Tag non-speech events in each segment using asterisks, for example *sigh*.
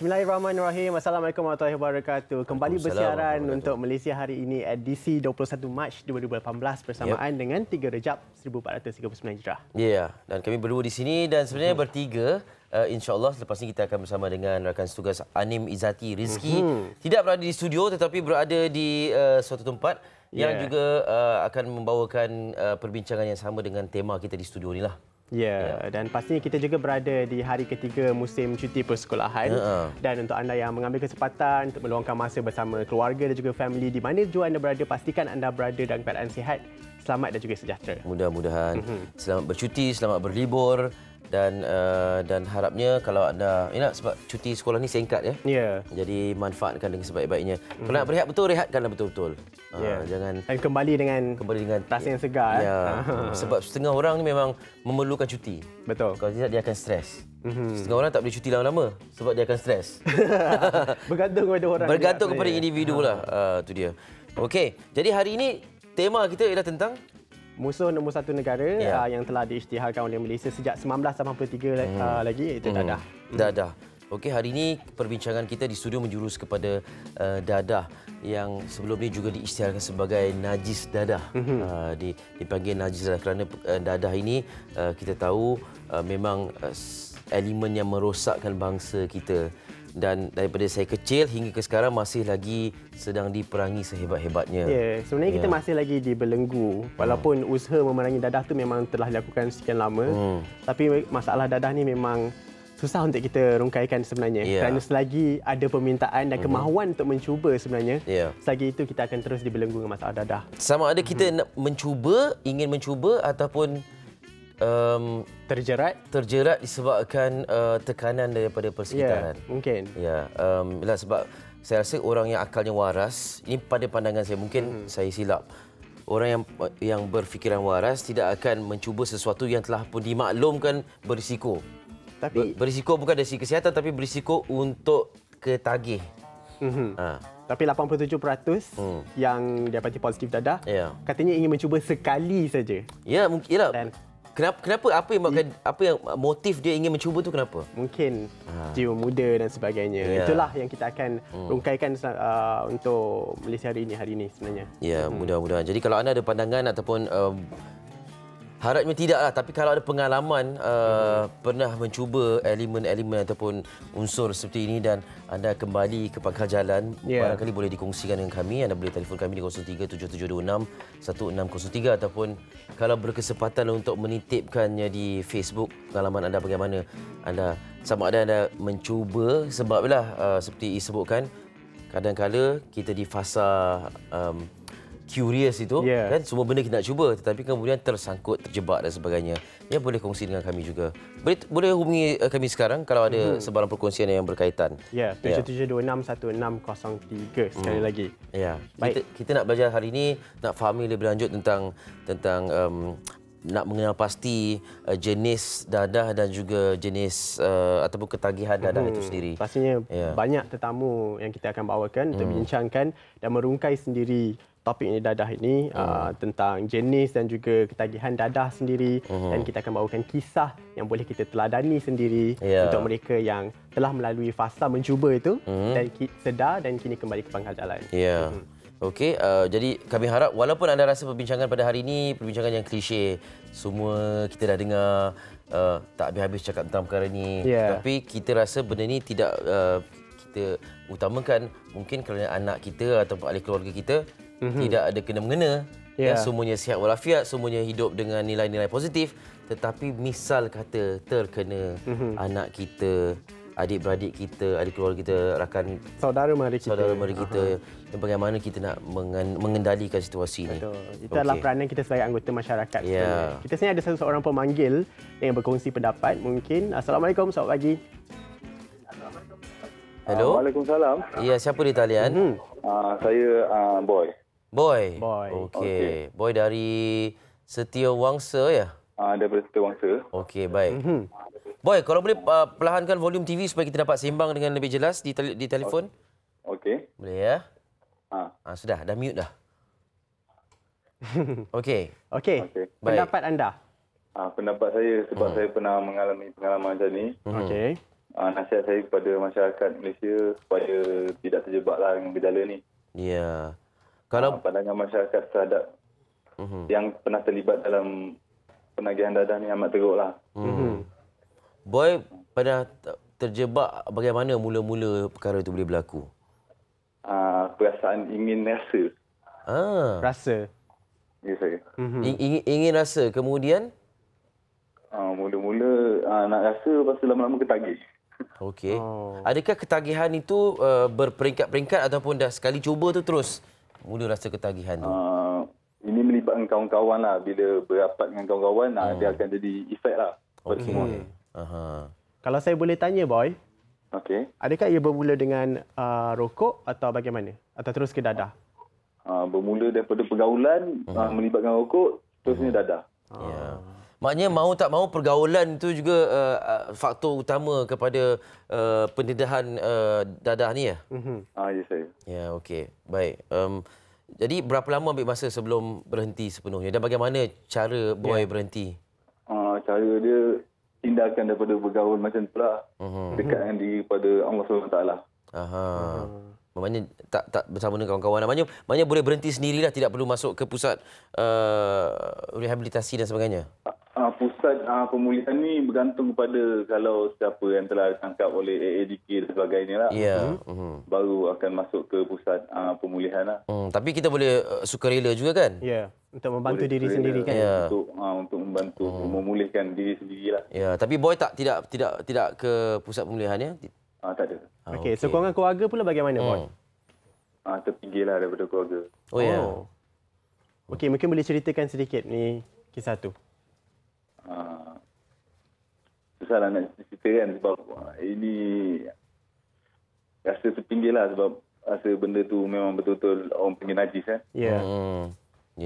Bismillahirrahmanirrahim. Assalamualaikum warahmatullahi wabarakatuh. Kembali bersiaran untuk Malaysia hari ini edisi 21 Mac 2018 bersamaan yep. dengan 3 Rejab 1439 Hijrah. Ya, yeah. dan kami berdua di sini dan sebenarnya mm-hmm. bertiga uh, insya selepas ini kita akan bersama dengan rakan setugas Anim Izati Rizki. Hmm. Tidak berada di studio tetapi berada di uh, suatu tempat yang juga uh, akan membawakan uh, perbincangan yang sama dengan tema kita di studio ini lah. Ya, yeah. dan pastinya kita juga berada di hari ketiga musim cuti persekolahan. Yeah. Dan untuk anda yang mengambil kesempatan untuk meluangkan masa bersama keluarga dan juga family di mana juga anda berada, pastikan anda berada dalam keadaan sihat, selamat dan juga sejahtera. Mudah-mudahan. Mm -hmm. Selamat bercuti, selamat berlibur dan uh, dan harapnya kalau anda ya sebab cuti sekolah ni singkat ya. Ya. Yeah. Jadi manfaatkan dengan sebaik-baiknya. Mm. Kalau mhm. nak berehat betul rehatkanlah betul-betul. Yeah. Uh, ya. jangan dan kembali dengan kembali dengan tas yang segar. Eh. Ya. Yeah. *laughs* sebab setengah orang ni memang memerlukan cuti. Betul. Kalau tidak dia akan stres. Mm-hmm. Setengah orang tak boleh cuti lama-lama sebab dia akan stres. *laughs* Bergantung kepada orang. Bergantung kepada individu lah. Uh, tu dia. Okey. Jadi hari ini tema kita ialah tentang musuh nombor satu negara yeah. Ya. yang telah diisytiharkan oleh Malaysia sejak 1983 mm. uh, lagi itu mm. dadah. Hmm. Dadah. Okey, hari ini perbincangan kita di studio menjurus kepada uh, dadah yang sebelum ini juga diisytiharkan sebagai najis dadah. Mm-hmm. Uh, di, dipanggil najis dadah kerana uh, dadah ini uh, kita tahu uh, memang uh, elemen yang merosakkan bangsa kita dan daripada saya kecil hingga ke sekarang masih lagi sedang diperangi sehebat-hebatnya. Ya, yeah, sebenarnya yeah. kita ya. masih lagi dibelenggu walaupun hmm. usaha memerangi dadah tu memang telah dilakukan sekian lama. Hmm. Tapi masalah dadah ni memang susah untuk kita rungkaikan sebenarnya. Yeah. Kerana selagi ada permintaan dan mhm. kemahuan hmm. untuk mencuba sebenarnya, yeah. selagi itu kita akan terus dibelenggu dengan masalah dadah. Sama ada kita hmm. nak mencuba, ingin mencuba ataupun um, terjerat terjerat disebabkan uh, tekanan daripada persekitaran. Ya, mungkin. Ya, um, sebab saya rasa orang yang akalnya waras, ini pada pandangan saya mungkin hmm. saya silap. Orang yang yang berfikiran waras tidak akan mencuba sesuatu yang telah pun dimaklumkan berisiko. Tapi Ber, berisiko bukan dari segi kesihatan tapi berisiko untuk ketagih. Hmm. Ha. Tapi 87% hmm. yang dapat positif dadah yeah. katanya ingin mencuba sekali saja. Ya, yeah, mungkinlah. Kenapa, kenapa? Apa yang buatkan, hmm. apa yang uh, motif dia ingin mencuba tu kenapa? Mungkin ha. jiwa muda dan sebagainya. Yeah. Itulah yang kita akan hmm. rungkaikan uh, untuk Malaysia hari ini hari ini sebenarnya. Ya, yeah, hmm. mudah-mudahan. Jadi kalau anda ada pandangan ataupun uh, Harapnya tidak lah, tapi kalau ada pengalaman uh, hmm. pernah mencuba elemen-elemen ataupun unsur seperti ini dan anda kembali ke pangkal jalan yeah. barangkali boleh dikongsikan dengan kami anda boleh telefon kami di 037726 1603 ataupun kalau berkesempatan untuk menitipkannya di Facebook pengalaman anda bagaimana anda sama ada anda mencuba sebablah uh, seperti disebutkan kadang-kadang kita di fasa um, curious itu yes. kan semua benda kita nak cuba tetapi kemudian tersangkut terjebak dan sebagainya ya boleh kongsi dengan kami juga boleh, boleh hubungi eh, kami sekarang kalau ada hmm sebarang perkongsian yang berkaitan ya yeah, 7726 yeah. 1603 sekali mm. lagi ya yeah. kita, kita nak belajar hari ini nak fahami lebih lanjut tentang tentang um, nak mengenal pasti uh, jenis dadah dan juga jenis uh, ataupun ketagihan dadah hmm, itu sendiri. Pastinya yeah. banyak tetamu yang kita akan bawakan untuk hmm. bincangkan dan merungkai sendiri topik ini dadah ini uh. Uh, tentang jenis dan juga ketagihan dadah sendiri uh-huh. dan kita akan bawakan kisah yang boleh kita teladani sendiri yeah. untuk mereka yang telah melalui fasa mencuba itu uh-huh. dan ki- sedar dan kini kembali ke pangkal jalan. Ya. Yeah. Uh-huh. Okey, uh, jadi kami harap walaupun anda rasa perbincangan pada hari ini perbincangan yang klise, semua kita dah dengar uh, tak habis-habis cakap tentang perkara ini. Yeah. Tapi kita rasa benda ini tidak uh, kita utamakan mungkin kerana anak kita atau ahli keluarga kita mm -hmm. tidak ada kena mengena yeah. ya semuanya sihat walafiat semuanya hidup dengan nilai-nilai positif tetapi misal kata terkena mm -hmm. anak kita adik beradik kita adik keluarga kita rakan saudara mari kita saudara mari kita Aha. bagaimana kita nak mengendalikan situasi ini itu adalah peranan kita sebagai anggota masyarakat yeah. Ya. kita sini ada satu seorang pemanggil yang berkongsi pendapat mungkin assalamualaikum selamat pagi Hello. Waalaikumsalam. Ya, siapa di talian? -hmm. uh, saya uh, Boy. Boy. Boy. Okey. Okay. Boy dari Setiawangsa ya? Ah, dari daripada Setiawangsa. Okey, baik. Mm -hmm. Boy, kalau boleh uh, perlahankan volume TV supaya kita dapat sembang dengan lebih jelas di tel di telefon. Okey. Boleh ya? Ha. Ah, sudah, dah mute dah. *laughs* Okey. Okey. Okay. Pendapat anda? Ah, pendapat saya sebab hmm. saya pernah mengalami pengalaman macam ni. Hmm. Okey. Ah, nasihat saya kepada masyarakat Malaysia supaya tidak terjebaklah dengan gejala ni. Ya. Yeah kalau ah, pandangan masyarakat terhadap uh-huh. yang pernah terlibat dalam penagihan dadah ni amat teruk lah. Hmm. Boy pada terjebak bagaimana mula-mula perkara itu boleh berlaku? Uh, perasaan ingin rasa. Ah. Rasa. Ya, saya. Mm-hmm. ingin, ingin rasa. Kemudian? Uh, mula-mula uh, nak rasa, lepas lama-lama ketagih. Okey. Oh. Adakah ketagihan itu uh, berperingkat-peringkat ataupun dah sekali cuba tu terus mula rasa ketagihan tu? Uh, ini melibatkan kawan-kawan lah. Bila berapat dengan kawan-kawan, ah, hmm. dia akan jadi efek lah. Okey. Uh-huh. Kalau saya boleh tanya, Boy. Okey. Adakah ia bermula dengan uh, rokok atau bagaimana? Atau terus ke dadah? Uh, bermula daripada pergaulan, uh-huh. uh, melibatkan rokok, terusnya uh dadah. Uh-huh maknanya mau tak mau pergaulan itu juga uh, faktor utama kepada uh, pendedahan uh, dadah ni ya. Mhm. Ah ya saya. Ya okey. Baik. Um, jadi berapa lama ambil masa sebelum berhenti sepenuhnya dan bagaimana cara boy yeah. berhenti? Ah uh, cara dia tindakan daripada bergaul macam itulah. Uh-huh. Mhm. Dekatkan diri kepada Allah Subhanahu Wa Taala. Aha. Uh-huh. Maknanya tak tak bersama dengan kawan-kawan. Maknanya, maknanya boleh berhenti sendirilah tidak perlu masuk ke pusat uh, rehabilitasi dan sebagainya. Ah, ah, pusat uh, pemulihan ni bergantung kepada kalau siapa yang telah ditangkap oleh AADK dan sebagainya lah. Yeah. Mm-hmm. Mhm. Baru akan masuk ke pusat uh, pemulihan lah. Mm, tapi kita boleh uh, sukarela juga kan? Ya. Yeah. Untuk membantu boleh diri sukarela. sendiri kan? Yeah. Untuk uh, untuk membantu mm. memulihkan diri sendiri lah. Ya, yeah. tapi boy tak tidak tidak tidak ke pusat pemulihan ya? Uh, tak ada. Ah, okey, okay. sokongan keluarga pula bagaimana, Bon? Hmm. Ah, terpinggirlah daripada keluarga. Oh, ya. oh. ya. Yeah. Okey, mungkin boleh ceritakan sedikit ni kisah tu. Ah, susahlah nak cerita kan sebab ah, ini rasa terpinggir lah sebab rasa benda tu memang betul-betul orang pengen najis kan. Ya. Yeah. Hmm. Ya.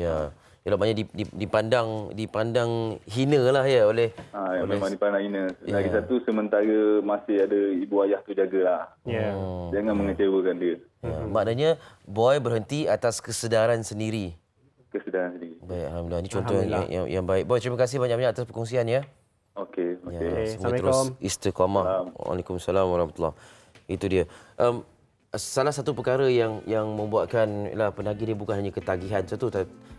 Yeah. Yalah banyak dipandang dipandang hina lah ya oleh, ha, ya, oleh... memang dipandang hina. Yeah. Lagi ya. satu sementara masih ada ibu ayah tu jagalah. Yeah. Hmm. Jangan hmm. mengecewakan dia. Hmm. Maknanya boy berhenti atas kesedaran sendiri. Kesedaran sendiri. Baik alhamdulillah. Ini contoh alhamdulillah. Yang, yang baik. Boy terima kasih banyak-banyak atas perkongsian ya. Okey, ya, okey. Ya, okay. terus istiqamah. Waalaikumsalam warahmatullah. Itu dia. Um, salah satu perkara yang yang membuatkan lah penagih dia bukan hanya ketagihan satu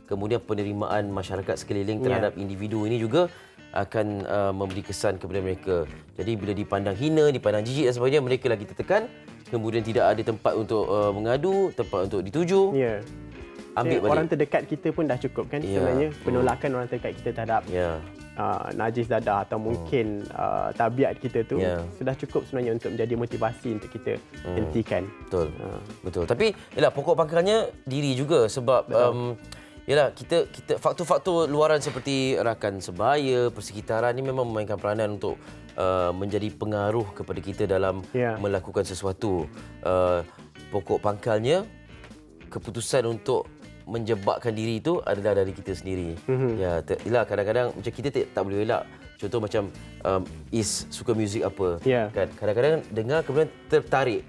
kemudian penerimaan masyarakat sekeliling terhadap ya. individu ini juga akan uh, memberi kesan kepada mereka. Jadi bila dipandang hina, dipandang jijik dan sebagainya, mereka lagi tertekan. Kemudian tidak ada tempat untuk uh, mengadu, tempat untuk dituju. Ya. Ambil ya, balik. Orang terdekat kita pun dah cukup kan ya. sebenarnya penolakan hmm. orang terdekat kita terhadap ya. uh, najis dadah atau hmm. mungkin hmm. uh, tabiat kita tu ya. sudah cukup sebenarnya untuk menjadi motivasi untuk kita hmm. hentikan. Betul. Uh. Betul. Tapi yalah, pokok pangkalnya diri juga sebab... Um, Yalah kita kita faktor-faktor luaran seperti rakan sebaya, persekitaran ini memang memainkan peranan untuk uh, menjadi pengaruh kepada kita dalam ya. melakukan sesuatu. Uh, pokok pangkalnya keputusan untuk menjebakkan diri itu adalah dari kita sendiri. Mm-hmm. Ya, kadang-kadang macam kita tak, tak boleh elak. Contoh macam um, is suka muzik apa yeah. kan. Kadang-kadang dengar kemudian tertarik.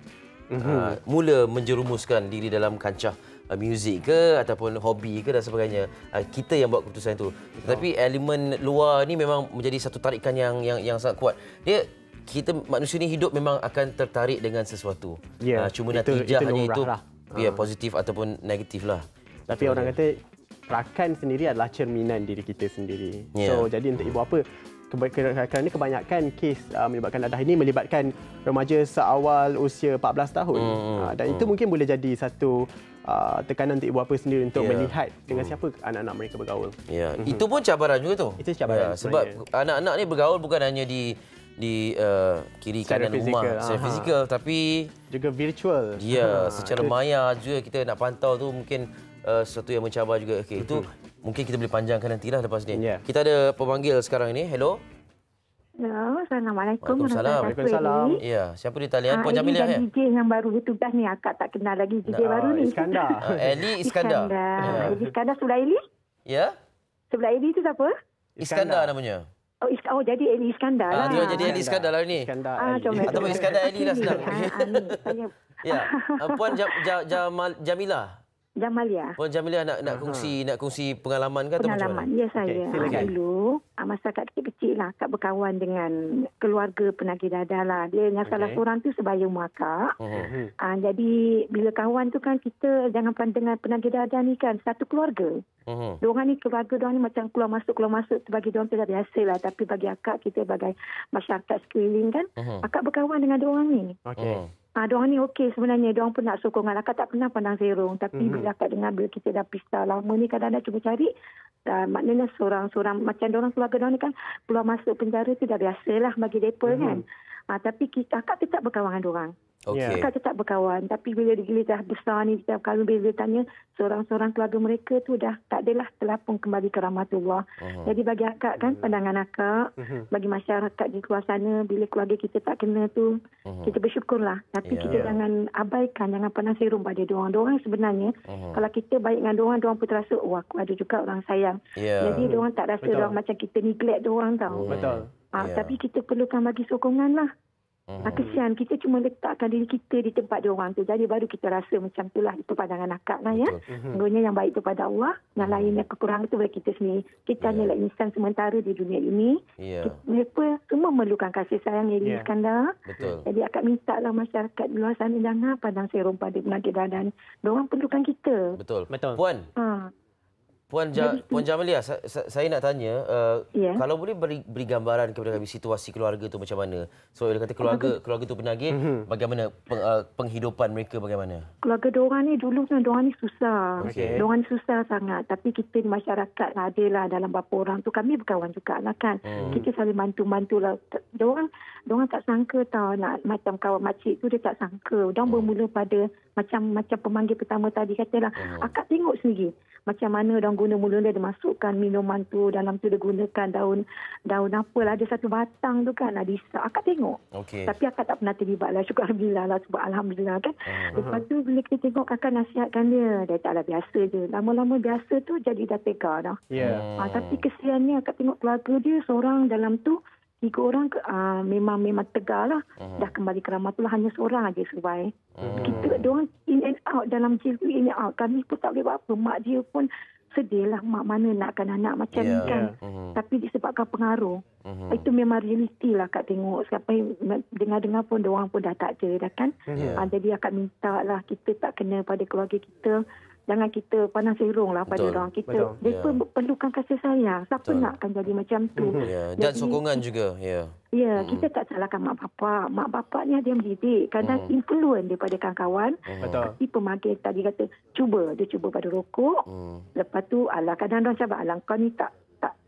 Mm-hmm. Uh, mula menjerumuskan diri dalam kancah uh, muzik ke ataupun hobi ke dan sebagainya uh, kita yang buat keputusan itu oh. tapi elemen luar ni memang menjadi satu tarikan yang yang yang sangat kuat dia kita manusia ni hidup memang akan tertarik dengan sesuatu yeah. uh, cuma natijah hanya itu lah. yeah, ha. positif uh. ataupun negatif lah tapi itu orang dia. kata rakan sendiri adalah cerminan diri kita sendiri yeah. so jadi untuk ibu apa kebanyakan kerana kebanyakan kes uh, melibatkan dadah ini melibatkan remaja seawal usia 14 tahun mm, uh, dan mm. itu mungkin boleh jadi satu Uh, tekanan untuk ibu bapa sendiri untuk yeah. melihat dengan hmm. siapa anak-anak mereka bergaul. Ya, yeah. mm-hmm. itu pun cabaran juga tu. Itu cabaran. Yeah. Ya, sebab anak-anak ni bergaul bukan hanya di di uh, kiri secara kanan fizikal. rumah secara Aha. fizikal tapi juga virtual. Ya, yeah, secara maya juga kita nak pantau tu mungkin uh, sesuatu yang mencabar juga. Okey, itu mhm. mungkin kita boleh panjangkan nanti nantilah lepas ni. Yeah. Kita ada pemanggil sekarang ini. Hello. Ya, Assalamualaikum Waalaikumsalam Waalaikumsalam Ya siapa di talian ha, ah, Puan Jamil ya Ini DJ eh? yang baru Itu ni akak tak kenal lagi DJ nah, baru ni Iskandar ha, *laughs* Eli Iskandar Iskandar ya. Iskandar sebelah Eli Ya Sebelah Eli tu siapa Iskandar, namanya Oh, is- oh jadi Eli Iskandar lah. Dia jadi Eli Iskandar lah ni. Iskandar ah, Atau Iskandar Eli lah senang. *laughs* Ya. *laughs* Puan Jamilah. Jamalia. Puan oh, Jamalia nak nak kongsi uh nak kongsi pengalaman ke pengalaman. Ya saya. Okay, dulu ah, masa kat kecil-kecil lah kat berkawan dengan keluarga penagih dadah lah. Dia yang okay. salah seorang tu sebaya muaka. Uh-huh. Uh, jadi bila kawan tu kan kita jangan pandangan penagih dadah ni kan satu keluarga. Uh-huh. Mhm. Diorang ni keluarga diorang ni macam keluar masuk keluar masuk bagi diorang tu dah biasa lah. Tapi bagi akak kita bagai masyarakat sekeliling kan. Uh-huh. Akak berkawan dengan diorang ni. Okey. Uh-huh. Ah ha, diorang ni okey sebenarnya diorang pun nak sokong anak tak pernah pandang serong tapi mm-hmm. bila mhm. kat dengan bila kita dah pista lama ni kadang kadang cuba cari uh, maknanya seorang-seorang macam diorang keluarga diorang ni kan keluar masuk penjara tu dah lah bagi depa mm-hmm. kan. Ah tapi kita akak tetap berkawangan dengan diorang. Ya. Okay. Kakak tetap berkawan. Tapi bila dia dah besar ni, dia kalau bila dia tanya, seorang-seorang keluarga mereka tu dah tak adalah telah pun kembali ke rahmatullah. Uh-huh. Jadi bagi akak kan, hmm. pandangan akak, mhm. bagi masyarakat di luar sana, bila keluarga kita tak kena tu, uh-huh. kita bersyukurlah. Tapi yeah. kita jangan abaikan, jangan pernah serum pada diorang. Diorang sebenarnya, uh-huh. kalau kita baik dengan diorang, diorang pun terasa, oh aku ada juga orang sayang. Yeah. Jadi diorang tak rasa Betul. macam kita neglect diorang tau. Hmm. Betul. Ha, yeah. Ya. Tapi kita perlukan bagi sokongan lah. Uh-huh. Oh. Kesian, kita cuma letakkan diri kita di tempat dia orang tu. Jadi baru kita rasa macam tu lah itu pandangan akak lah ya. Uh-huh. yang baik itu pada Allah, yang uh-huh. lainnya kekurangan itu bagi kita sendiri. Kita yeah. hanya insan sementara di dunia ini. Yeah. Mereka semua memerlukan kasih sayang yang yeah. Betul. Jadi akak minta lah masyarakat di luar sana dengar pandang serum pada penyakit dan Dia perlukan kita. Betul. Betul. Puan. Ha. Puan, ja Puan Jamalia, sa saya nak tanya, uh, yeah. kalau boleh beri, beri gambaran kepada kami situasi keluarga itu macam mana? So, bila kata keluarga keluarga itu penagih, mm -hmm. bagaimana peng uh, penghidupan mereka bagaimana? Keluarga mereka ini dulu kan, mereka ini susah. Okay. Mereka ni susah sangat. Tapi kita di masyarakat lah, adalah dalam beberapa orang tu kami berkawan juga lah kan. Mm. Kita saling bantu-bantulah. Mereka Diorang tak sangka tau nak macam kawan makcik tu dia tak sangka. Diorang oh. bermula pada macam macam pemanggil pertama tadi katalah. Oh. Akak tengok sendiri macam mana diorang guna mulu dia masukkan minuman tu dalam tu dia gunakan daun daun apa lah ada satu batang tu kan ada isap. Akak tengok. Okay. Tapi akak tak pernah terlibat lah. Syukur Alhamdulillah lah. Sebab Alhamdulillah kan. uh Lepas tu uh-huh. bila kita tengok akak nasihatkan dia. Dia taklah biasa je. Lama-lama biasa tu jadi dah tegar dah. Yeah. Ya. Hmm. Ha, tapi kesiannya akak tengok keluarga dia seorang dalam tu tiga orang uh, memang memang tegar lah. Uh-huh. Dah kembali ke Ramah tu lah hanya seorang aja survive. Uh-huh. Kita doang in and out dalam jail tu in and out. Kami pun tak boleh buat apa. Mak dia pun sedih lah. Mak mana nakkan anak macam yeah. ni ya, kan. Uh-huh. Tapi disebabkan pengaruh. Uh-huh. Itu memang realiti lah Kak tengok. Siapa yang dengar-dengar pun diorang pun dah tak ada kan. Yeah. Ya. Uh, jadi akan minta lah kita tak kena pada keluarga kita jangan kita pandang serong lah pada orang kita. dia Mereka ya. yeah. perlukan kasih sayang. Siapa nak akan jadi macam tu. Mhm. Yeah. Dan jadi, sokongan juga. Ya, yeah. yeah, mm. kita tak salahkan mak bapak. Mak bapaknya dia mendidik. Kadang mm. influence daripada kawan-kawan. Mhm. Betul. Mm. pemakai tadi kata, cuba. Dia cuba pada rokok. Mm. Lepas tu, ala kadang-kadang cakap, alang kau ni tak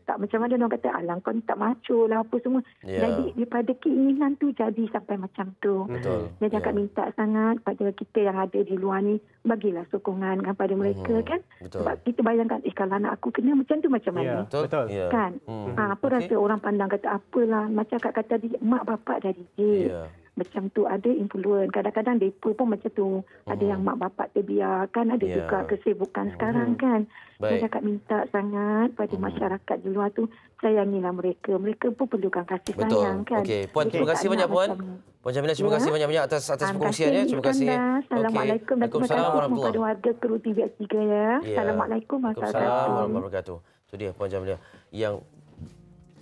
tak macam mana orang kata alang kau ni tak macho lah apa semua. Yeah. Jadi daripada keinginan tu jadi sampai macam tu. Betul. Dia cakap yeah. minta sangat pada kita yang ada di luar ni bagilah sokongan kepada mereka mm-hmm. kan. Betul. Sebab kita bayangkan eh kalau anak aku kena macam tu macam yeah. Betul. Betul. Ya. Kan. Yeah. Hmm. Ha, apa okay. rasa orang pandang kata apalah macam kat kata di mak bapak dari dia. Yeah macam tu ada influence kadang-kadang depa pun macam tu uh ada yang hmm. mak bapak terbiarkan ada yeah. juga kesibukan uh sekarang kan saya nak minta sangat pada uh masyarakat di luar tu sayangilah mereka mereka pun perlukan kasih Betul. sayang kan okey puan terima kasih banyak puan Puan Jamilah, terima ya. kasih banyak-banyak atas atas ah, perkongsian ya. Terima kasih. Assalamualaikum okay. terima kasih kepada warga kru TV3 ya. ya. Assalamualaikum warahmatullahi wabarakatuh. Itu dia Puan Jamilah yang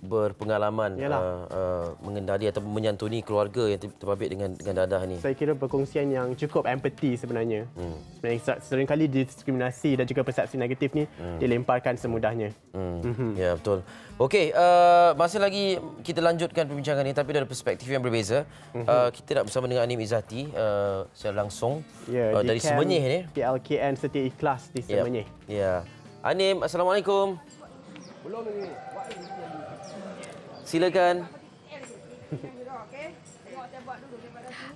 berpengalaman uh, uh, mengendali atau menyantuni keluarga yang terpabit dengan dengan dadah ni. Saya kira perkongsian yang cukup empati sebenarnya. Hmm. Sebenarnya seringkali diskriminasi dan juga persepsi negatif ni hmm. dilemparkan semudahnya. Hmm. Mhm. Ya betul. Okey, uh, masih lagi kita lanjutkan perbincangan ini tapi dari perspektif yang berbeza. Mhm. Uh, kita nak bersama dengan Anim Izati uh, secara langsung yeah, uh, dari Semenyih ini. PLKN Setia Ikhlas di ya. Semenyih. Ya. Yeah. Yeah. Anim, assalamualaikum silakan.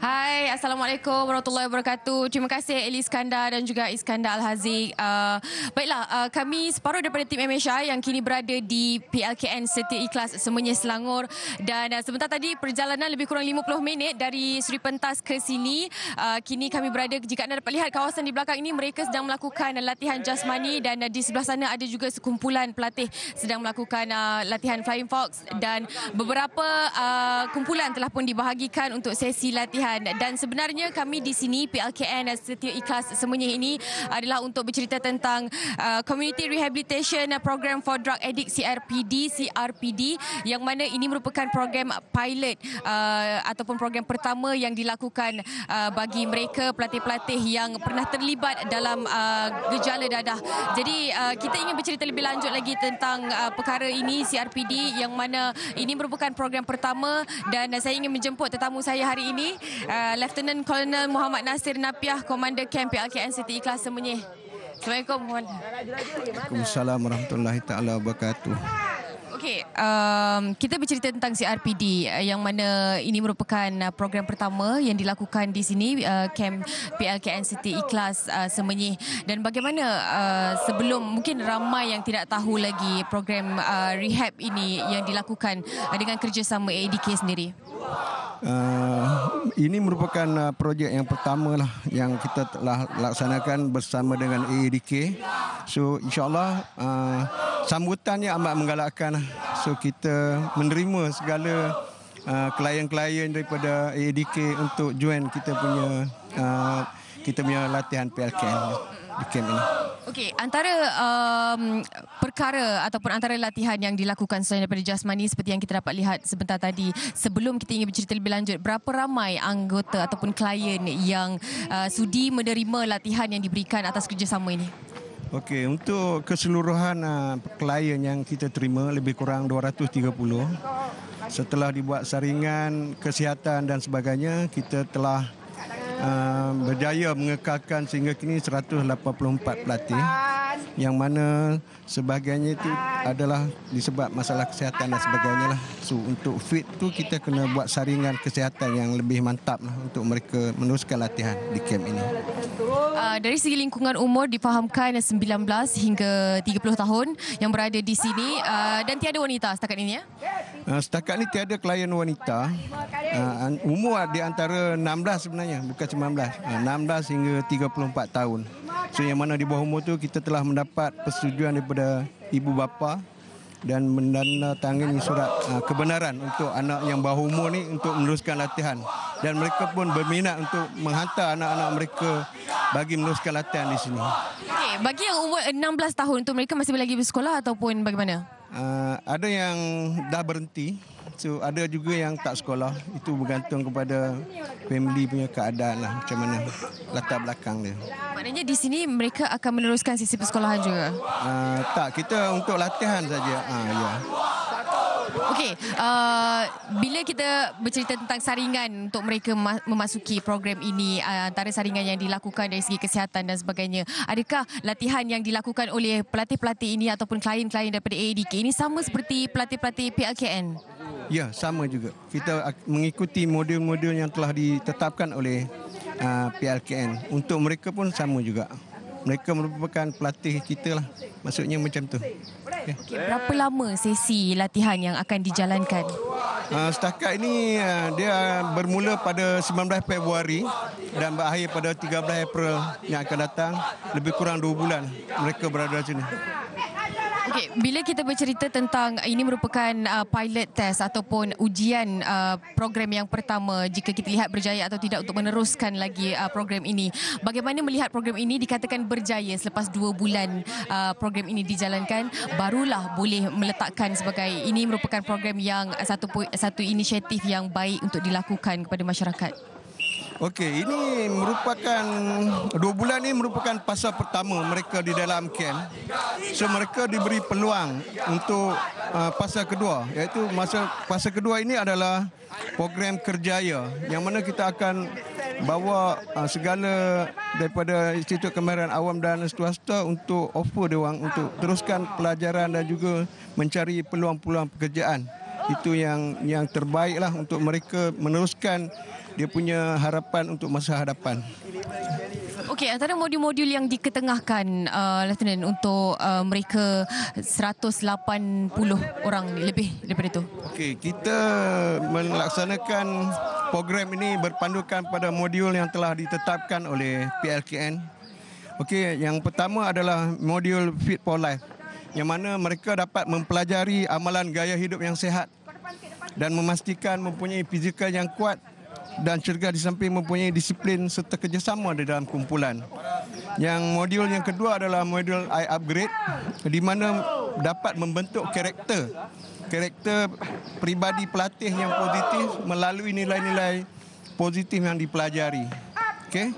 Hai, Assalamualaikum warahmatullahi wabarakatuh. Terima kasih Eli Iskandar dan juga Iskandar Al-Haziq. Uh, baiklah, uh, kami separuh daripada tim MHI yang kini berada di PLKN Setia Ikhlas Semenyih Selangor. Dan uh, sebentar tadi perjalanan lebih kurang 50 minit dari Seri Pentas ke sini. Uh, kini kami berada, jika anda dapat lihat kawasan di belakang ini, mereka sedang melakukan latihan jasmani dan uh, di sebelah sana ada juga sekumpulan pelatih sedang melakukan uh, latihan Flying Fox dan beberapa uh, kumpulan telah pun dibahagikan untuk sesi latihan Kelantan dan sebenarnya kami di sini PLKN dan Setia Ikhlas semuanya ini adalah untuk bercerita tentang uh, Community Rehabilitation Program for Drug Addict CRPD CRPD yang mana ini merupakan program pilot uh, ataupun program pertama yang dilakukan uh, bagi mereka pelatih-pelatih yang pernah terlibat dalam uh, gejala dadah. Jadi uh, kita ingin bercerita lebih lanjut lagi tentang uh, perkara ini CRPD yang mana ini merupakan program pertama dan saya ingin menjemput tetamu saya hari ini uh, Lieutenant Colonel Muhammad Nasir Napiah, Komander Kamp PLKN City Ikhlas Semenyih. Assalamualaikum. Waalaikumsalam warahmatullahi taala wabarakatuh. Okey, um, kita bercerita tentang CRPD uh, yang mana ini merupakan uh, program pertama yang dilakukan di sini uh, camp PLKN City Ikhlas uh, Semenyih dan bagaimana uh, sebelum mungkin ramai yang tidak tahu lagi program uh, rehab ini yang dilakukan uh, dengan kerjasama ADK sendiri. Uh, ini merupakan uh, projek yang pertama lah yang kita telah laksanakan bersama dengan AADK. So insyaAllah uh, sambutannya amat menggalakkan. So kita menerima segala uh, klien-klien daripada AADK untuk join kita punya uh, kita punya latihan PLKN di camp ini. Okey, antara um, perkara ataupun antara latihan yang dilakukan selain daripada Jasmani seperti yang kita dapat lihat sebentar tadi, sebelum kita ingin bercerita lebih lanjut, berapa ramai anggota ataupun klien yang uh, sudi menerima latihan yang diberikan atas kerjasama ini? Okey, untuk keseluruhan uh, klien yang kita terima lebih kurang 230 setelah dibuat saringan kesihatan dan sebagainya kita telah Ah, berjaya mengekalkan sehingga kini 184 pelatih yang mana sebahagiannya itu adalah disebab masalah kesihatan dan sebagainya lah. So untuk fit tu kita kena buat saringan kesihatan yang lebih mantap lah untuk mereka meneruskan latihan di camp ini. Uh, dari segi lingkungan umur dipahamkan 19 hingga 30 tahun yang berada di sini uh, dan tiada wanita setakat ini ya? Uh, setakat ini tiada klien wanita. Uh, umur di antara 16 sebenarnya bukan 16 eh, hingga 34 tahun. So yang mana di bawah umur tu kita telah mendapat persetujuan daripada ibu bapa dan menandatangani surat eh, kebenaran untuk anak yang bawah umur ni untuk meneruskan latihan dan mereka pun berminat untuk menghantar anak-anak mereka bagi meneruskan latihan di sini. Okay, bagi yang umur 16 tahun tu mereka masih lagi bersekolah ataupun bagaimana? Uh, ada yang dah berhenti. So ada juga yang tak sekolah. Itu bergantung kepada family punya keadaan lah macam mana latar belakang dia. Maknanya di sini mereka akan meneruskan sisi persekolahan juga? Uh, tak, kita untuk latihan saja. Uh, ya. Yeah. Okey, uh, bila kita bercerita tentang saringan untuk mereka memasuki program ini uh, antara saringan yang dilakukan dari segi kesihatan dan sebagainya, adakah latihan yang dilakukan oleh pelatih-pelatih ini ataupun klien-klien daripada AADK ini sama seperti pelatih-pelatih PLKN? Ya, sama juga. Kita mengikuti modul-modul yang telah ditetapkan oleh uh, PLKN. Untuk mereka pun sama juga mereka merupakan pelatih kita lah. Maksudnya macam tu. Okay. Okay, berapa lama sesi latihan yang akan dijalankan? Uh, setakat ini uh, dia bermula pada 19 Februari dan berakhir pada 13 April yang akan datang. Lebih kurang dua bulan mereka berada di sini. Okay, bila kita bercerita tentang eh, ini merupakan uh, pilot test ataupun ujian uh, program yang pertama jika kita lihat berjaya atau tidak untuk meneruskan lagi uh, program ini. Bagaimana melihat program ini dikatakan berjaya selepas dua bulan uh, program ini dijalankan barulah boleh meletakkan sebagai ini merupakan program yang satu satu inisiatif yang baik untuk dilakukan kepada masyarakat. Okey, ini merupakan dua bulan ini merupakan fasa pertama mereka di dalam camp. So mereka diberi peluang untuk uh, fasa kedua iaitu masa fasa kedua ini adalah program kerjaya yang mana kita akan bawa uh, segala daripada Institut Kemahiran Awam dan Swasta untuk offer dia untuk teruskan pelajaran dan juga mencari peluang-peluang pekerjaan itu yang yang terbaiklah untuk mereka meneruskan dia punya harapan untuk masa hadapan. Okey, antara modul-modul yang diketengahkan uh, Lieutenant untuk uh, mereka 180 orang lebih daripada itu. Okey, kita melaksanakan program ini berpandukan pada modul yang telah ditetapkan oleh PLKN. Okey, yang pertama adalah modul Fit for Life yang mana mereka dapat mempelajari amalan gaya hidup yang sehat dan memastikan mempunyai fizikal yang kuat dan cergah di samping mempunyai disiplin serta kerjasama di dalam kumpulan. Yang modul yang kedua adalah modul I upgrade di mana dapat membentuk karakter karakter pribadi pelatih yang positif melalui nilai-nilai positif yang dipelajari. Okay.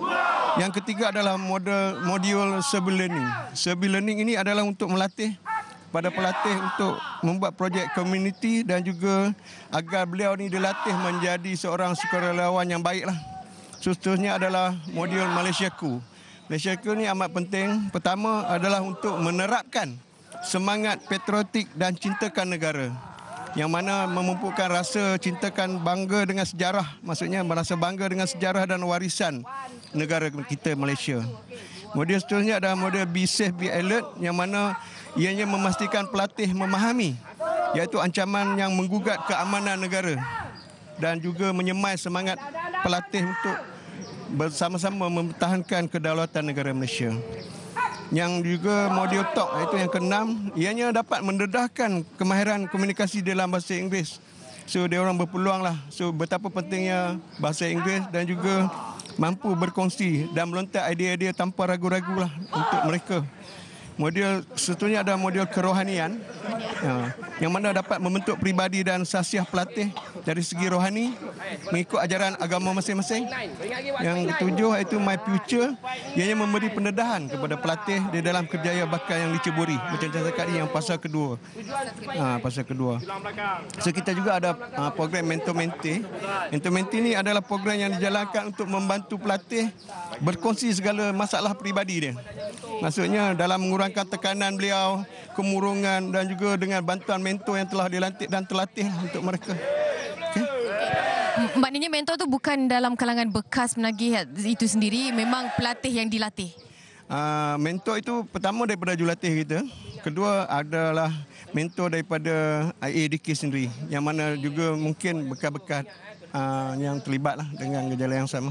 Yang ketiga adalah model modul sebelearning. Sebelearning ini adalah untuk melatih pada pelatih untuk membuat projek community dan juga agar beliau ini dilatih menjadi seorang sukarelawan yang baiklah. Seterusnya adalah modul Malaysia Ku. Malaysia Ku ini amat penting. Pertama adalah untuk menerapkan semangat patriotik dan cintakan negara yang mana memupukkan rasa cintakan bangga dengan sejarah maksudnya merasa bangga dengan sejarah dan warisan negara kita Malaysia. Model seterusnya adalah model be safe, be alert yang mana ianya memastikan pelatih memahami iaitu ancaman yang menggugat keamanan negara dan juga menyemai semangat pelatih untuk bersama-sama mempertahankan kedaulatan negara Malaysia yang juga modul talk itu yang keenam ianya dapat mendedahkan kemahiran komunikasi dalam bahasa Inggeris. So dia orang berpeluang lah. So betapa pentingnya bahasa Inggeris dan juga mampu berkongsi dan melontar idea-idea tanpa ragu-ragulah untuk mereka. Model setunya ada model kerohanian ya, yang mana dapat membentuk pribadi dan sasiah pelatih dari segi rohani mengikut ajaran agama masing-masing. Yang ketujuh iaitu my future ianya memberi pendedahan kepada pelatih di dalam kerjaya bakal yang diceburi macam saya cakap yang pasal kedua. Ha, pasal kedua. So kita juga ada uh, program mentor mente. Mentor mente ini adalah program yang dijalankan untuk membantu pelatih berkongsi segala masalah pribadi dia. Maksudnya dalam mengurangkan mengurangkan tekanan beliau, kemurungan dan juga dengan bantuan mentor yang telah dilantik dan terlatih lah untuk mereka. Okay. Eh, maknanya mentor tu bukan dalam kalangan bekas menagih itu sendiri, memang pelatih yang dilatih? Uh, mentor itu pertama daripada jurulatih kita, kedua adalah mentor daripada IADK sendiri yang mana juga mungkin bekas-bekas uh, yang terlibat lah dengan gejala yang sama.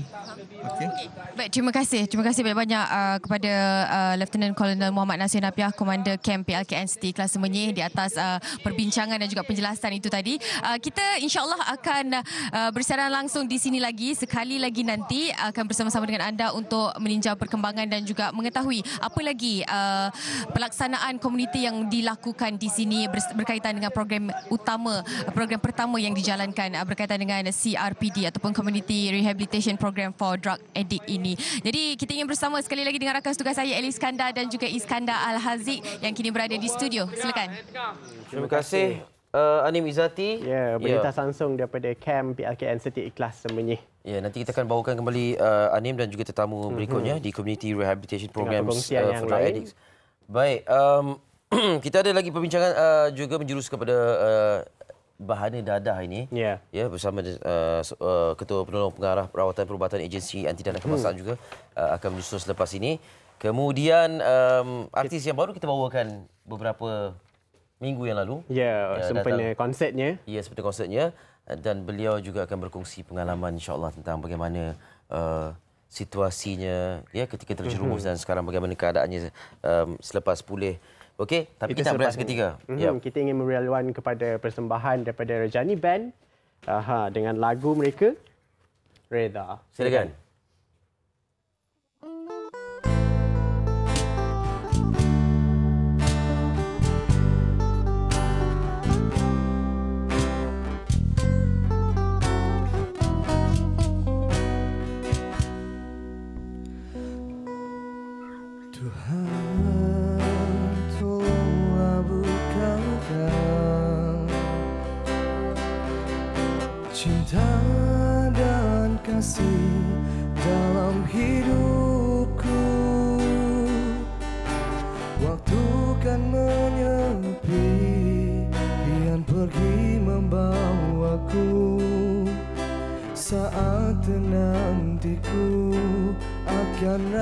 Okey. Baik, terima kasih. Terima kasih banyak-banyak uh, kepada uh, Lieutenant Colonel Muhammad Nasir Napiah, Komander Camp PLKN City Kelas Menyih di atas uh, perbincangan dan juga penjelasan itu tadi. Uh, kita Allah akan uh, bersiaran langsung di sini lagi. Sekali lagi nanti akan bersama-sama dengan anda untuk meninjau perkembangan dan juga mengetahui apa lagi uh, pelaksanaan komuniti yang dilakukan di sini berkaitan dengan program utama, program pertama yang dijalankan berkaitan dengan si. CRPD ataupun Community Rehabilitation Program for Drug Addict ini. Jadi kita ingin bersama sekali lagi dengan rakan tugas saya Ali Iskandar dan juga Iskanda Al-Haziq yang kini berada di studio. Silakan. Terima kasih. Uh, Anim Izati. Ya, yeah, berita yeah. langsung daripada Camp PLKN Seti Ikhlas Semenyih. Ya, yeah, nanti kita akan bawakan kembali uh, Anim dan juga tetamu mm-hmm. berikutnya di Community Rehabilitation Program uh, for Drug Addicts. Baik, um, *clears throat* kita ada lagi perbincangan uh, juga menjurus kepada uh, bahana dadah ini yeah. ya bersama uh, uh, ketua penolong pengarah perawatan perubatan agensi anti dan kemasan hmm. juga uh, akan menyusul selepas ini kemudian um, artis yang baru kita bawakan beberapa minggu yang lalu ya yeah, ya, ya, sempena konsertnya ya seperti konsertnya dan beliau juga akan berkongsi pengalaman insyaallah tentang bagaimana uh, situasinya ya ketika terjerumus mm-hmm. dan sekarang bagaimana keadaannya um, selepas pulih Okey, tapi Itu kita berehat seketika. Mm -hmm. yep. Kita ingin merelawan kepada persembahan daripada Rejani Band uh, ha, dengan lagu mereka, Reda. Silakan. Silakan.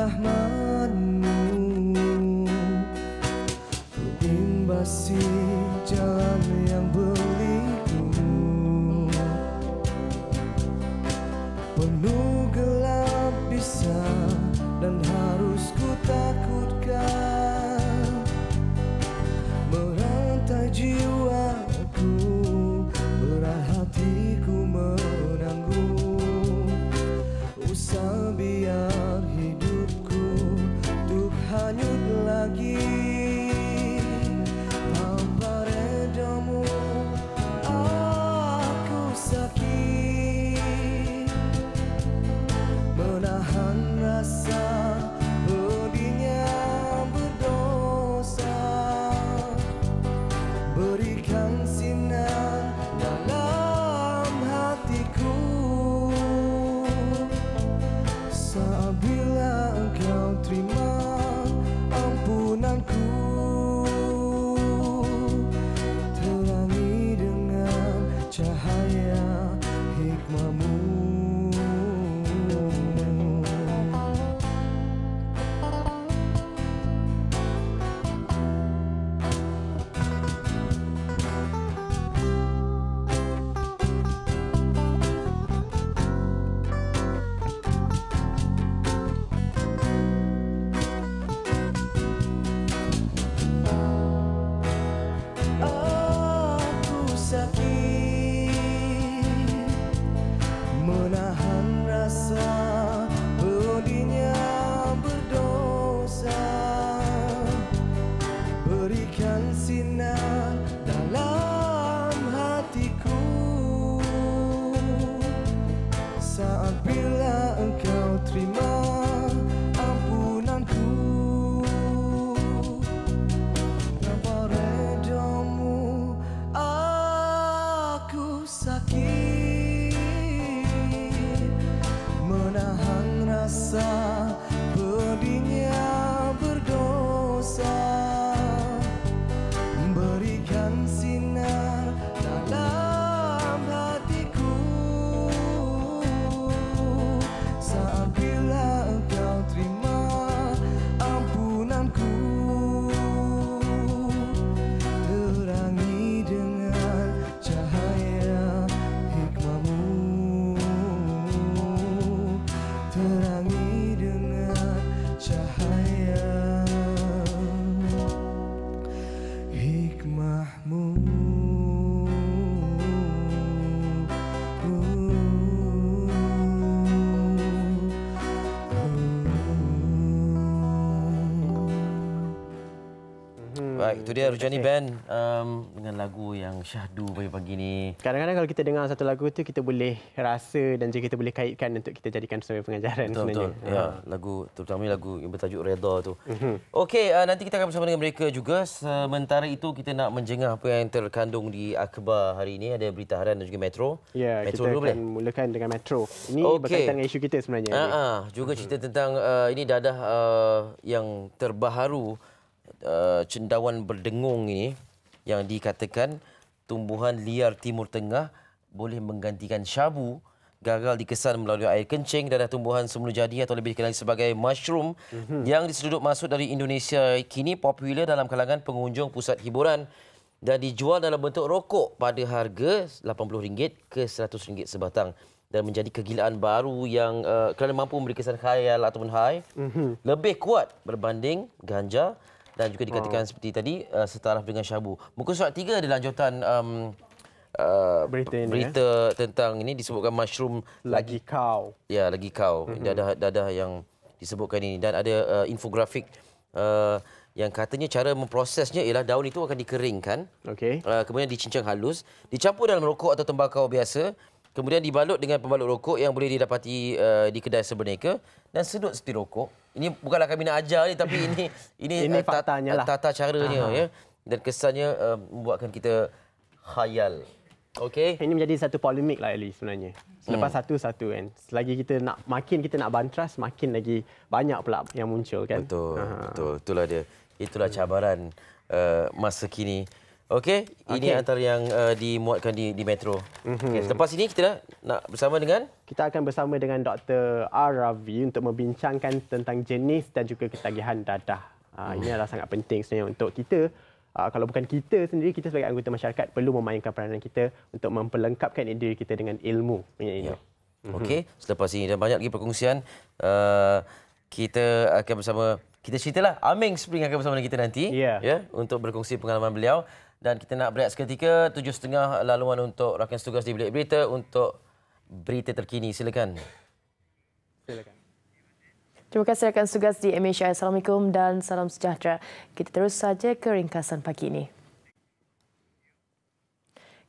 rahmanmu Ku imbasi jalan yang berlaku itu dia Rujani Band um, dengan lagu yang syahdu pagi-pagi ni. Kadang-kadang kalau kita dengar satu lagu tu kita boleh rasa dan juga kita boleh kaitkan untuk kita jadikan sebagai pengajaran betul, sebenarnya. Betul. Ya, ah. lagu terutamanya lagu yang bertajuk Redha tu. Mhm. Okey, uh, nanti kita akan bersama dengan mereka juga. Sementara itu kita nak menjengah apa yang terkandung di akhbar hari ini. Ada berita harian dan juga Metro. Ya, metro kita akan boleh? mulakan dengan Metro. Ini okay. berkaitan dengan isu kita sebenarnya. Uh-huh. Juga cerita mhm. tentang uh, ini dadah uh, yang terbaharu uh, cendawan berdengung ini yang dikatakan tumbuhan liar timur tengah boleh menggantikan syabu gagal dikesan melalui air kencing dan tumbuhan semula jadi atau lebih dikenali sebagai mushroom mm-hmm. yang disedut masuk dari Indonesia kini popular dalam kalangan pengunjung pusat hiburan dan dijual dalam bentuk rokok pada harga RM80 ke RM100 sebatang dan menjadi kegilaan baru yang uh, kerana mampu memberi kesan khayal ataupun high mm-hmm. lebih kuat berbanding ganja dan juga dikatakan hmm. seperti tadi uh, setaraf dengan syabu. Muka surat tiga ada lanjutan um, uh, berita, ini, berita ya? tentang ini disebutkan mushroom lagi kau. Ya, lagi kau. Mm-hmm. Dadah dadah yang disebutkan ini dan ada uh, infografik uh, yang katanya cara memprosesnya ialah daun itu akan dikeringkan. Okay. Uh, kemudian dicincang halus, dicampur dalam rokok atau tembakau biasa kemudian dibalut dengan pembalut rokok yang boleh didapati uh, di kedai sebenarnya dan sedut seti rokok. Ini bukanlah kami nak ajar ni tapi ini *laughs* ini, ini uh, eh, tata, lah. tata caranya Aha. ya. Dan kesannya uh, membuatkan kita khayal. Okey. Ini menjadi satu polemik lah Ali sebenarnya. Selepas hmm. satu satu kan. Selagi kita nak makin kita nak bantras makin lagi banyak pula yang muncul kan. Betul. Aha. Betul. Itulah dia. Itulah cabaran uh, masa kini. Okey, ini okay. antara yang uh, dimuatkan di di Metro. Mm-hmm. Okay, selepas ini kita nak bersama dengan kita akan bersama dengan Dr. R. Ravi untuk membincangkan tentang jenis dan juga ketagihan dadah. Uh, ini adalah sangat penting sebenarnya untuk kita. Uh, kalau bukan kita sendiri, kita sebagai anggota masyarakat perlu memainkan peranan kita untuk memperlengkapkan diri kita dengan ilmu ini. Yeah. Mhm. Okey, mm-hmm. selepas ini dan banyak lagi perkongsian uh, kita akan bersama kita ceritalah Aming Spring akan bersama dengan kita nanti yeah. yeah, untuk berkongsi pengalaman beliau. Dan kita nak break seketika, tujuh setengah laluan untuk rakan setugas di Bilik Berita untuk berita terkini. Silakan. Silakan. Terima kasih rakan setugas di MHI. Assalamualaikum dan salam sejahtera. Kita terus saja ke ringkasan pagi ini.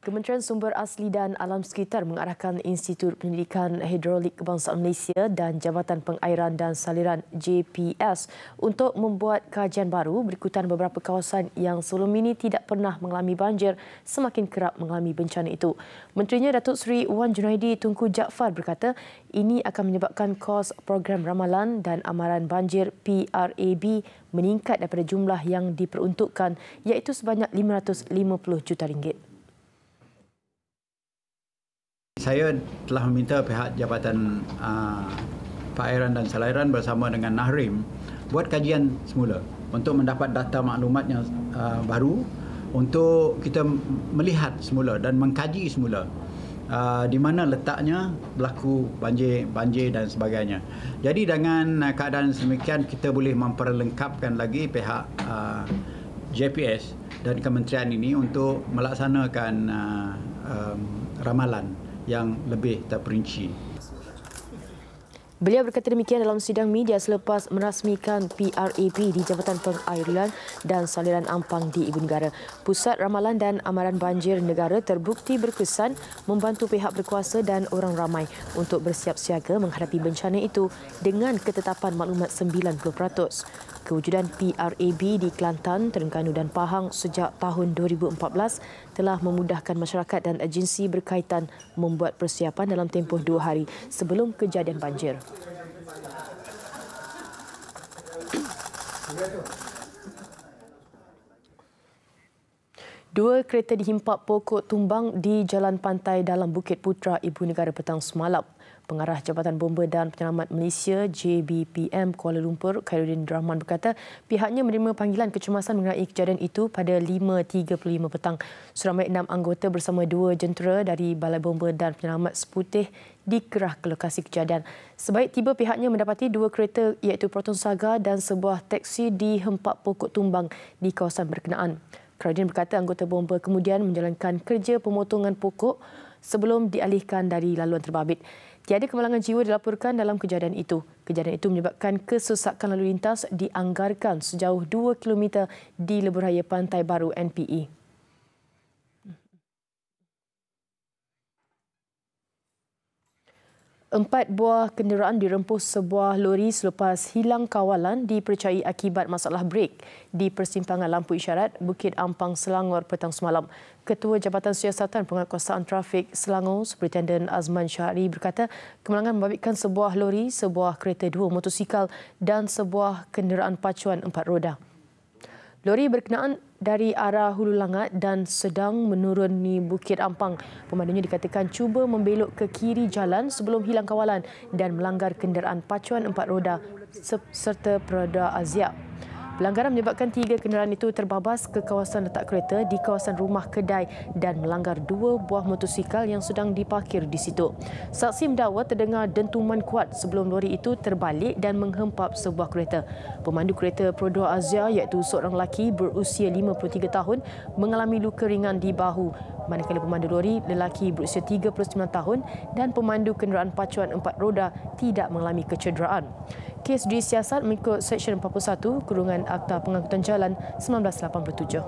Kementerian Sumber Asli dan Alam Sekitar mengarahkan Institut Penyelidikan Hidrolik Kebangsaan Malaysia dan Jabatan Pengairan dan Saliran JPS untuk membuat kajian baru berikutan beberapa kawasan yang sebelum ini tidak pernah mengalami banjir semakin kerap mengalami bencana itu. Menterinya Datuk Seri Wan Junaidi Tunku Jaafar berkata ini akan menyebabkan kos program ramalan dan amaran banjir PRAB meningkat daripada jumlah yang diperuntukkan iaitu sebanyak 550 juta ringgit saya telah meminta pihak Jabatan uh, ah, Pairan dan Salairan bersama dengan Nahrim buat kajian semula untuk mendapat data maklumat yang uh, baru untuk kita melihat semula dan mengkaji semula uh, di mana letaknya berlaku banjir-banjir dan sebagainya. Jadi dengan keadaan semikian kita boleh memperlengkapkan lagi pihak uh, JPS dan kementerian ini untuk melaksanakan uh, um, ramalan yang lebih terperinci. Beliau berkata demikian dalam sidang media selepas merasmikan PRAP di Jabatan Pengairan dan Saliran Ampang di Ibu Negara. Pusat Ramalan dan Amaran Banjir Negara terbukti berkesan membantu pihak berkuasa dan orang ramai untuk bersiap siaga menghadapi bencana itu dengan ketetapan maklumat 90%. Kewujudan PRAB di Kelantan, Terengganu dan Pahang sejak tahun 2014 telah memudahkan masyarakat dan agensi berkaitan membuat persiapan dalam tempoh dua hari sebelum kejadian banjir. Dua kereta dihimpap pokok tumbang di Jalan Pantai dalam Bukit Putra Ibu Negara petang semalam. Pengarah Jabatan Bomba dan Penyelamat Malaysia JBPM Kuala Lumpur Khairuddin Rahman berkata pihaknya menerima panggilan kecemasan mengenai kejadian itu pada 5.35 petang. Seramai enam anggota bersama dua jentera dari Balai Bomba dan Penyelamat Seputih dikerah ke lokasi kejadian. Sebaik tiba pihaknya mendapati dua kereta iaitu Proton Saga dan sebuah teksi dihempak pokok tumbang di kawasan berkenaan. Khairuddin berkata anggota bomba kemudian menjalankan kerja pemotongan pokok sebelum dialihkan dari laluan terbabit. Tiada kemalangan jiwa dilaporkan dalam kejadian itu. Kejadian itu menyebabkan kesesakan lalu lintas dianggarkan sejauh 2 km di Leburaya Pantai Baru NPE. Empat buah kenderaan dirempuh sebuah lori selepas hilang kawalan dipercayai akibat masalah brek di persimpangan lampu isyarat Bukit Ampang Selangor petang semalam. Ketua Jabatan Siasatan Penguatkuasaan Trafik Selangor, Superintendent Azman Syahri berkata, kemalangan membabitkan sebuah lori, sebuah kereta dua motosikal dan sebuah kenderaan pacuan empat roda. Lori berkenaan dari arah Hulu Langat dan sedang menuruni Bukit Ampang. Pemandunya dikatakan cuba membelok ke kiri jalan sebelum hilang kawalan dan melanggar kenderaan pacuan empat roda serta peroda Aziab. Pelanggaran menyebabkan tiga kenderaan itu terbabas ke kawasan letak kereta di kawasan rumah kedai dan melanggar dua buah motosikal yang sedang diparkir di situ. Saksi mendakwa terdengar dentuman kuat sebelum lori itu terbalik dan menghempap sebuah kereta. Pemandu kereta Prodo Azia iaitu seorang lelaki berusia 53 tahun mengalami luka ringan di bahu manakala pemandu lori lelaki berusia 39 tahun dan pemandu kenderaan pacuan empat roda tidak mengalami kecederaan kes disiasat mengikut Seksyen 41 Kurungan Akta Pengangkutan Jalan 1987.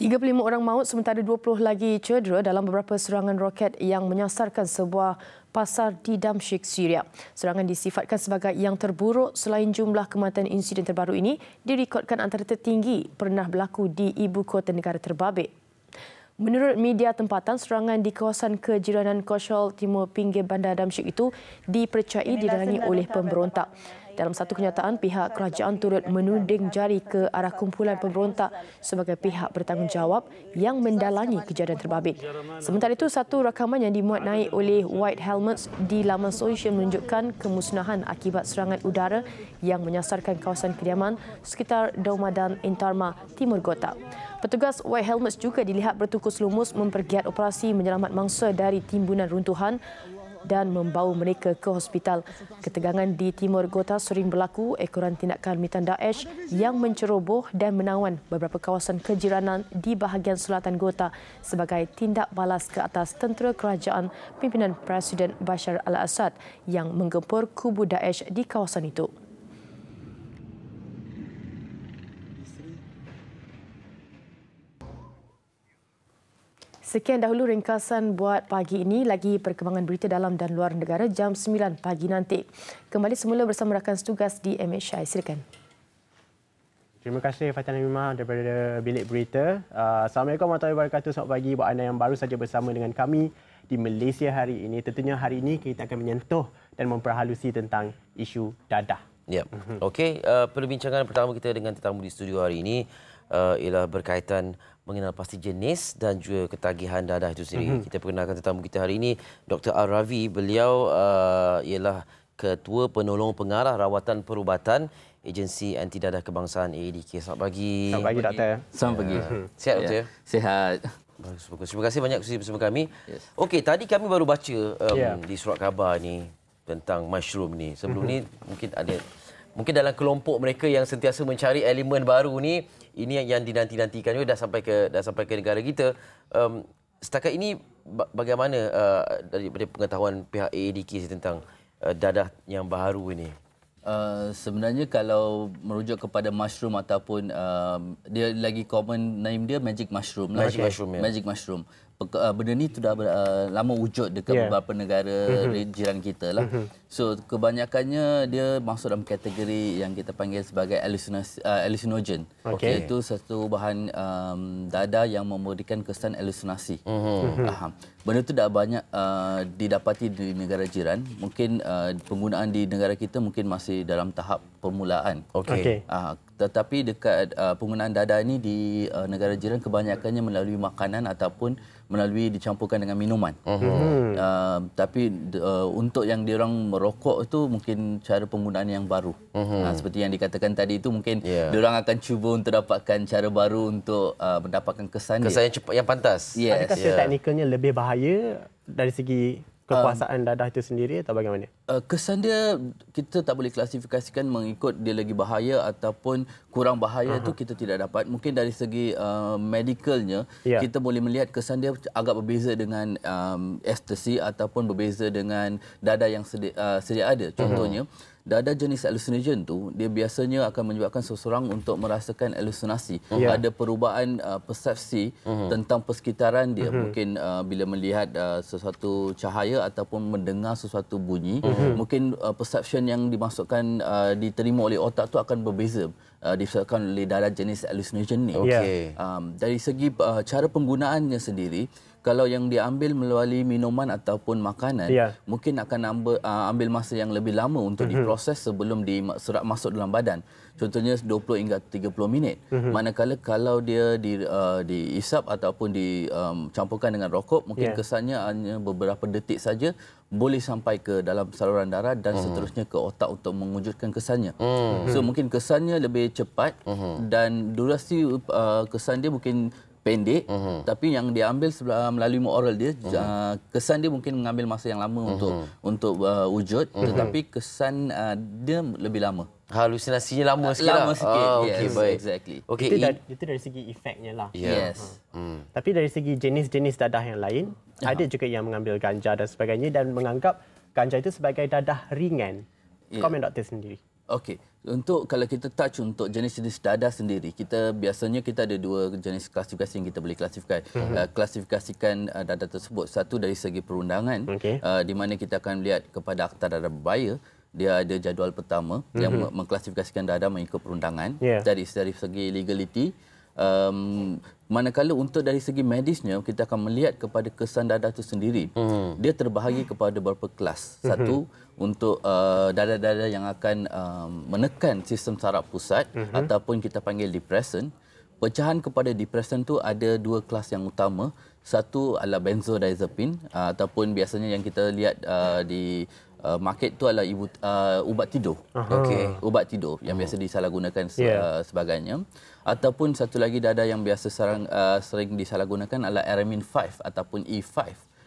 Tiga puluh lima orang maut sementara dua puluh lagi cedera dalam beberapa serangan roket yang menyasarkan sebuah pasar di Damsyik, Syria. Serangan disifatkan sebagai yang terburuk selain jumlah kematian insiden terbaru ini direkodkan antara tertinggi pernah berlaku di ibu kota negara terbabit. Menurut media tempatan, serangan di kawasan kejiranan Koshol Timur pinggir Bandar Damsyik itu dipercayai didalangi oleh pemberontak. Dalam satu kenyataan, pihak kerajaan turut menuding jari ke arah kumpulan pemberontak sebagai pihak bertanggungjawab yang mendalangi kejadian terbabit. Sementara itu, satu rakaman yang dimuat naik oleh White Helmets di laman sosial menunjukkan kemusnahan akibat serangan udara yang menyasarkan kawasan kediaman sekitar Domadan Intarma, Timur Gotak. Petugas White Helmets juga dilihat bertukus lumus mempergiat operasi menyelamat mangsa dari timbunan runtuhan dan membawa mereka ke hospital. Ketegangan di timur Gota sering berlaku ekoran tindakan militan Daesh yang menceroboh dan menawan beberapa kawasan kejiranan di bahagian selatan Gota sebagai tindak balas ke atas tentera kerajaan pimpinan Presiden Bashar al-Assad yang menggempur kubu Daesh di kawasan itu. Sekian dahulu ringkasan buat pagi ini. Lagi perkembangan berita dalam dan luar negara jam 9 pagi nanti. Kembali semula bersama rakan setugas di MHI. Silakan. Terima kasih Fatihah Namimah daripada Bilik Berita. Ah, Assalamualaikum warahmatullahi wabarakatuh. Selamat pagi buat anda yang baru saja bersama dengan kami di Malaysia hari ini. Tentunya hari ini kita akan menyentuh dan memperhalusi tentang isu dadah. Ya. Yep. Mhm. Okey, uh, perbincangan pertama kita dengan tetamu di studio hari ini uh, ialah berkaitan mengenal pasti jenis dan juga ketagihan dadah itu sendiri. Mm-hmm. Kita perkenalkan tetamu kita hari ini, Dr. Al Ravi. Beliau uh, ialah Ketua Penolong Pengarah Rawatan Perubatan Agensi Anti Dadah Kebangsaan AEDK. Selamat pagi. Selamat pagi, Doktor. Selamat pagi. Ya. Sihat, Doktor? Yeah. Ya, sihat. Bagus, bagus. Terima kasih banyak bersama kami. Yes. Okey, tadi kami baru baca um, yeah. di surat khabar ni tentang mushroom ni. Sebelum ni mungkin ada mungkin dalam kelompok mereka yang sentiasa mencari elemen baru ni ini yang dinanti-nantikan juga dah sampai ke dah sampai ke negara kita um, setakat ini bagaimana uh, daripada pengetahuan pihak AADK tentang uh, dadah yang baru ini Uh, sebenarnya kalau merujuk kepada mushroom ataupun uh, dia lagi common name dia magic mushroom lah. magic okay. mushroom yeah. magic mushroom Eh, benda ni sudah uh, lama wujud dekat yeah. beberapa negara mm-hmm. jiran kita lah. Mm-hmm. So kebanyakannya dia masuk dalam kategori yang kita panggil sebagai eh, hallucinogen. Okay. Okay. Itu satu bahan um, dadah yang memberikan kesan halusinasi. Mm-hmm. Mhm. Uh-huh. Benda itu dah banyak uh, didapati di negara jiran. Mungkin uh, penggunaan di negara kita mungkin masih dalam tahap permulaan. Okay. Okay. Uh, tetapi dekat uh, penggunaan dadar ini di uh, negara jiran kebanyakannya melalui makanan ataupun melalui dicampurkan dengan minuman. Uh-huh. Uh, tapi uh, untuk yang diorang merokok itu mungkin cara penggunaan yang baru. Uh-huh. Uh, seperti yang dikatakan tadi itu mungkin yeah. diorang akan cuba untuk dapatkan cara baru untuk uh, mendapatkan kesan kesan yang yang pantas. Yes. Adakah yeah. Ya. teknikalnya lebih bahaya dari segi kekuasaan um, dadah itu sendiri atau bagaimana? Uh, kesan dia kita tak boleh klasifikasikan mengikut dia lagi bahaya ataupun kurang bahaya uh-huh. kita tidak dapat. Mungkin dari segi uh, medicalnya yeah. kita boleh melihat kesan dia agak berbeza dengan um, eh, ecstasy ataupun berbeza dengan dadah yang sedi- uh, sedia ada. Contohnya uh-huh dadah jenis hallucination tu dia biasanya akan menyebabkan seseorang untuk merasakan halusinasi yeah. Ya. ada perubahan uh, persepsi uh-huh. tentang persekitaran dia uh-huh. mungkin uh, bila melihat uh, sesuatu cahaya ataupun mendengar sesuatu bunyi uh-huh. mungkin uh, perception yang dimasukkan uh, diterima oleh otak tu akan berbeza uh, disebabkan oleh darah jenis hallucination ni okay. um, dari segi uh, cara penggunaannya sendiri kalau yang dia ambil melalui minuman ataupun makanan yeah. mungkin akan ambil, uh, ambil masa yang lebih lama untuk mm-hmm. diproses sebelum di serat masuk dalam badan contohnya 20 hingga 30 minit mm-hmm. manakala kalau dia di uh, diisap ataupun dicampurkan um, dengan rokok mungkin yeah. kesannya hanya beberapa detik saja boleh sampai ke dalam saluran darah dan mm-hmm. seterusnya ke otak untuk mewujudkan kesannya mm-hmm. so mungkin kesannya lebih cepat mm-hmm. dan durasi uh, kesan dia mungkin pendek uh-huh. tapi yang dia ambil ah, melalui oral dia uh-huh. uh, kesan dia mungkin mengambil masa yang lama uh-huh. untuk untuk uh, wujud uh-huh. tetapi kesan uh, dia lebih lama halusinasinya lama uh, sikit lama sikit oh, lah. okay, yes, baik. exactly okay, itu, in... itu dari segi efeknya lah yeah. yes uh. mm. tapi dari segi jenis-jenis dadah yang lain uh-huh. ada juga yang mengambil ganja dan sebagainya dan menganggap ganja itu sebagai dadah ringan yeah. komen doktor sendiri okey untuk kalau kita touch untuk jenis-jenis dada sendiri, kita biasanya kita ada dua jenis klasifikasi yang kita boleh klasifikasi. Mm-hmm. Uh, klasifikasikan uh, dada tersebut satu dari segi perundangan okay. uh, ah, di mana kita akan lihat kepada akta dada berbayar dia ada jadual pertama mm-hmm. yang mhm. mengklasifikasikan dada mengikut perundangan yeah. dari dari segi legality um, manakala untuk dari segi medisnya kita akan melihat kepada kesan dadah itu sendiri hmm. dia terbahagi kepada beberapa kelas hmm. satu hmm. untuk uh, dadah-dadah yang akan um, menekan sistem saraf pusat hmm. ataupun kita panggil depresen. pecahan kepada depresen tu ada dua kelas yang utama satu adalah benzodiazepin uh, ataupun biasanya yang kita lihat uh, di Uh, market tu adalah ibu, uh, ubat tidur. Okay, ubat tidur yang hmm. biasa disalahgunakan se- yeah. uh, sebagainya ataupun satu lagi dada yang biasa sering, uh, sering disalahgunakan adalah RMN5 ataupun E5.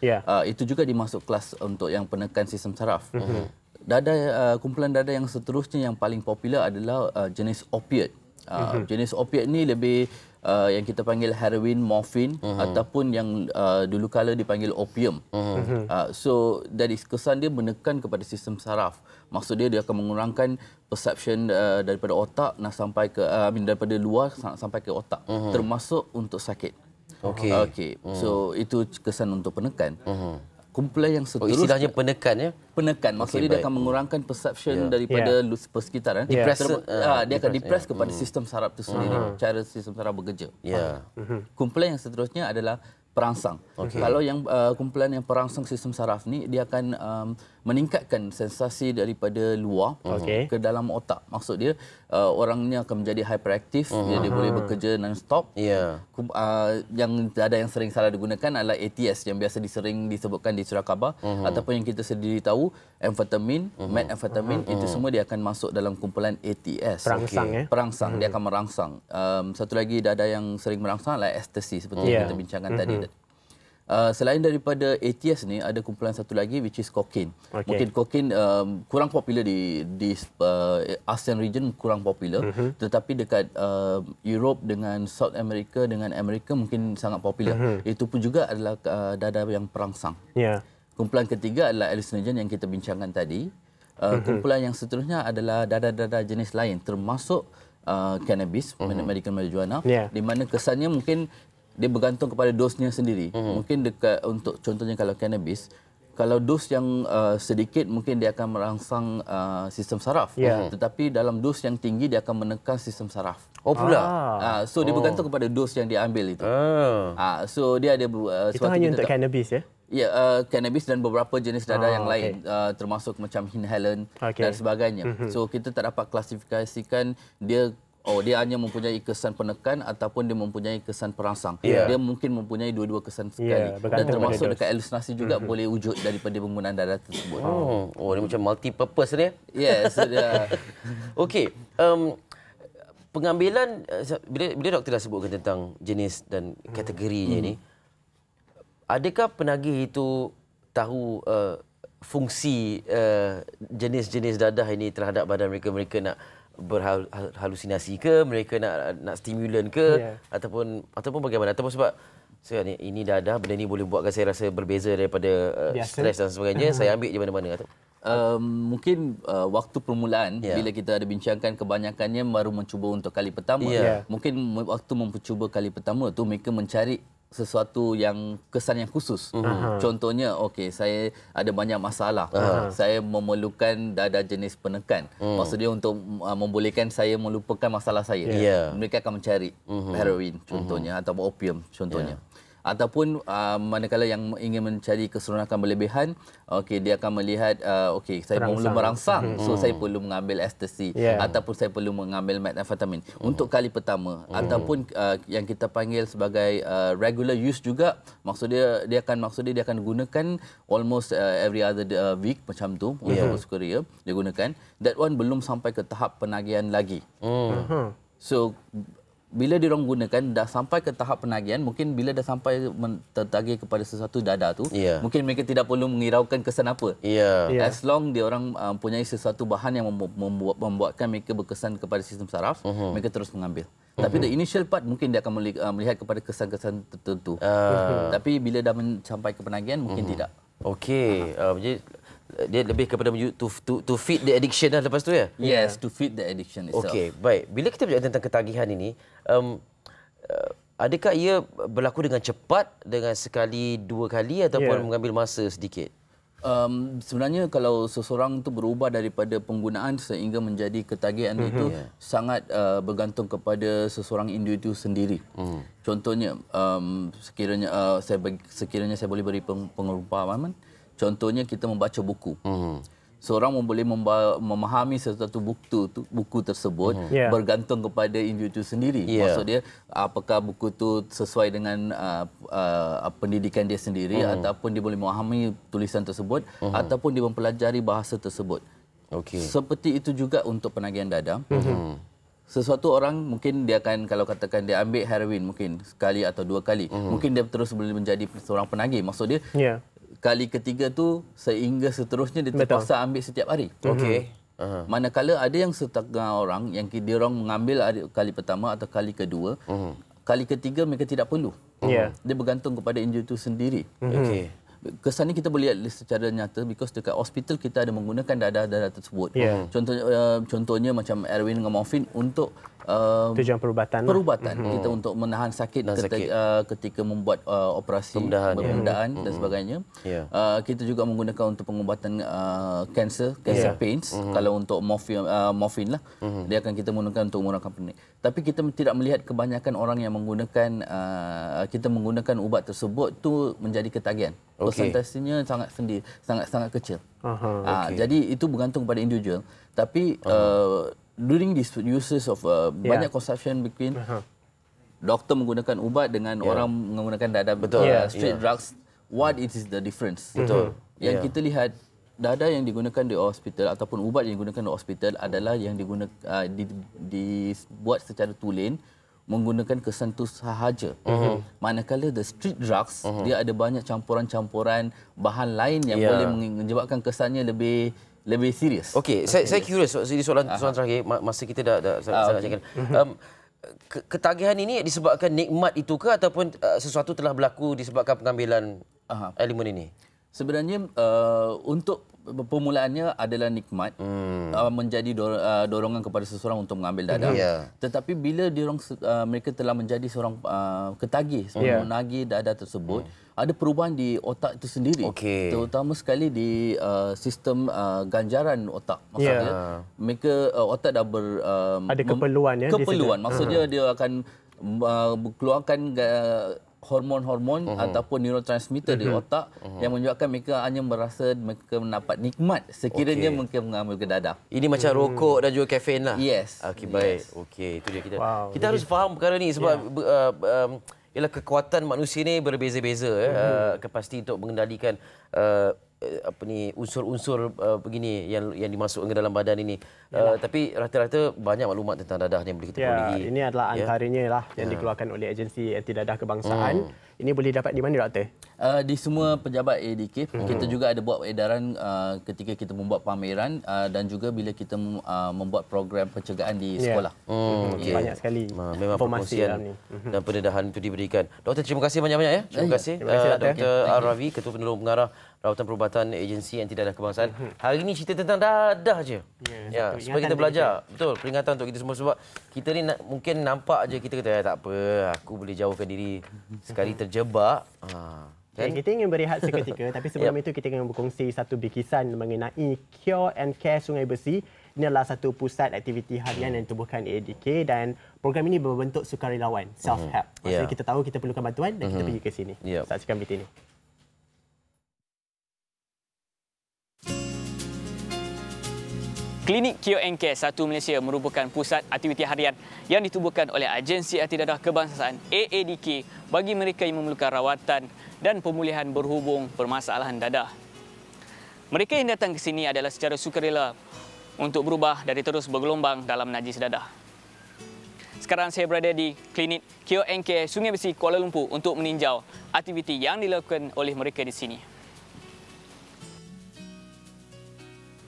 Yeah. Uh, itu juga dimasuk kelas untuk yang penekan sistem saraf. Mm-hmm. Dada uh, kumpulan dada yang seterusnya yang paling popular adalah uh, jenis opiat. Uh, mm-hmm. Jenis opiat ni lebih Uh, yang kita panggil heroin, morfin uh-huh. Mhm. ataupun yang uh, dulu kala dipanggil opium. Uh-huh. Uh, so dari kesan dia menekan kepada sistem saraf maksud dia dia akan mengurangkan perception uh, daripada otak nak sampai ke uh, I mean, daripada luar sampai ke otak uh-huh. termasuk untuk sakit okey ah, okey mhm. so uh-huh. itu kesan untuk penekan uh-huh. Kumpulan yang seterusnya. Oh, istilahnya penekan ya. Penekan. Maksudnya okay, dia akan mengurangkan perception yeah. daripada yeah. persekitaran. Yeah. Depress. Uh, uh, dia akan depress yeah. kepada mm. sistem saraf itu sendiri. Mm. Cara sistem saraf bekerja. Yeah. Ya. Uh. Kumpulan yang seterusnya adalah perangsang. Okay. Kalau yang uh, kumpulan yang perangsang sistem saraf ni dia akan um, meningkatkan sensasi daripada luar mhm. okay. ke dalam otak. Maksud dia uh, orangnya akan menjadi hyperaktif, uh-huh. Mhm. dia, dia boleh mhm. bekerja non stop. Yeah. Uh, yang ada yang sering salah digunakan adalah ATS yang biasa disering disebutkan di surat khabar uh-huh. ataupun yang kita sendiri tahu amfetamin, uh-huh. metamfetamin uh-huh. itu semua dia akan masuk dalam kumpulan ATS. Perangsang okay. eh. Ya? Perangsang uh-huh. dia akan merangsang. Um, satu lagi ada yang sering merangsang adalah ecstasy seperti uh-huh. yang ya. kita bincangkan uh-huh. tadi. Uh, selain daripada ATS ni ada kumpulan satu lagi which is cocaine. Okay. Mungkin cocaine um, kurang popular di di uh, ASEAN region kurang popular mm-hmm. tetapi dekat uh, Europe dengan South America dengan Amerika mungkin sangat popular. Mm-hmm. Itu pun juga adalah uh, dada yang perangsang. Yeah. Kumpulan ketiga adalah hallucinogen yang kita bincangkan tadi. Uh, mm-hmm. Kumpulan yang seterusnya adalah dada-dada jenis lain termasuk uh, cannabis, mm-hmm. medical marijuana yeah. di mana kesannya mungkin dia bergantung kepada dosnya sendiri. Mm-hmm. Mungkin dekat untuk contohnya kalau cannabis, kalau dos yang uh, sedikit mungkin dia akan merangsang uh, sistem saraf. Yeah. Mm-hmm. Tetapi dalam dos yang tinggi dia akan menekan sistem saraf. Oh pula. Ah. Uh, so dia oh. bergantung kepada dos yang dia ambil itu. Ah. ah so dia ada uh, Itu hanya untuk cannabis ya. Ya, uh, cannabis dan beberapa jenis dadah ah, oh, yang okay. lain uh, termasuk macam inhalen okay. dan sebagainya. Mm-hmm. So kita tak dapat klasifikasikan dia oh dia hanya mempunyai kesan penekan ataupun dia mempunyai kesan perangsang. Yeah. Dia mungkin mempunyai dua-dua kesan sekali. Yeah, ya, Dan termasuk dekat halusinasi juga boleh wujud daripada penggunaan darah tersebut. Oh, oh dia macam multi purpose dia. Yes, dia. *laughs* Okey, um pengambilan eh, bila bila doktor dah sebutkan tentang jenis dan kategorinya hmm. ni adakah penagih itu tahu uh, fungsi uh, jenis-jenis dadah ini terhadap badan mereka mereka nak berhalusinasi ke mereka nak nak stimulan ke yeah. ataupun ataupun bagaimana ataupun sebab saya ni ini dah ada benda ni boleh buatkan saya rasa berbeza daripada uh, stres dan sebagainya *laughs* saya ambil di mana-mana atau um, mungkin uh, waktu permulaan yeah. bila kita ada bincangkan kebanyakannya baru mencuba untuk kali pertama Yeah. Ya. mungkin waktu mencuba kali pertama tu mereka mencari sesuatu yang kesan yang khusus. Uh-huh. Contohnya, okay, saya ada banyak masalah. Uh-huh. Saya memerlukan dada jenis penekan. Uh-huh. Maksudnya untuk uh, membolehkan saya melupakan masalah saya. Yeah. Mereka akan mencari uh-huh. heroin mhm. contohnya uh-huh. atau opium contohnya. Yeah ataupun uh, manakala yang ingin mencari keseronokan berlebihan okey dia akan melihat uh, okey saya merangsang. perlu merangsang hmm. so saya perlu mengambil ecstasy yeah. ataupun saya perlu mengambil metamfetamin hmm. untuk kali pertama hmm. ataupun uh, yang kita panggil sebagai uh, regular use juga maksud dia dia akan maksud dia, dia akan gunakan almost uh, every other uh, week macam tu yeah. untuk suka dia dia gunakan that one belum sampai ke tahap penagihan lagi hmm. so bila dia orang gunakan dah sampai ke tahap penagihan mungkin bila dah sampai tertagih kepada sesuatu dada tu yeah. mungkin mereka tidak perlu mengiraukan kesan apa yeah. Ya. as long dia orang uh, mempunyai um, sesuatu bahan yang membuat membuatkan mereka berkesan kepada sistem saraf uh-huh. mereka terus mengambil uh-huh. tapi the initial part mungkin dia akan uh, melihat kepada kesan-kesan tertentu uh. tapi bila dah sampai ke penagihan mungkin uh-huh. tidak okey uh dia lebih kepada to, to, to feed the addiction lah lepas tu ya? Yes, to feed the addiction itself. Okay, baik. Bila kita bercakap tentang ketagihan ini, um, uh, adakah ia berlaku dengan cepat, dengan sekali, dua kali ataupun yeah. mengambil masa sedikit? Um, sebenarnya kalau seseorang itu berubah daripada penggunaan sehingga menjadi ketagihan mm-hmm. itu mhm. yeah. sangat uh, bergantung kepada seseorang individu sendiri. Mm. Contohnya um, sekiranya uh, saya sekiranya saya boleh beri pengumpamaan Contohnya kita membaca buku. Hmm. Seorang boleh memahami sesuatu buku, tu, buku tersebut hmm. yeah. bergantung kepada individu sendiri. Yeah. Maksud dia apakah buku itu sesuai dengan uh, uh, pendidikan dia sendiri hmm. ataupun dia boleh memahami tulisan tersebut hmm. ataupun dia mempelajari bahasa tersebut. Okay. Seperti itu juga untuk penagihan dadah. Hmm. hmm. Sesuatu orang mungkin dia akan kalau katakan dia ambil heroin mungkin sekali atau dua kali. Hmm. Mungkin dia terus boleh menjadi seorang penagih. Maksud dia... Yeah kali ketiga tu sehingga seterusnya dia terpaksa Betul. ambil setiap hari. Okey. Uh-huh. Manakala ada yang setengah orang yang dia orang mengambil kali pertama atau kali kedua, uh-huh. kali ketiga mereka tidak perlu. Mhm. Yeah. Dia bergantung kepada injur itu sendiri. Mm-hmm. Okay. Kesan ini kita boleh lihat secara nyata because dekat hospital kita ada menggunakan dadah-dadah tersebut. Yeah. Mhm. Contohnya, eh, contohnya macam Erwin dengan Morfin untuk uh, tujuan perubatan lah. perubatan lah. kita hmm. untuk menahan sakit, sakit. Ketika, uh, ketika membuat uh, operasi pembedahan yeah. Ya. Mhm. dan hmm. sebagainya yeah. uh, kita juga menggunakan untuk pengubatan uh, cancer, cancer yeah. pains hmm. kalau untuk morfin uh, morfin lah hmm. dia akan kita gunakan untuk mengurangkan penyakit tapi kita tidak melihat kebanyakan orang yang menggunakan uh, kita menggunakan ubat tersebut tu menjadi ketagihan okay. persentasenya sangat sendiri sangat sangat kecil Aha, ah, okay. jadi itu bergantung pada individual tapi uh-huh. uh, during this uses of uh, yeah. banyak conception between uh-huh. doktor menggunakan ubat dengan yeah. orang menggunakan dadah betul uh, yeah. street yeah. drugs what it is the difference mm-hmm. yang yeah. kita lihat dadah yang digunakan di hospital ataupun ubat yang digunakan di hospital adalah yang digunakan uh, di dibuat di, secara tulen menggunakan kesan tu sahaja. Uh-huh. Manakala the street drugs uh-huh. dia ada banyak campuran-campuran bahan lain yang yeah. boleh menyebabkan kesannya lebih lebih serius. Okey, okay. saya, saya curious so, jadi soalan Aha. soalan terakhir masa kita dah dah sangat ah, okay. Mhm. Um, ketagihan ini disebabkan nikmat itu ke ataupun uh, sesuatu telah berlaku disebabkan pengambilan Aha. elemen ini? Sebenarnya uh, untuk Permulaannya adalah nikmat hmm. uh, menjadi dor uh, dorongan kepada seseorang untuk mengambil dadah. Mhm. Yeah. Tetapi bila diorang, uh, mereka telah menjadi seorang uh, ketagih, yeah. menagih dadah tersebut, hmm ada perubahan di otak itu sendiri. Okay. Terutama sekali di uh, sistem uh, ganjaran otak. Maksudnya yeah. mereka uh, otak dah ber uh, ada keperluan ya. Keperluan. Di maksudnya uh dia akan uh, keluarkan uh, hormon-hormon uh-huh. ataupun neurotransmitter uh-huh. di mhm. otak uh-huh. yang menunjukkan mereka hanya merasa mereka mendapat nikmat sekiranya okay. mereka mengambil ke dadah. Ini macam hmm. rokok dan juga kafein lah. Yes. Okay, baik. Yes. Okey itu dia kita. Wow. Kita Jadi, harus faham perkara ni sebab yeah. uh, um, ialah kekuatan manusia ni berbeza-beza hmm. uh, kepasti untuk mengendalikan uh, Eh, apa ni unsur-unsur uh, begini yang yang dimasukkan ke dalam badan ini. Uh, tapi rata-rata banyak maklumat tentang dadah yang boleh kita peroleh. Ya, ini adalah ya. antaranya lah yang ya. dikeluarkan oleh agensi anti dadah kebangsaan. Hmm. Ini boleh dapat di mana doktor? Uh, di semua pejabat ADK. Hmm. Kita juga ada buat edaran uh, ketika kita membuat pameran uh, dan juga bila kita uh, membuat program pencegahan di ya. sekolah. Ya. Hmm. hmm okay. Banyak sekali uh, memang informasi dalam ni. Hmm. Dan pendedahan itu diberikan. Doktor terima kasih banyak-banyak ya. Terima ya. kasih. Ya, ya. Terima kasih uh, Dr. Arawi, Ketua Penolong Pengarah rawatan perubatan agensi yang tidak ada kebangsaan. Mhm. Hari ini cerita tentang dadah aje. Ya, ya supaya kita belajar. Kita. Betul, peringatan untuk kita semua sebab kita ni nak, mungkin nampak aje kita kata eh, tak apa, aku boleh jauhkan diri sekali mhm. terjebak. Ha. Okay, ya, kita ingin berehat seketika *laughs* tapi sebelum yep. itu kita ingin berkongsi satu bikisan mengenai Cure and Care Sungai Besi. Ini adalah satu pusat aktiviti harian yang ditubuhkan ADK dan program ini berbentuk sukarelawan, self-help. Mhm. Ya. Maksudnya yeah. kita tahu kita perlukan bantuan dan kita mm-hmm. pergi ke sini. Yep. Saksikan berita ini. Klinik QNK Satu Malaysia merupakan pusat aktiviti harian yang ditubuhkan oleh Agensi Hati Dadah Kebangsaan AADK bagi mereka yang memerlukan rawatan dan pemulihan berhubung permasalahan dadah. Mereka yang datang ke sini adalah secara sukarela untuk berubah dari terus bergelombang dalam najis dadah. Sekarang saya berada di klinik QNK Sungai Besi Kuala Lumpur untuk meninjau aktiviti yang dilakukan oleh mereka di sini.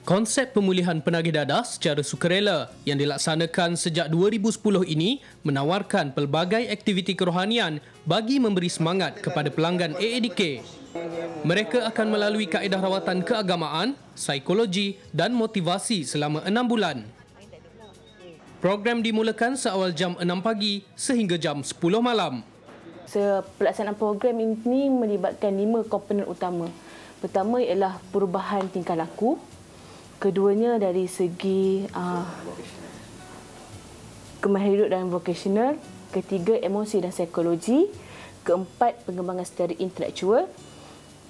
Konsep pemulihan penagih dadah secara sukarela yang dilaksanakan sejak 2010 ini menawarkan pelbagai aktiviti kerohanian bagi memberi semangat kepada pelanggan AADK. Mereka akan melalui kaedah rawatan keagamaan, psikologi dan motivasi selama enam bulan. Program dimulakan seawal jam enam pagi sehingga jam sepuluh malam. Pelaksanaan program ini melibatkan lima komponen utama. Pertama ialah perubahan tingkah laku keduanya dari segi uh, kemahiran hidup dan vocational, ketiga emosi dan psikologi, keempat pengembangan secara intelektual,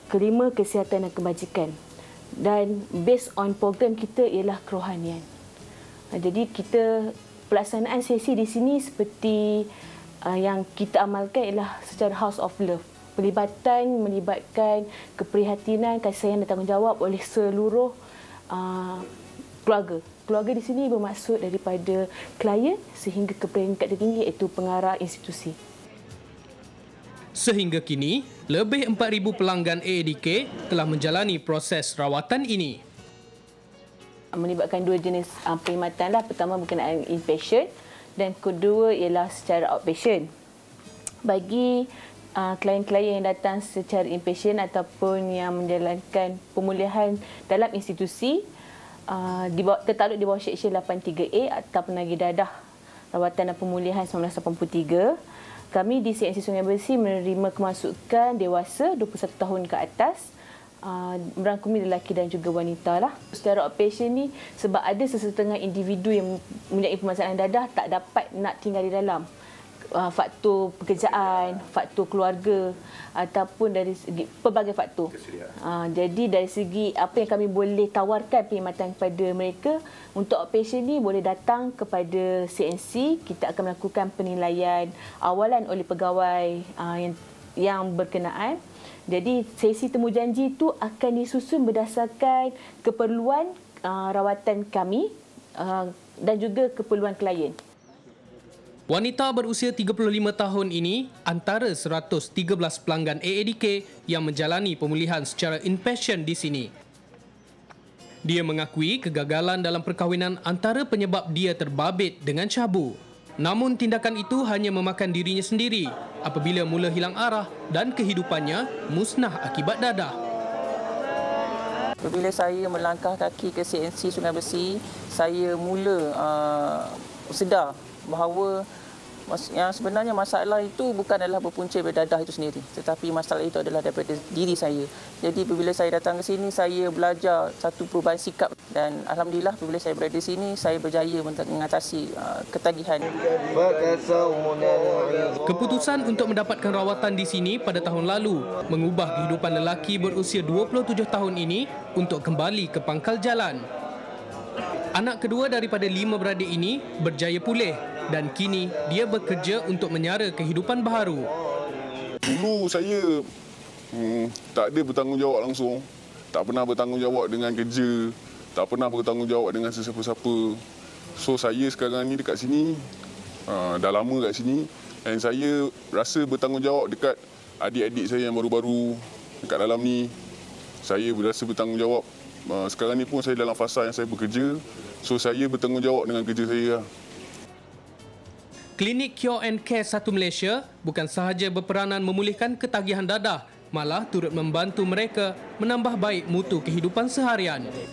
kelima kesihatan dan kebajikan. Dan based on program kita ialah kerohanian. Ah, jadi kita pelaksanaan sesi di sini seperti uh, yang kita amalkan ialah secara house of love. Pelibatan melibatkan keprihatinan, kasih sayang dan tanggungjawab oleh seluruh Ah, keluarga. Keluarga di sini bermaksud daripada klien sehingga ke peringkat tertinggi iaitu pengarah institusi. Sehingga kini, lebih 4,000 pelanggan AADK telah menjalani proses rawatan ini. Melibatkan dua jenis uh, perkhidmatan. Lah. Pertama berkenaan inpatient dan kedua ialah secara outpatient. Bagi Uh, klien-klien yang datang secara inpatient ataupun yang menjalankan pemulihan dalam institusi uh, di bawah, tertaluk di bawah Seksyen 83A atau Penagi Dadah Rawatan dan Pemulihan 1983. Kami di CNC Sungai Besi menerima kemasukan dewasa 21 tahun ke atas Uh, merangkumi lelaki dan juga wanita lah. Secara outpatient ni sebab ada sesetengah individu yang mempunyai permasalahan dadah tak dapat nak tinggal di dalam uh, faktor pekerjaan, faktor keluarga ataupun dari segi pelbagai faktor. Uh, jadi dari segi apa yang kami boleh tawarkan perkhidmatan kepada mereka untuk operation ni boleh datang kepada CNC, kita akan melakukan penilaian awalan oleh pegawai uh, yang yang berkenaan. Jadi sesi temu janji itu akan disusun berdasarkan keperluan uh, rawatan kami uh, dan juga keperluan klien. Wanita berusia 35 tahun ini antara 113 pelanggan AADK yang menjalani pemulihan secara inpatient di sini. Dia mengakui kegagalan dalam perkahwinan antara penyebab dia terbabit dengan cabu. Namun tindakan itu hanya memakan dirinya sendiri apabila mula hilang arah dan kehidupannya musnah akibat dadah. Bila saya melangkah kaki ke CNC Sungai Besi, saya mula uh, sedar bahawa yang sebenarnya masalah itu bukan adalah berpunca daripada dadah itu sendiri tetapi masalah itu adalah daripada diri saya. Jadi bila saya datang ke sini saya belajar satu perubahan sikap dan alhamdulillah bila saya berada di sini saya berjaya mengatasi uh, ketagihan. Keputusan untuk mendapatkan rawatan di sini pada tahun lalu mengubah kehidupan lelaki berusia 27 tahun ini untuk kembali ke pangkal jalan. Anak kedua daripada lima beradik ini berjaya pulih dan kini dia bekerja untuk menyara kehidupan baharu. Dulu saya hmm, tak ada bertanggungjawab langsung. Tak pernah bertanggungjawab dengan kerja. Tak pernah bertanggungjawab dengan sesiapa-siapa. So saya sekarang ni dekat sini, uh, dah lama dekat sini. Dan saya rasa bertanggungjawab dekat adik-adik saya yang baru-baru dekat dalam ni. Saya berasa bertanggungjawab. Uh, sekarang ni pun saya dalam fasa yang saya bekerja. So saya bertanggungjawab dengan kerja saya lah. Klinik Cure and Care Satu Malaysia bukan sahaja berperanan memulihkan ketagihan dadah, malah turut membantu mereka menambah baik mutu kehidupan seharian. Okay.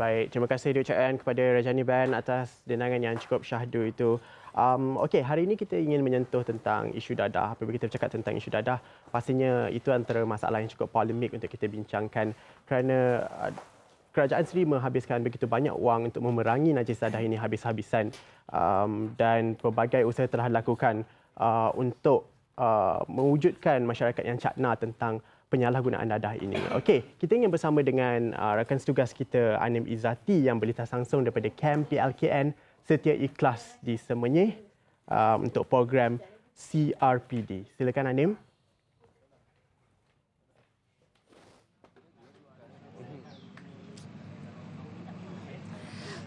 Baik, terima kasih Dr. Chan kepada Rajani Ban atas denangan yang cukup syahdu itu. Um, Okey, hari ini kita ingin menyentuh tentang isu dadah. Apabila kita bercakap tentang isu dadah, pastinya itu antara masalah yang cukup polemik untuk kita bincangkan kerana uh, kerajaan sendiri menghabiskan begitu banyak wang untuk memerangi najis dadah ini habis-habisan um, dan pelbagai usaha telah dilakukan uh, untuk uh, mewujudkan masyarakat yang cakna tentang penyalahgunaan dadah ini. Okey, kita ingin bersama dengan uh, rakan setugas kita Anim Izati yang berlita langsung daripada KEM PLKN Setia Ikhlas di Semenyih uh, um, untuk program CRPD. Silakan Anim.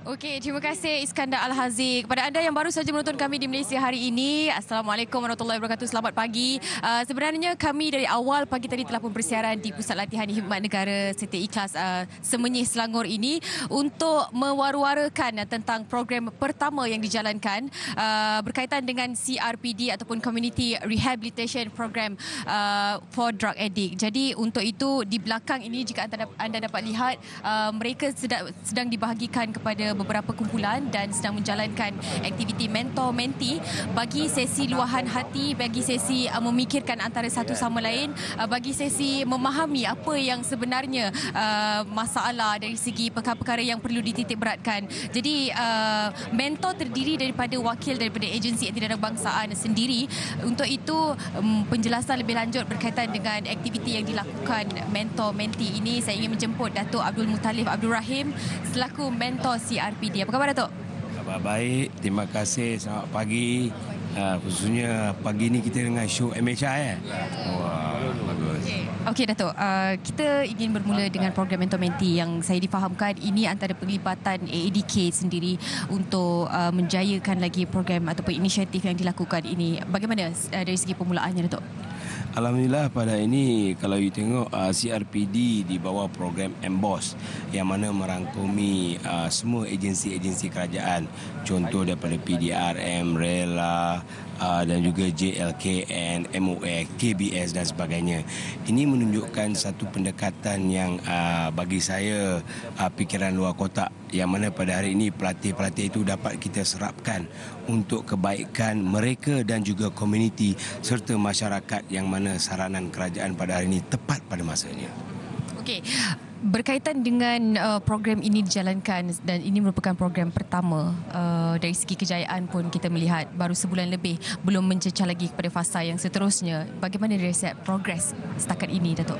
Okey, terima kasih Iskandar Al-Hazi. Kepada anda yang baru saja menonton kami di Malaysia hari ini, Assalamualaikum warahmatullahi wabarakatuh. Selamat pagi. Uh, sebenarnya kami dari awal pagi tadi telah pun bersiaran di Pusat Latihan Hikmat Negara Setia Ikhlas uh, Semenyih Selangor ini untuk mewaru-warakan tentang program pertama yang dijalankan uh, berkaitan dengan CRPD ataupun Community Rehabilitation Program uh, for Drug Addict. Jadi untuk itu di belakang ini jika anda, anda dapat lihat uh, mereka sedang, sedang dibahagikan kepada beberapa kumpulan dan sedang menjalankan aktiviti mentor menti bagi sesi luahan hati bagi sesi uh, memikirkan antara satu ya, sama ya. lain uh, bagi sesi memahami apa yang sebenarnya uh, masalah dari segi perkara-perkara yang perlu dititik beratkan jadi mentor terdiri daripada wakil daripada agensi yang bangsaan sendiri untuk itu um, penjelasan lebih lanjut berkaitan dengan aktiviti yang dilakukan mentor menti ini saya ingin menjemput Datuk Abdul Mutalif Abdul Rahim selaku mentor CI RPD. Apa khabar Datuk? Khabar baik. Terima kasih. Selamat pagi. Uh, khususnya pagi ni kita dengan show MHI. Eh? Wah, bagus. Okey Datuk, uh, kita ingin bermula dengan program Mentor Menti yang saya difahamkan ini antara penglibatan AADK sendiri untuk uh, menjayakan lagi program ataupun inisiatif yang dilakukan ini. Bagaimana uh, dari segi permulaannya Datuk? Alhamdulillah pada ini kalau you tengok uh, CRPD di bawah program EMBOS yang mana merangkumi uh, semua agensi-agensi kerajaan contoh daripada PDRM, RELA, Ah, dan juga JLKN, MOA, KBS dan sebagainya. Ini menunjukkan satu pendekatan yang ah, bagi saya ah, fikiran luar kotak yang mana pada hari ini pelatih-pelatih itu dapat kita serapkan untuk kebaikan mereka dan juga komuniti serta masyarakat yang mana saranan kerajaan pada hari ini tepat pada masanya. Okey berkaitan dengan uh, program ini dijalankan dan ini merupakan program pertama uh, dari segi kejayaan pun kita melihat baru sebulan lebih belum mencecah lagi kepada fasa yang seterusnya bagaimana riset progres setakat ini datuk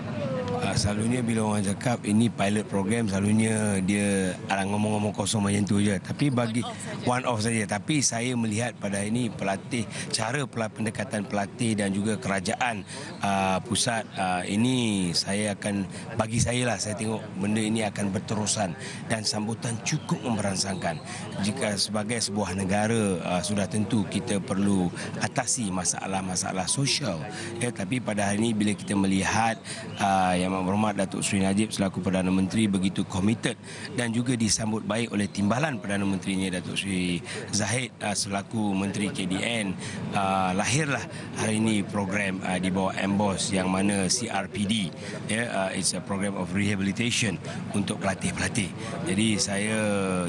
uh, selalunya bila orang cakap ini pilot program selalunya dia alang ngomong-ngomong kosong macam tu je tapi bagi one off saja tapi saya melihat pada ini pelatih cara pelat pendekatan pelatih dan juga kerajaan uh, pusat uh, ini saya akan bagi saya lah saya tengok benda ini akan berterusan dan sambutan cukup memberansangkan jika sebagai sebuah negara uh, sudah tentu kita perlu atasi masalah-masalah sosial ya, tapi pada hari ini bila kita melihat uh, yang amat berhormat Datuk Seri Najib selaku Perdana Menteri begitu komited dan juga disambut baik oleh timbalan Perdana Menterinya Datuk Seri Zahid ah, selaku Menteri KDN ah, lahirlah hari ini program ah, di bawah EMBOS yang mana CRPD ya, it's a program of rehabilitation untuk pelatih-pelatih jadi saya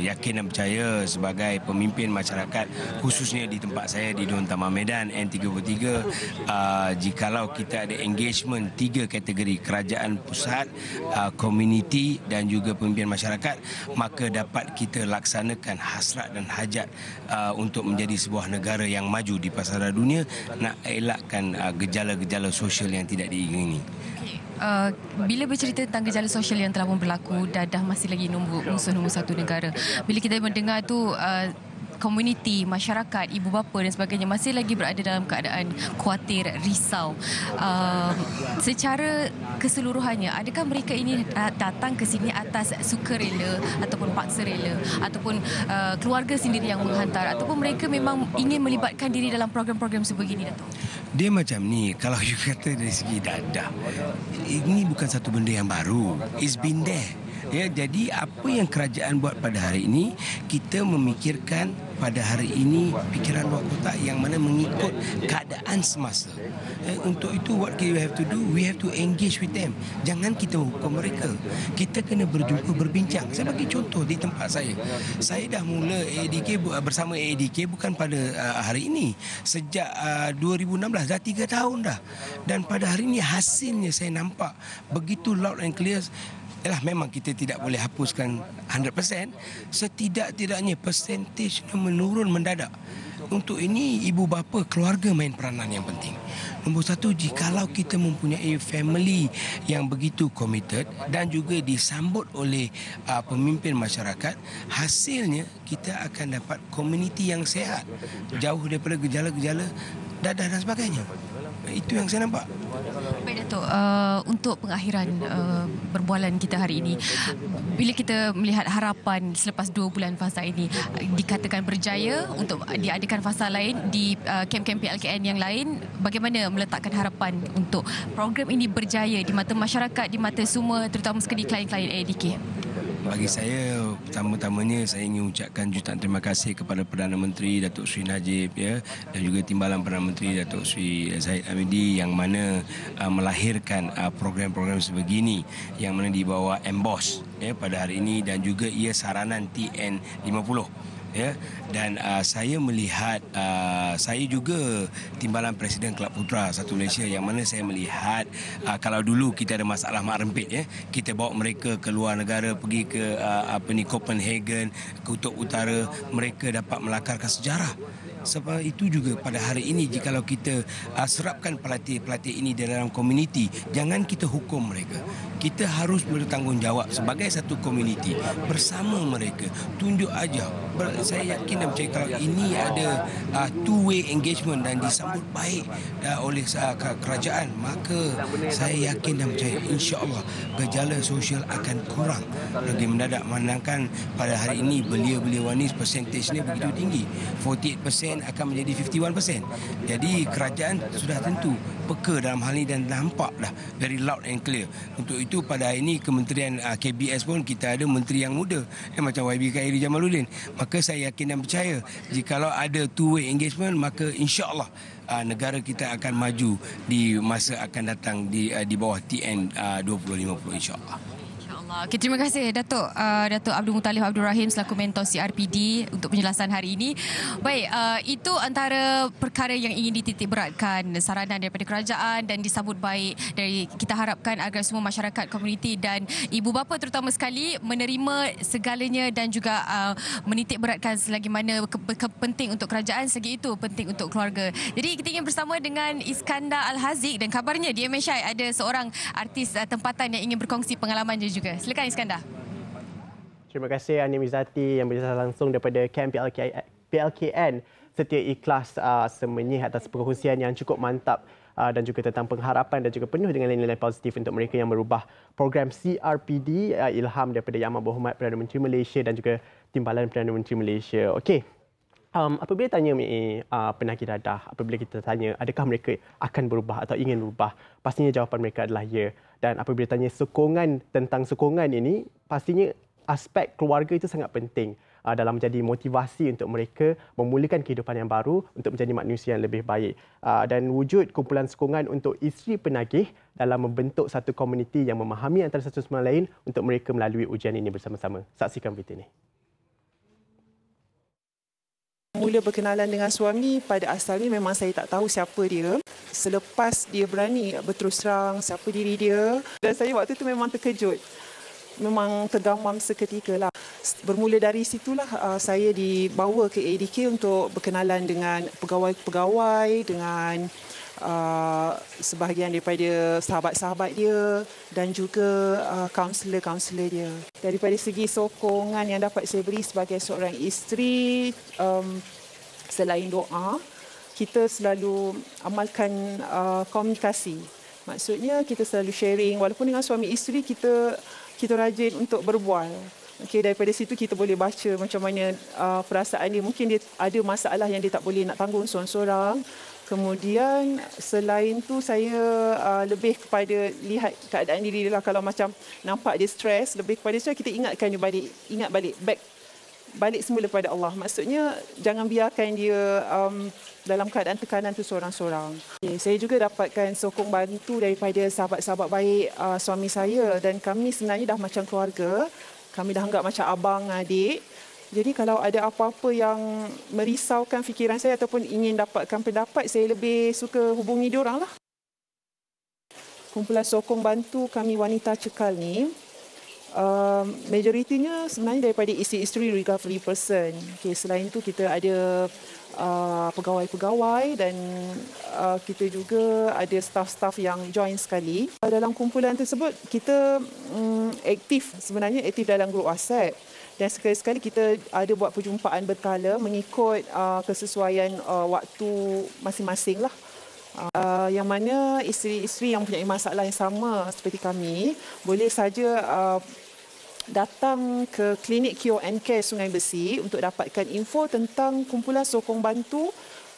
yakin dan percaya sebagai pemimpin masyarakat khususnya di tempat saya di Dun Tama Medan N33 jikalau kita ada engagement tiga kategori kerajaan pusat, uh, komuniti dan juga pemimpin masyarakat maka dapat kita laksanakan hasrat dan hajat uh, untuk menjadi sebuah negara yang maju di pasaran dunia nak elakkan uh, gejala-gejala sosial yang tidak diingini. Uh, bila bercerita tentang gejala sosial yang telah pun berlaku dadah masih lagi nombor musuh nombor satu negara bila kita mendengar tu uh, komuniti, masyarakat, ibu bapa dan sebagainya masih lagi berada dalam keadaan kuatir, risau. Um, secara keseluruhannya, adakah mereka ini datang ke sini atas sukarela ataupun paksa rela ataupun uh, keluarga sendiri yang menghantar ataupun mereka memang ingin melibatkan diri dalam program-program sebegini Datuk? Dia macam ni, kalau you kata dari segi dadah, ini bukan satu benda yang baru. It's been there. Ya, jadi apa yang kerajaan buat pada hari ini, kita memikirkan pada hari ini fikiran luar kotak yang mana mengikut keadaan semasa. Eh, untuk itu what we have to do, we have to engage with them. Jangan kita hukum mereka. Kita kena berjumpa, berbincang. Saya bagi contoh di tempat saya. Saya dah mula ADK bersama ADK bukan pada uh, hari ini. Sejak 2016, uh, dah tiga tahun dah. Dan pada hari ini hasilnya saya nampak begitu loud and clear ialah memang kita tidak boleh hapuskan 100% setidak-tidaknya percentage menurun mendadak untuk ini ibu bapa keluarga main peranan yang penting nombor satu jikalau kita mempunyai family yang begitu committed dan juga disambut oleh uh, pemimpin masyarakat hasilnya kita akan dapat community yang sehat jauh daripada gejala-gejala dadah dan sebagainya itu yang saya nampak. Baik Dato, uh, eh, untuk pengakhiran uh, eh, berbualan kita hari ini, bila kita melihat harapan selepas dua bulan fasa ini uh, dikatakan berjaya untuk diadakan fasa lain di kamp-kamp eh, kem PLKN yang lain, bagaimana meletakkan harapan untuk program ini berjaya di mata masyarakat, di mata semua terutama sekali klien-klien ADK? bagi saya pertama-tamanya saya ingin ucapkan jutaan terima kasih kepada Perdana Menteri Datuk Seri Najib ya dan juga timbalan Perdana Menteri Datuk Seri Zahid Hamidi yang mana uh, melahirkan uh, program-program sebegini yang mana dibawa Emboss ya pada hari ini dan juga ia saranan TN 50 ya dan uh, saya melihat uh, saya juga timbalan presiden kelab putra satu Malaysia yang mana saya melihat uh, kalau dulu kita ada masalah mak rempit ya kita bawa mereka ke luar negara pergi ke uh, apa ni Copenhagen kutub utara mereka dapat melakarkan sejarah sebab itu juga pada hari ini jika kita uh, serapkan pelatih-pelatih ini dalam komuniti jangan kita hukum mereka kita harus bertanggungjawab sebagai satu komuniti bersama mereka tunjuk aja saya yakin dan percaya kalau ini ada uh, two way engagement dan disambut baik uh, oleh uh, kerajaan maka saya yakin dan percaya insyaallah gejala sosial akan kurang lagi mendadak menangkan pada hari ini belia belia wanis percentage ni begitu tinggi 48% akan menjadi 51% jadi kerajaan sudah tentu peka dalam hal ini dan nampaklah very loud and clear untuk itu itu pada hari ini Kementerian uh, ah, KBS pun kita ada menteri yang muda eh, macam YB Khairi Jamaluddin. Maka saya yakin dan percaya jikalau ada two way engagement maka insyaallah uh, negara kita akan maju di masa akan datang di uh, di bawah TN uh, 2050 insyaallah. Okay, terima kasih Datuk uh, Datuk Abdul Mutalib Abdul Rahim selaku mentor CRPD untuk penjelasan hari ini. Baik, uh, itu antara perkara yang ingin dititik beratkan saranan daripada kerajaan dan disambut baik dari kita harapkan agar semua masyarakat komuniti dan ibu bapa terutama sekali menerima segalanya dan juga uh, menitik beratkan selagi mana penting untuk kerajaan segi itu penting untuk keluarga. Jadi kita ingin bersama dengan Iskandar Al-Hazik dan kabarnya di MSI ada seorang artis uh, tempatan yang ingin berkongsi pengalamannya juga. Silakan Iskandar. Terima kasih Ani Mizati yang berjalan langsung daripada Camp PLKN setia ikhlas uh, semenyih atas perkongsian yang cukup mantap uh, dan juga tentang pengharapan dan juga penuh dengan nilai-nilai positif untuk mereka yang merubah program CRPD uh, ilham daripada Yang Amat Berhormat Perdana Menteri Malaysia dan juga Timbalan Perdana Menteri Malaysia. Okey. Um, apabila tanya mengenai uh, penagih dadah, apabila kita tanya adakah mereka akan berubah atau ingin berubah, pastinya jawapan mereka adalah ya dan apabila tanya sokongan tentang sokongan ini pastinya aspek keluarga itu sangat penting ah, dalam menjadi motivasi untuk mereka memulihkan kehidupan yang baru untuk menjadi manusia yang lebih baik ah, dan wujud kumpulan sokongan untuk isteri penagih dalam membentuk satu komuniti yang memahami antara satu sama lain untuk mereka melalui ujian ini bersama-sama saksikan video ini Mula berkenalan dengan suami pada asalnya memang saya tak tahu siapa dia. Selepas dia berani berterus terang siapa diri dia dan saya waktu itu memang terkejut. Memang tergamam seketika lah. Bermula dari situlah uh, saya dibawa ke ADK untuk berkenalan dengan pegawai-pegawai, dengan Uh, sebahagian daripada sahabat-sahabat dia dan juga uh, kaunselor-kaunselor dia. Daripada segi sokongan yang dapat saya beri sebagai seorang isteri, um, selain doa, kita selalu amalkan uh, komunikasi. Maksudnya kita selalu sharing walaupun dengan suami isteri kita kita rajin untuk berbual. Okay, daripada situ kita boleh baca macam mana uh, perasaan dia mungkin dia ada masalah yang dia tak boleh nak tanggung seorang-seorang Kemudian selain tu saya uh, lebih kepada lihat keadaan diri dia lah kalau macam nampak dia stres lebih kepada stres kita ingatkan dia balik ingat balik back balik semula kepada Allah. Maksudnya jangan biarkan dia um, dalam keadaan tekanan tu seorang-seorang. Okay, saya juga dapatkan sokong bantu daripada sahabat-sahabat baik uh, suami saya dan kami sebenarnya dah macam keluarga. Kami dah anggap macam abang, adik. Jadi kalau ada apa-apa yang merisaukan fikiran saya ataupun ingin dapatkan pendapat, saya lebih suka hubungi diorang lah. Kumpulan sokong bantu kami wanita cekal ni, uh, majoritinya sebenarnya daripada isteri-isteri recovery person. Okay, selain itu kita ada uh, pegawai-pegawai dan uh, kita juga ada staff-staff yang join sekali. Dalam kumpulan tersebut, kita um, aktif sebenarnya aktif dalam grup WhatsApp dan sekali-sekali kita ada buat perjumpaan berkala mengikut uh, kesesuaian uh, waktu masing-masing lah. Uh, yang mana isteri-isteri yang punya masalah yang sama seperti kami boleh saja uh, datang ke klinik QNK Sungai Besi untuk dapatkan info tentang kumpulan sokong bantu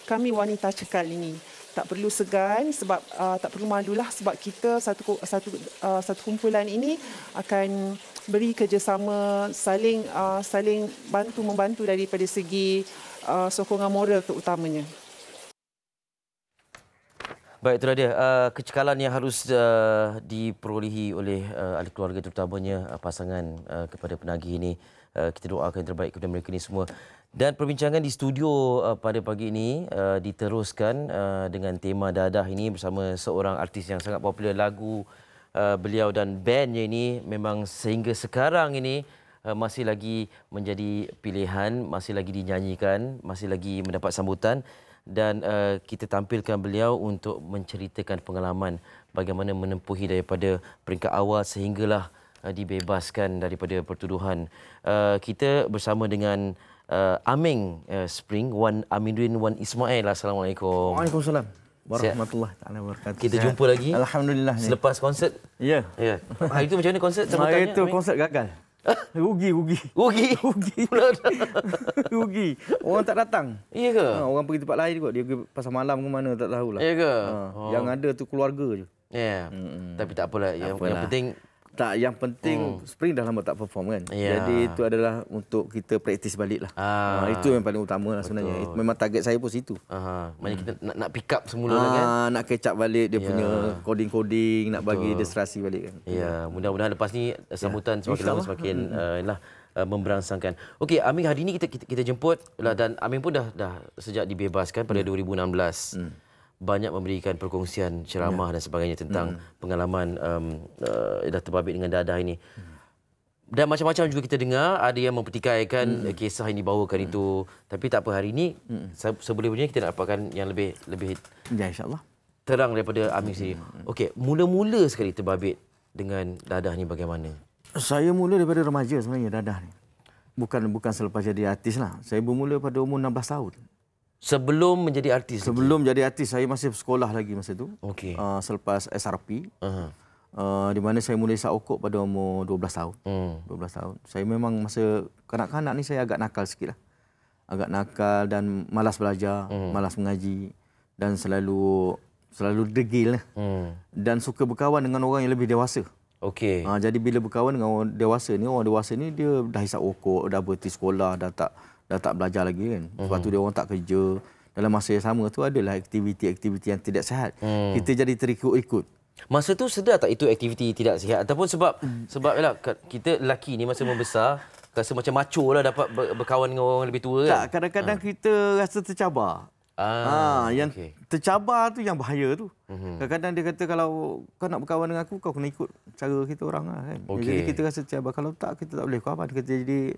kami wanita cekal ini. Tak perlu segan sebab uh, tak perlu malulah sebab kita satu satu uh, satu kumpulan ini akan beri kerjasama saling uh, saling bantu membantu daripada segi uh, sokongan moral terutamanya. Baik itulah dia uh, kecekalan yang harus uh, diperolehi oleh uh, ahli keluarga terutamanya pasangan kepada penagih ini kita doakan yang terbaik kepada mereka ini semua. Dan perbincangan di studio pada pagi ini diteruskan dengan tema dadah ini bersama seorang artis yang sangat popular lagu Eh, beliau dan bandnya ini memang sehingga sekarang ini eh, masih lagi menjadi pilihan, masih lagi dinyanyikan, masih lagi mendapat sambutan dan uh, kita tampilkan beliau untuk menceritakan pengalaman bagaimana menempuhi daripada peringkat awal sehinggalah uh, dibebaskan daripada pertuduhan. Uh, kita bersama dengan uh, Aming uh, Spring, Wan Aminuddin, Wan Ismail. Assalamualaikum. Waalaikumsalam warahmatullahi taala wabarakatuh. Kita jumpa lagi. Alhamdulillah Selepas konsert. Ya. Yeah. Ya. Yeah. Hari itu macam mana konsert sebenarnya? Hari itu konsert gagal. Rugi, rugi. Rugi? *laughs* Rugi. *laughs* *laughs* rugi. Orang tak datang. Iya ke? Ha, orang pergi tempat lain kot. Dia pergi pasal malam ke mana, tak tahulah. Iya ke? Ha, oh. Yang ada tu keluarga je. Ya. Yeah. Mm-hmm. Hmm. Tapi tak apalah. yang, apalah. yang penting tak, yang penting hmm. spring dah lama tak perform kan. Ya. Jadi itu adalah untuk kita praktis balik lah. Ah. Ha, itu yang paling utama lah sebenarnya. Betul. Memang target saya pun situ. Aha. Maksudnya hmm. kita nak, nak pick up semula lah kan? ah, kan. Nak kecap balik dia ya. punya coding-coding, nak bagi Betul. balik kan. Ya, mudah-mudahan lepas ni ya. sambutan ya. semakin lama semakin uh, hmm. eh, inilah, uh, eh, memberangsangkan. Okey, Amin hari ini kita, kita, kita jemput hmm. dan Amin pun dah, dah sejak dibebaskan pada hmm. 2016. Hmm banyak memberikan perkongsian ceramah ya. dan sebagainya tentang hmm. pengalaman um, uh, Dr. Babik dengan dadah ini. Hmm. Dan macam-macam juga kita dengar, ada yang mempertikaikan hmm. kisah ini dibawakan hmm. itu. Tapi tak apa, hari ini hmm. sebelumnya kita nak dapatkan yang lebih lebih ya, insyaAllah. terang daripada Amir hmm. sendiri. Okey, mula-mula sekali terbabit dengan dadah ini bagaimana? Saya mula daripada remaja sebenarnya dadah ini. Bukan bukan selepas jadi artis lah. Saya bermula pada umur 16 tahun. Sebelum menjadi artis? Sebelum lagi. jadi artis, saya masih sekolah lagi masa itu. Okey. Uh, selepas SRP. Uh ah, -huh. uh, di mana saya mulai saokok pada umur 12 tahun. Hmm. 12 tahun. Saya memang masa kanak-kanak ni saya agak nakal sikit lah. Agak nakal dan malas belajar, hmm. malas mengaji. Dan selalu selalu degil. Lah. Hmm. Dan suka berkawan dengan orang yang lebih dewasa. Okey. Uh, jadi bila berkawan dengan orang dewasa ni, orang dewasa ni dia dah hisap rokok, dah berhenti sekolah, dah tak dah tak belajar lagi kan. Lepas uh-huh. tu hmm. dia orang tak kerja. Dalam masa yang sama tu adalah aktiviti-aktiviti yang tidak sihat. Hmm. Kita jadi terikut-ikut. Masa tu sedar tak itu aktiviti tidak sihat ataupun sebab sebab lah, kita lelaki ni masa membesar rasa macam macho lah dapat berkawan dengan orang lebih tua kan. Tak, kadang-kadang ha. kita rasa tercabar. Ah, ha, yang okay. tercabar tu yang bahaya tu. Mm-hmm. dia kata kalau kau nak berkawan dengan aku kau kena ikut cara kita oranglah. kan. Okay. Jadi kita rasa tercabar kalau tak kita tak boleh kau apa kita jadi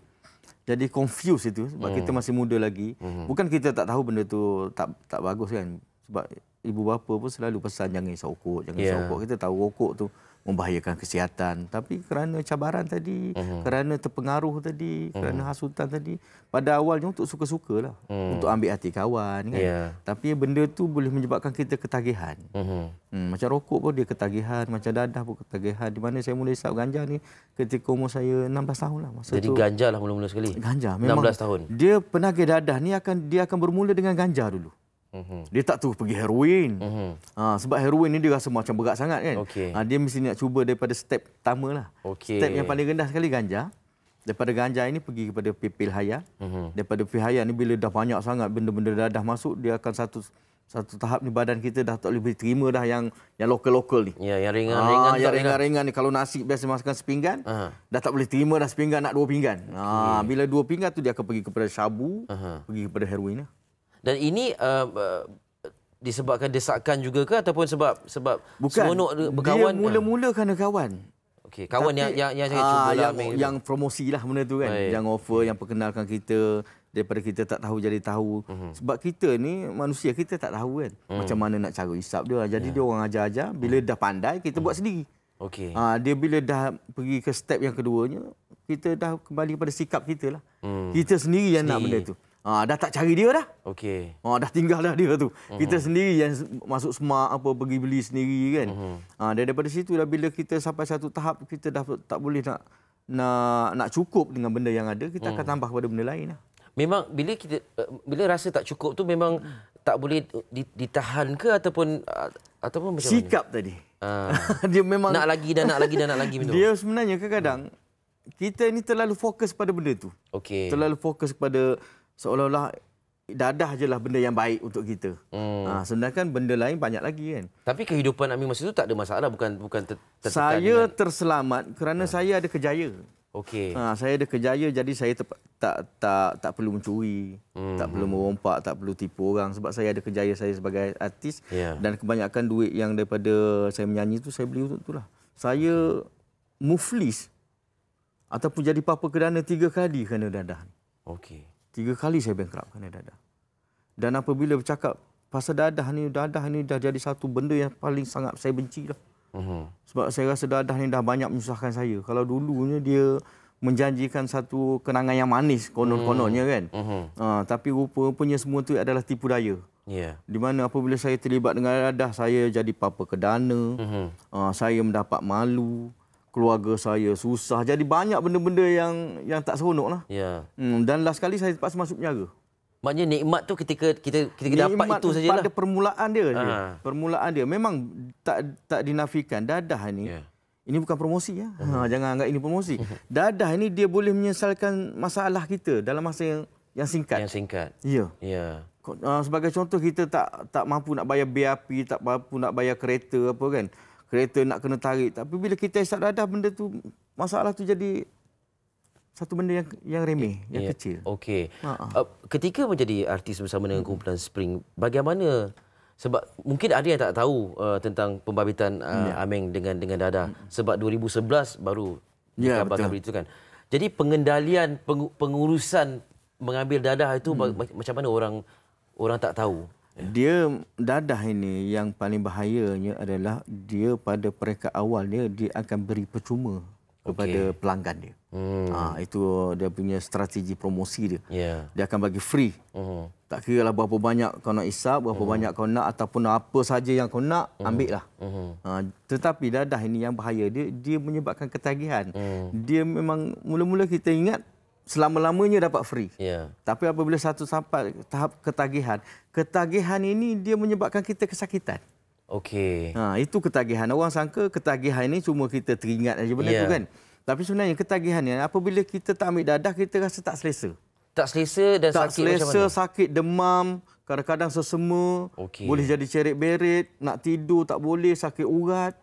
jadi confuse itu sebab hmm. kita masih muda lagi. Hmm. Bukan kita tak tahu benda tu tak tak bagus kan. Sebab ibu bapa pun selalu pesan jangan sokok, jangan risau yeah. rokok. Kita tahu rokok tu membahayakan kesihatan tapi kerana cabaran tadi mm-hmm. kerana terpengaruh tadi mm-hmm. kerana mhm. hasutan tadi pada awalnya untuk suka-sukalah mm. untuk ambil hati kawan kan yeah. tapi benda tu boleh menyebabkan kita ketagihan mm-hmm. hmm, macam rokok pun dia ketagihan macam dadah pun ketagihan di mana saya mula hisap ganja ni ketika umur saya 16 tahun lah masa jadi tu ganja lah mula-mula sekali ganja memang 16 tahun dia penagih dadah ni akan dia akan bermula dengan ganja dulu Mm-hmm. Dia tak tu pergi heroin. Mm-hmm. Ha, sebab heroin ni dia rasa macam berat sangat kan. Okay. Ha, dia mesti nak cuba daripada step pertama lah. Okay. Step yang paling rendah sekali ganja. Daripada ganja ini pergi kepada pil haya. Mm-hmm. Daripada pil haya ni bila dah banyak sangat benda-benda dah, dah masuk, dia akan satu satu tahap ni badan kita dah tak boleh terima dah yang yang lokal-lokal ni. Ya, yang ringan-ringan. Ha, yang ringan-ringan ringan ni. Kalau nasi biasa masukkan sepinggan, uh-huh. dah tak boleh terima dah sepinggan, nak dua pinggan. Ah, okay. Ha, bila dua pinggan tu dia akan pergi kepada syabu, uh-huh. pergi kepada heroin lah. Dan ini uh, uh, disebabkan desakan juga ke ataupun sebab sebab Bukan. seronok berkawan? Dia mula-mula uh. kawan. Okey, kawan Tapi, yang yang ah, lah yang saya cubalah yang, yang promosilah benda tu kan. Baik. Yang offer, yang perkenalkan kita daripada kita tak tahu jadi tahu mm-hmm. sebab kita ni manusia kita tak tahu kan mm. macam mana nak cara hisap dia jadi yeah. dia orang ajar-ajar bila mm. dah pandai kita mm. buat mhm. sendiri okey ha, dia bila dah pergi ke step yang keduanya kita dah kembali kepada sikap kita lah mm. kita sendiri yang sendiri. nak benda tu Ha, dah tak cari dia dah. Okey. Ha, dah tinggal dah dia tu. Uh mhm. -huh. Kita sendiri yang masuk semak apa pergi beli sendiri kan. Uh mhm. -huh. ha, daripada situ dah bila kita sampai satu tahap kita dah tak boleh nak nak nak cukup dengan benda yang ada, kita uh akan mhm. tambah pada benda lain lah. Memang bila kita eh, bila rasa tak cukup tu memang tak boleh ditahan ke ataupun eh, ataupun macam sikap mana? tadi. Ha. *laughs* dia memang nak lagi dan nak lagi dan nak lagi betul. Dia sebenarnya kadang-kadang kita ini terlalu fokus pada benda tu. Okey. Terlalu fokus kepada seolah-olah dadah je lah benda yang baik untuk kita. Hmm. Ha, sebenarnya kan benda lain banyak lagi kan. Tapi kehidupan Amin masa itu tak ada masalah bukan bukan ter tertekan. Saya dengan... terselamat kerana ha. saya ada kejaya. Okey. Ha, saya ada kejaya jadi saya tak tak tak perlu mencuri, hmm. tak perlu merompak, tak perlu tipu orang sebab saya ada kejaya saya sebagai artis yeah. dan kebanyakan duit yang daripada saya menyanyi tu saya beli untuk itulah. Saya muflis ataupun jadi papa kerana tiga kali kerana dadah. Okey. Tiga kali saya bankrupt kerana dadah. Dan apabila bercakap pasal dadah ni, dadah ni dah jadi satu benda yang paling sangat saya benci lah. Uh-huh. Sebab saya rasa dadah ni dah banyak menyusahkan saya. Kalau dulunya dia menjanjikan satu kenangan yang manis konon-kononnya hmm. kan. Uh-huh. Uh, tapi rupanya semua tu adalah tipu daya. Yeah. Di mana apabila saya terlibat dengan dadah, saya jadi papa kedana. Uh-huh. Uh, saya mendapat malu keluarga saya susah. Jadi banyak benda-benda yang yang tak seronok lah. Ya. Hmm, dan last kali saya terpaksa masuk penjara. Maknanya nikmat tu ketika kita kita nikmat dapat itu sajalah. Nikmat pada permulaan dia. dia. Ah. Permulaan dia memang tak tak dinafikan. Dadah ini. Ya. Ini bukan promosi ya. Uh-huh. jangan anggap ini promosi. *laughs* Dadah ini dia boleh menyesalkan masalah kita dalam masa yang yang singkat. Yang singkat. Ya. Ya. Ah, sebagai contoh kita tak tak mampu nak bayar BAP, tak mampu nak bayar kereta apa kan kereta nak kena tarik. Tapi bila kita isap dadah, benda tu masalah tu jadi satu benda yang yang remeh, yeah. yang ya. kecil. Okey. Ha, ha. Uh, ketika menjadi artis bersama dengan kumpulan Spring, bagaimana sebab mungkin ada yang tak tahu uh, tentang pembabitan uh, yeah. Ameng dengan dengan dadah sebab 2011 baru ya, dikabarkan yeah, begitu kan. Jadi pengendalian pengurusan mengambil dadah itu hmm. macam mana orang orang tak tahu. Ya. Dia dadah ini yang paling bahayanya adalah dia pada peringkat awal dia dia akan beri percuma kepada okay. pelanggan dia. Hmm. Ha, itu dia punya strategi promosi dia. Yeah. Dia akan bagi free. Uh-huh. Tak kira lah berapa banyak kau nak isap, berapa uh-huh. banyak kau nak ataupun apa saja yang kau nak, uh-huh. ambil lah. Uh-huh. Ha, tetapi dadah ini yang bahaya dia, dia menyebabkan ketagihan. Uh-huh. Dia memang mula-mula kita ingat selama-lamanya dapat free. Yeah. Tapi apabila satu sampai tahap ketagihan, ketagihan ini dia menyebabkan kita kesakitan. Okey. Ha, itu ketagihan. Orang sangka ketagihan ini cuma kita teringat saja benda yeah. itu ya. kan. Tapi sebenarnya ketagihan ini apabila kita tak ambil dadah, kita rasa tak selesa. Tak selesa dan tak sakit selesa, macam mana? Tak selesa, sakit, demam, kadang-kadang sesemu. okay. boleh jadi cerit berit, nak tidur tak boleh, sakit urat,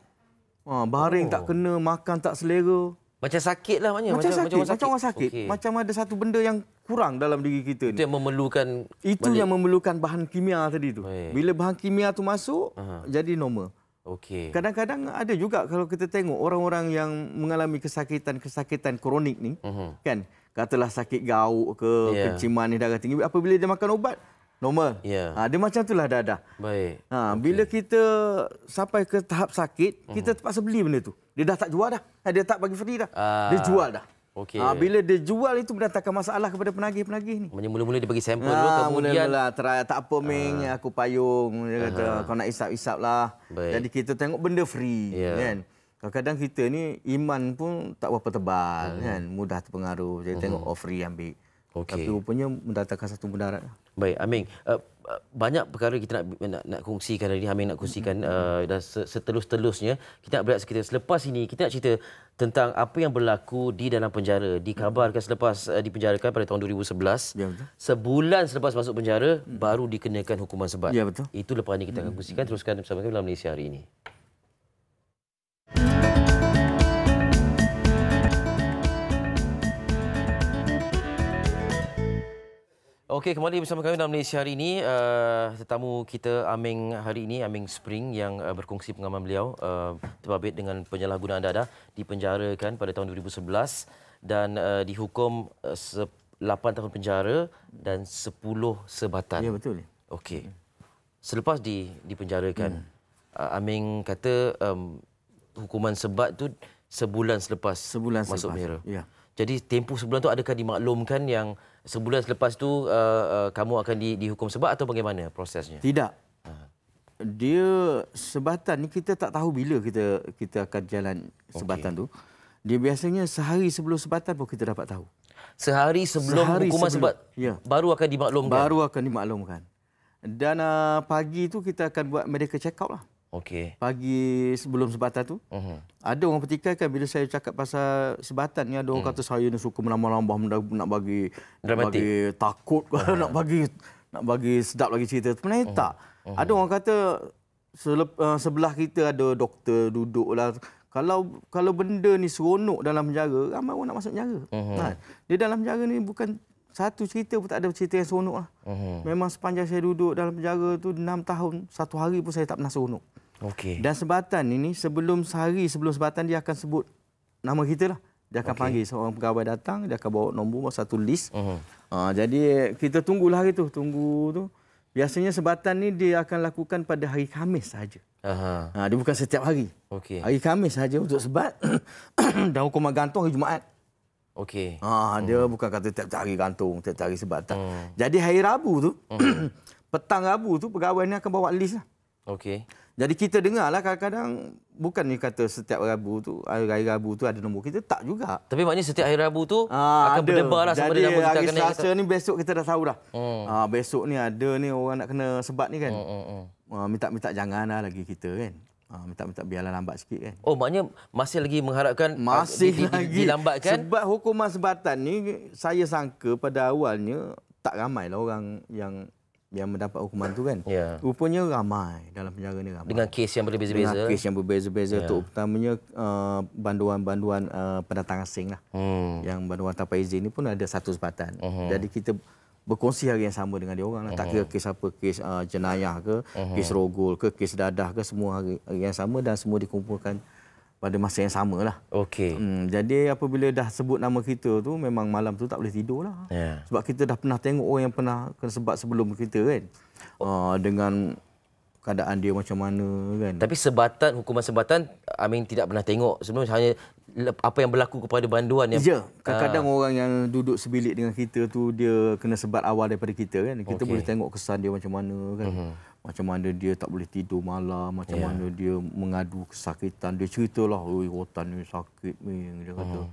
ha, baring oh. tak kena, makan tak selera. Macam sakit lah maknanya. Macam, macam, sakit. macam, macam orang sakit. Okay. Macam ada satu benda yang kurang dalam diri kita ni. Itu yang memerlukan... Itu mana? yang memerlukan bahan kimia tadi tu. Baik. Bila bahan kimia tu masuk, Aha. jadi normal. Okey. Kadang-kadang ada juga kalau kita tengok orang-orang yang mengalami kesakitan-kesakitan kronik ni, uh-huh. kan? Katalah sakit gaut ke, yeah. kenciman ni darah tinggi. Apabila dia makan ubat, normal. Yeah. Ha, dia macam itulah dada. Baik. Ha, okay. Bila kita sampai ke tahap sakit, mm -hmm. kita mhm. terpaksa beli benda tu. Dia dah tak jual dah. Ha, dia tak bagi free dah. Ah. Dia jual dah. Okay. Ha, bila dia jual itu mendatangkan masalah kepada penagih-penagih ini. Macam mula-mula dia bagi sampel ha, dulu kemudian. Mula -mula, tak apa Ming, ha. aku payung. Dia kata, ha. kau nak isap-isap lah. Baik. Jadi kita tengok benda free. Yeah. Kan? Kadang-kadang kita ni iman pun tak berapa tebal. Hmm. kan Mudah terpengaruh. Jadi hmm. tengok mhm. offering oh, ambil. Okay. Tapi rupanya mendatangkan satu mudarat. Lah. Baik, Amin. Uh, banyak perkara kita nak nak, nak kongsikan hari ini. Amin nak kongsikan uh, dan seterus-terusnya. Kita nak berlihat sekitar selepas ini, kita nak cerita tentang apa yang berlaku di dalam penjara. Dikabarkan mm-hmm. selepas uh, dipenjarakan pada tahun 2011. Ya, betul. Sebulan selepas masuk penjara, hmm. baru dikenakan hukuman sebat. Ya, betul. Itu lepas ini kita akan mm-hmm. kongsikan. Teruskan bersama kami dalam Malaysia hari ini. Okey, kembali bersama kami dalam Malaysia hari ini. Uh, tetamu kita, Aming hari ini, Aming Spring yang uh, berkongsi pengalaman beliau uh, terbabit dengan penyalahgunaan dadah dipenjarakan pada tahun 2011 dan uh, dihukum uh, 8 tahun penjara dan 10 sebatan. Ya, betul. Okey. Selepas di dipenjarakan, hmm. uh, Aming kata um, hukuman sebat tu sebulan selepas sebulan masuk penjara. Ya. Jadi tempoh sebulan tu adakah dimaklumkan yang sebulan selepas tu uh, uh, kamu akan di, dihukum sebab atau bagaimana prosesnya? Tidak. Ha. Dia sebatan ni kita tak tahu bila kita kita akan jalan sebatan okay. tu. Dia biasanya sehari sebelum sebatan pun kita dapat tahu. Sehari sebelum sehari hukuman sebelum, sebat ya. baru akan dimaklumkan. Baru akan dimaklumkan. Dan uh, pagi tu kita akan buat medical check up lah. Okey. Pagi sebelum sebatan tu. Uh-huh. Ada orang pertikaikan bila saya cakap pasal sebatan ni ada orang hmm. kata saya ni suka melambah-lambah nak bagi Dramatik. bagi takut uh-huh. *laughs* nak bagi nak bagi sedap lagi cerita. Sebenarnya uh-huh. tak. Uh-huh. Ada orang kata selep, uh, sebelah kita ada doktor duduklah. Kalau kalau benda ni seronok dalam penjara, ramai orang nak masuk penjara. Uh-huh. Nah, dia dalam penjara ni bukan satu cerita pun tak ada cerita yang seronok lah. Uh-huh. Memang sepanjang saya duduk dalam penjara tu enam tahun, satu hari pun saya tak pernah seronok. Okey. Dan sebatan ini sebelum sehari sebelum sebatan dia akan sebut nama kita lah. Dia akan okay. panggil seorang pegawai datang, dia akan bawa nombor satu list. Uh-huh. Uh, jadi kita tunggulah hari tu, tunggu tu. Biasanya sebatan ni dia akan lakukan pada hari Khamis saja. uh dia bukan setiap hari. Okey. Hari Khamis saja untuk sebat *coughs* dan hukuman gantung hari Jumaat. Okey. Ha, dia hmm. bukan kata tiap hari gantung, tiap hari sebatan. Hmm. Jadi hari Rabu tu, hmm. *coughs* petang Rabu tu pegawai ni akan bawa list lah. Okey. Jadi kita dengarlah kadang-kadang bukan ni kata setiap Rabu tu hari, hari Rabu tu ada nombor kita tak juga. Tapi maknanya setiap hari Rabu tu ha, akan ada. berdebarlah sama dengan nombor kita hari Selasa ni besok kita dah tahu dah. Hmm. Ha, besok ni ada ni orang nak kena sebat ni kan. Hmm, hmm, hmm. Ha, ah, minta janganlah lagi kita kan. Ha, minta-minta biarlah lambat sikit kan. Oh maknanya masih lagi mengharapkan eh, masih uh, lagi dilambatkan. Sebab hukuman sebatan ni saya sangka pada awalnya tak ramai lah orang yang yang mendapat hukuman tu kan. Yeah. Rupanya ramai dalam penjara ni ramai. Dengan kes yang berbeza-beza. Dengan kes yang berbeza-beza yeah. tu pertamanya uh, banduan-banduan uh, pendatang asing lah. Hmm. Yang banduan tanpa izin ni pun ada satu sempatan. Uh-huh. Mhm. Jadi kita berkongsi hari yang sama dengan dia orang Uh-huh. Tak kira mhm. kes apa, kes uh, jenayah ke, uh-huh. kes rogol ke, kes dadah ke, semua hari, hari yang sama dan semua dikumpulkan pada masa yang sama lah. Okey. Hmm, jadi apabila dah sebut nama kita tu, memang malam tu tak boleh tidur lah. Yeah. Sebab kita dah pernah tengok orang yang pernah kena sebat sebelum kita kan. Uh, dengan keadaan dia macam mana kan. Tapi sebatan, hukuman sebatan, Amin tidak pernah tengok. Sebenarnya hanya apa yang berlaku kepada banduan yang... Ya, kadang-kadang uh... orang yang duduk sebilik dengan kita tu, dia kena sebat awal daripada kita kan. Kita okay. boleh tengok kesan dia macam mana kan. Mm-hmm macam mana dia tak boleh tidur malam macam yeah. mana dia mengadu kesakitan dia ceritalah oi rotan ni sakit ming dia kata uh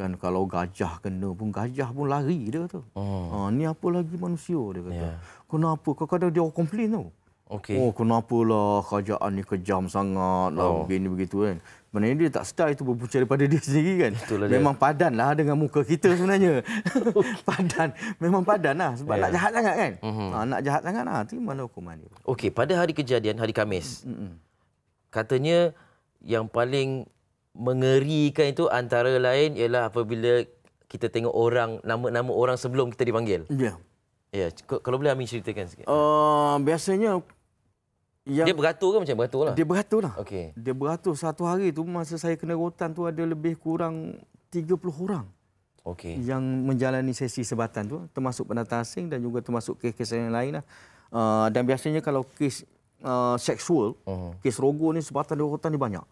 kan kalau gajah kena pun gajah pun lari dia kata uh ha ni apa lagi manusia dia kata yeah. kenapa kadang-kadang dia komplain tau Okay. Oh, kenapalah kerajaan ni kejam sangat lah, oh. begini begitu kan. Sebenarnya dia tak sedar itu berpunca daripada *laughs* dia sendiri kan. Itulah Memang dia. padan lah dengan muka kita sebenarnya. *laughs* padan. Memang padan lah. Sebab yeah. nak jahat sangat kan. Mm -hmm. ha, nak jahat sangat lah. Terima lah hukuman dia. Okey, pada hari kejadian, hari Kamis. Mm -hmm. Katanya yang paling mengerikan itu antara lain ialah apabila kita tengok orang, nama-nama orang sebelum kita dipanggil. Ya. Yeah. Ya, kalau boleh Amin ceritakan sikit. Uh, biasanya yang dia beratur ke macam beratur lah? Dia beratur lah. Okay. Dia beratur. Satu hari tu masa saya kena rotan tu ada lebih kurang 30 orang. Okay. Yang menjalani sesi sebatan tu. Termasuk penata asing dan juga termasuk kes-kes yang lain lah. Uh, dan biasanya kalau kes uh, seksual, uh-huh. kes rogo ni sebatan dia rotan ni banyak.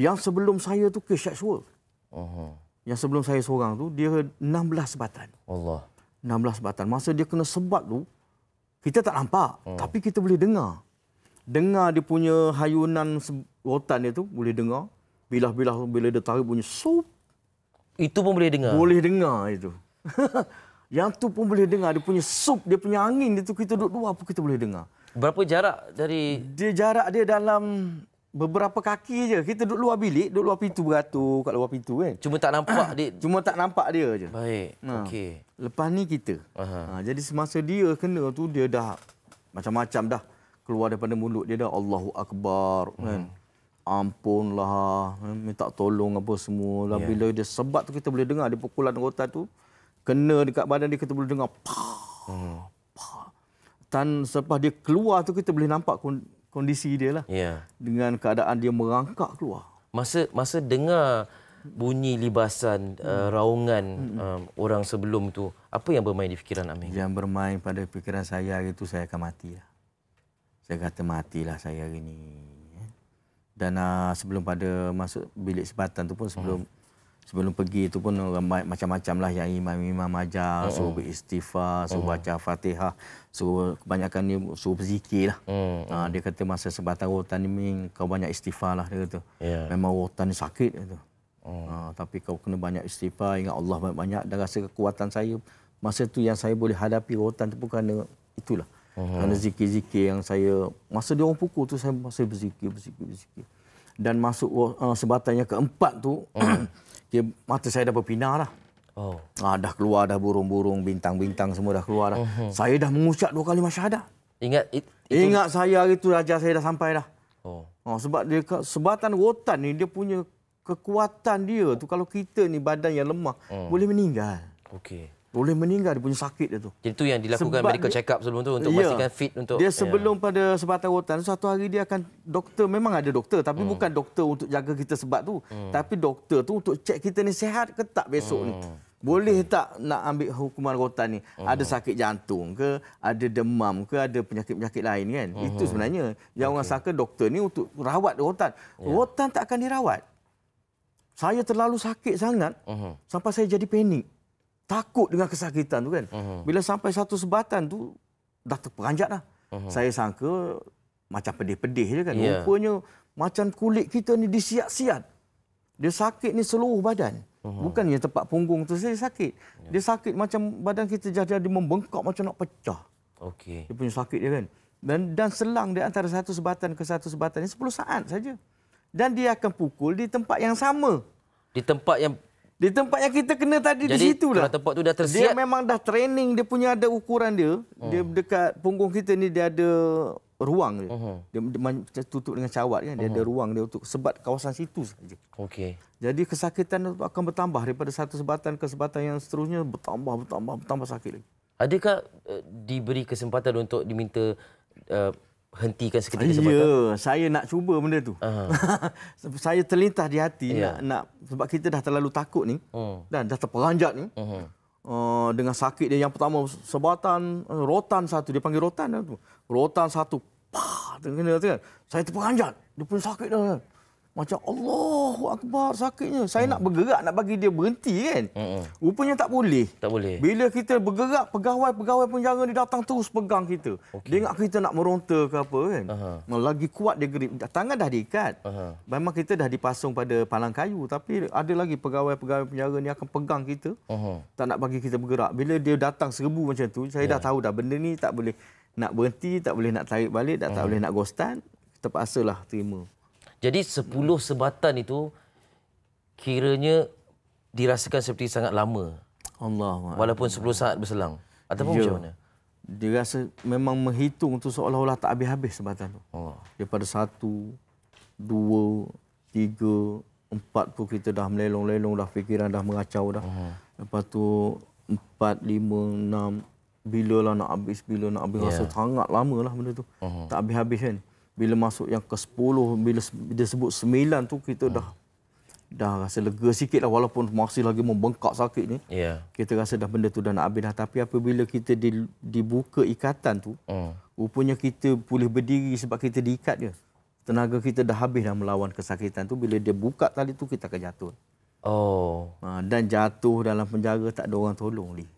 Yang sebelum saya tu kes seksual. Uh-huh. Yang sebelum saya seorang tu dia 16 sebatan. Allah. 16 sebatan. Masa dia kena sebat tu, kita tak nampak. Uh-huh. Tapi kita boleh dengar dengar dia punya hayunan rotan dia tu boleh dengar bilah-bilah bila dia tarik bunyi sup itu pun boleh dengar boleh dengar itu *laughs* yang tu pun boleh dengar dia punya sup dia punya angin dia tu kita duduk dua apa kita boleh dengar berapa jarak dari dia jarak dia dalam beberapa kaki je kita duduk luar bilik duduk luar pintu beratur kat luar pintu kan cuma tak nampak *coughs* dia cuma tak nampak dia je baik ha. okey lepas ni kita ha jadi semasa dia kena tu dia dah macam-macam dah keluar daripada mulut dia dah Allahu akbar hmm. kan ampunlah eh, minta tolong apa semua lah yeah. bila dia sebab tu kita boleh dengar dia pukulan rotan tu kena dekat badan dia kita boleh dengar pah, hmm. pa. dan selepas dia keluar tu kita boleh nampak kondisi dia lah yeah. dengan keadaan dia merangkak keluar masa masa dengar bunyi libasan hmm. uh, raungan hmm. uh, orang sebelum tu apa yang bermain di fikiran Amin? yang bermain pada fikiran saya itu saya akan mati lah. Dia kata matilah saya hari ini. Eh? Dan uh, sebelum pada masuk bilik sebatan tu pun sebelum hmm. sebelum pergi tu pun ramai macam-macam lah yang imam-imam ajar, hmm. suruh beristighfar, suruh hmm. baca fatihah, suruh kebanyakan ni suruh berzikir lah. Hmm. Uh, dia kata masa sebatan rotan ni Ming, kau banyak istighfar lah dia kata. Yeah. Memang rotan ni sakit dia kata. Hmm. Uh, tapi kau kena banyak istighfar, ingat Allah banyak-banyak dan rasa kekuatan saya. Masa tu yang saya boleh hadapi rotan tu pun kerana itulah. Uh-huh. Kerana zikir-zikir yang saya masa dia orang pukul tu saya masih berzikir berzikir berzikir. Dan masuk uh, sebatanya keempat tu uh-huh. *clears throat* mata saya dah berpindah lah. Oh. Ah, dah keluar dah burung-burung, bintang-bintang semua dah keluar dah. Uh-huh. Saya dah mengucap dua kali masyhadah. Ingat it, itu... Ingat saya hari tu raja saya dah sampai dah. Oh. Ah, sebab dia sebatan rotan ni dia punya kekuatan dia tu kalau kita ni badan yang lemah uh boleh meninggal. Okey boleh meninggal dia punya sakit dia tu. Jadi tu yang dilakukan Sebab medical check up sebelum tu untuk yeah. memastikan fit untuk Dia ya. sebelum yeah. pada sebatan rotan satu hari dia akan doktor memang ada doktor tapi mm. bukan doktor untuk jaga kita sebab tu mm. tapi doktor tu untuk cek kita ni sehat ke tak besok mm. ni. Hmm. Boleh mm. tak nak ambil hukuman rotan ni? Mm. Ada sakit jantung ke, ada demam ke, ada penyakit-penyakit lain kan? Mm. Itu sebenarnya yang okay. orang sangka doktor ni untuk rawat rotan. Yeah. Rotan tak akan dirawat. Saya terlalu sakit sangat mm. sampai saya jadi panik takut dengan kesakitan tu kan. Uh-huh. Bila sampai satu sebatan tu dah terperanjat dah. Uh-huh. Saya sangka macam pedih-pedih je kan. Yeah. Rupanya macam kulit kita ni disiat-siat. Dia sakit ni seluruh badan. Uh-huh. Bukan yang tempat punggung tu saja sakit. Yeah. Dia sakit macam badan kita jadi membengkak macam nak pecah. Okey. Dia punya sakit dia kan. Dan dan selang dia antara satu sebatan ke satu sebatan ni 10 saat saja. Dan dia akan pukul di tempat yang sama. Di tempat yang di tempat yang kita kena tadi Jadi, di situ lah. Jadi tempat tu dah tersiap. Dia memang dah training dia punya ada ukuran dia. Hmm. Dia dekat punggung kita ni dia ada ruang dia. Uh-huh. Dia, dia, dia tutup dengan cawat kan. Dia uh-huh. ada hmm. ruang dia untuk sebat kawasan situ saja. Okey. Jadi kesakitan akan bertambah daripada satu sebatan ke sebatan yang seterusnya bertambah bertambah bertambah sakit lagi. Adakah uh, diberi kesempatan untuk diminta uh, hentikan seketika sebab Ya, saya nak cuba benda tu. Uh-huh. *laughs* saya terlintas di hati yeah. nak, nak sebab kita dah terlalu takut ni uh-huh. dan dah terperanjat ni. Uh-huh. Uh, dengan sakit dia yang pertama sebatan uh, rotan satu dia panggil rotan tu. Rotan satu. Pah, kena kan. Saya terperanjat. Dia pun sakit dah kan. Macam Allahu Akbar sakitnya. Saya hmm. nak bergerak nak bagi dia berhenti kan. Hmm. Rupanya tak boleh. Tak boleh. Bila kita bergerak pegawai-pegawai penjara dia datang terus pegang kita. Okay. Dia ingat kita nak meronta ke apa kan. Uh-huh. Lagi kuat dia grip. Tangan dah diikat. Uh-huh. Memang kita dah dipasung pada palang kayu. Tapi ada lagi pegawai-pegawai penjara ni akan pegang kita. Uh-huh. Tak nak bagi kita bergerak. Bila dia datang serbu macam tu. Saya yeah. dah ya. tahu dah benda ni tak boleh nak berhenti. Tak boleh nak tarik balik. Tak, uh-huh. tak boleh nak gostan. Terpaksalah terima. Jadi sepuluh sebatan itu kiranya dirasakan seperti sangat lama. Allah. Walaupun sepuluh saat berselang. Ataupun yeah. macam mana? Dia rasa memang menghitung tu seolah-olah tak habis-habis sebatan tu. Allah. Oh. Daripada satu, dua, tiga, empat pun kita dah melelong-lelong, dah fikiran dah mengacau dah. Allah. Hmm. Lepas tu empat, lima, enam, bila lah nak habis, bila nak habis. Yeah. Rasa sangat lama lah benda tu. Allah. Hmm. Tak habis-habis kan. Allah bila masuk yang ke-10 bila dia sebut 9 tu kita dah dah rasa lega sikit lah walaupun masih lagi membengkak sakit ni yeah. kita rasa dah benda tu dah nak habis dah tapi apabila kita di, dibuka ikatan tu mm. rupanya kita boleh berdiri sebab kita diikat dia tenaga kita dah habis dah melawan kesakitan tu bila dia buka tali tu kita akan jatuh oh ha, dan jatuh dalam penjara tak ada orang tolong ni